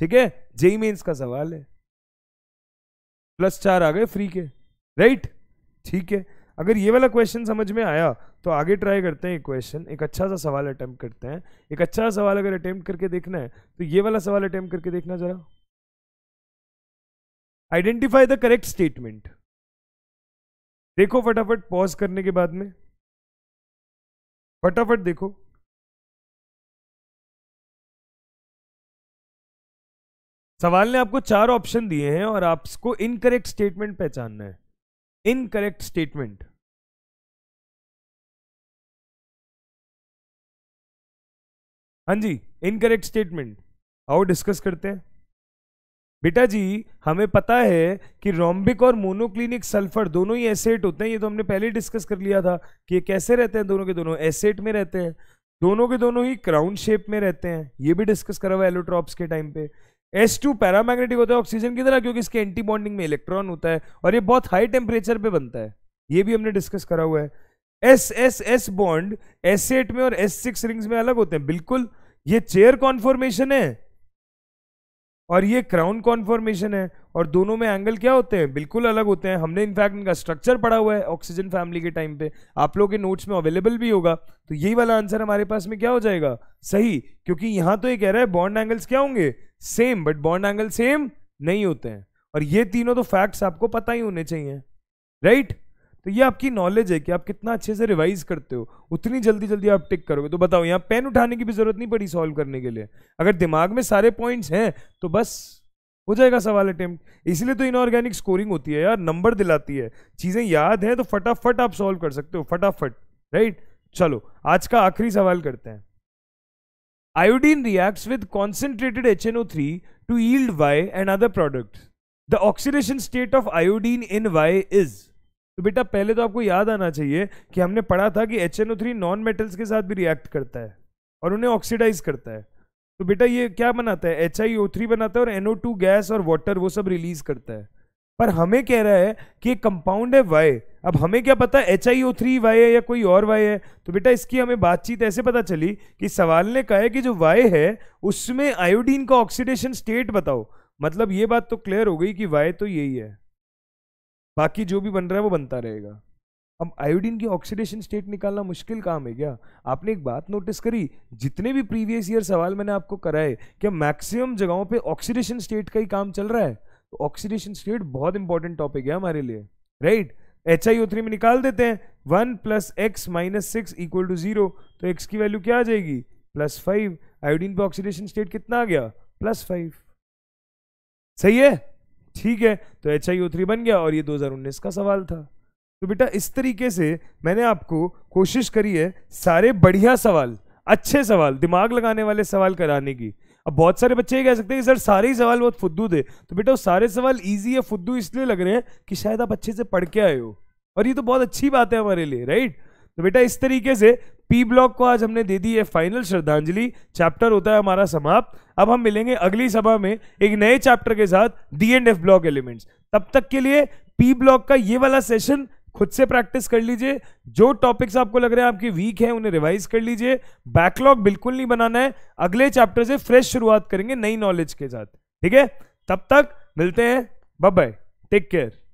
ठीक है जेई मेन्स का सवाल है प्लस चार आ गए फ्री के राइट ठीक है अगर ये वाला क्वेश्चन समझ में आया तो आगे ट्राई करते हैं एक क्वेश्चन एक अच्छा सा सवाल अटैम्प्ट करते हैं एक अच्छा सा सवाल अगर अटैम्प्ट करके देखना है तो ये वाला सवाल अटैम्प्ट करके देखना जरा आइडेंटिफाई द करेक्ट स्टेटमेंट देखो फटाफट पॉज करने के बाद में फटाफट देखो सवाल ने आपको चार ऑप्शन दिए हैं और आपको इनकरेक्ट स्टेटमेंट पहचानना है इनकरेक्ट स्टेटमेंट हाँ जी इनकरेक्ट स्टेटमेंट आओ डिस्कस करते हैं बेटा जी हमें पता है कि रोम्बिक और मोनोक्लिनिक सल्फर दोनों ही एसेट होते हैं ये तो हमने पहले डिस्कस कर लिया था कि ये कैसे रहते हैं दोनों के दोनों एसेट में रहते हैं दोनों के दोनों ही क्राउन शेप में रहते हैं ये भी डिस्कस करा हुआ एलोट्रॉप्स के टाइम पे एस टू पैरामैग्नेटिक होता है ऑक्सीजन की तरह क्योंकि इसके एंटी बॉन्डिंग में इलेक्ट्रॉन होता है और ये बहुत हाई टेम्परेचर पे बनता है ये भी हमने डिस्कस करा हुआ है S S S bond S eight में और एस सिक्स रिंग्स में अलग होते हैं बिल्कुल ये चेयर कॉन्फॉर्मेशन है और ये क्राउन कॉन्फॉर्मेशन है और दोनों में एंगल क्या होते हैं बिल्कुल अलग होते हैं हमने इनफैक्ट इनका स्ट्रक्चर पढ़ा हुआ है ऑक्सीजन फैमिली के टाइम पे आप लोगों के नोट्स में अवेलेबल भी होगा तो यही वाला आंसर हमारे पास में क्या हो जाएगा सही क्योंकि यहां तो ये कह रहा है बॉन्ड एंगल्स क्या होंगे same but bond angle same नहीं होते हैं और ये तीनों तो फैक्ट्स आपको पता ही होने चाहिए राइट right? तो ये आपकी नॉलेज है कि आप कितना अच्छे से रिवाइज करते हो उतनी जल्दी जल्दी आप टिक करोगे तो बताओ यहाँ पेन उठाने की भी जरूरत नहीं पड़ी सॉल्व करने के लिए अगर दिमाग में सारे पॉइंट्स हैं तो बस हो जाएगा सवाल अटेम्प्ट इसलिए तो इनऑर्गेनिक स्कोरिंग होती है यार नंबर दिलाती है चीज़ें याद हैं तो फटाफट आप सॉल्व कर सकते हो फटाफट राइट चलो आज का आखिरी सवाल करते हैं Iodine reacts with concentrated HNO3 to yield Y and other products. The oxidation state of iodine in Y is तो बेटा पहले तो आपको याद आना चाहिए कि हमने पढ़ा था कि एच थ्री नॉन मेटल्स के साथ भी रिएक्ट करता है और उन्हें ऑक्सीडाइज करता है तो बेटा ये क्या बनाता है एच थ्री बनाता है और एनओ टू गैस और वाटर वो सब रिलीज करता है पर हमें कह रहा है कि कंपाउंड है वाई अब हमें क्या पता H I O three Y है या कोई और वाई है तो बेटा इसकी हमें बातचीत ऐसे पता चली कि सवाल ने कहा है कि जो वाई है उसमें आयोडीन का ऑक्सीडेशन स्टेट बताओ मतलब ये बात तो क्लियर हो गई कि वाई तो यही है बाकी जो भी बन रहा है वो बनता रहेगा अब आयोडीन की ऑक्सीडेशन स्टेट निकालना मुश्किल काम है क्या आपने एक बात नोटिस करी जितने भी प्रीवियस ईयर सवाल मैंने आपको कराए क्या मैक्सिमम जगहों पे ऑक्सीडेशन स्टेट का ही काम चल रहा है ऑक्सीडेशन स्टेट बहुत इंपॉर्टेंट टॉपिक है हमारे लिए right H I O three में निकाल देते हैं one plus X minus six equal to zero तो एक्स की वैल्यू क्या आ जाएगी प्लस फाइव आयोडीन पे ऑक्सीडेशन स्टेट कितना आ गया प्लस फाइव सही है ठीक है तो एच आई ओ थ्री बन गया और ये दो हजार उन्नीस का सवाल था तो बेटा इस तरीके से मैंने आपको कोशिश करी है सारे बढ़िया सवाल अच्छे सवाल दिमाग लगाने वाले सवाल कराने की अब बहुत सारे बच्चे ये कह सकते हैं कि सर सारे ही सवाल बहुत फुद्दू थे तो बेटा सारे सवाल ईजी या फुद्दू इसलिए लग रहे हैं कि शायद आप अच्छे से पढ़ के आए हो और ये तो बहुत अच्छी बात है हमारे लिए राइट तो बेटा इस तरीके से पी ब्लॉक को आज हमने दे दी है फाइनल श्रद्धांजलि चैप्टर होता है हमारा समाप्त अब हम मिलेंगे अगली सभा में एक नए चैप्टर के साथ D and F block elements तब तक के लिए पी ब्लॉक का ये वाला सेशन खुद से प्रैक्टिस कर लीजिए जो टॉपिक्स आपको लग रहे हैं आपकी वीक है उन्हें रिवाइज कर लीजिए बैकलॉग बिल्कुल नहीं बनाना है अगले चैप्टर से फ्रेश शुरुआत करेंगे नई नॉलेज के साथ ठीक है तब तक मिलते हैं बाय टेक केयर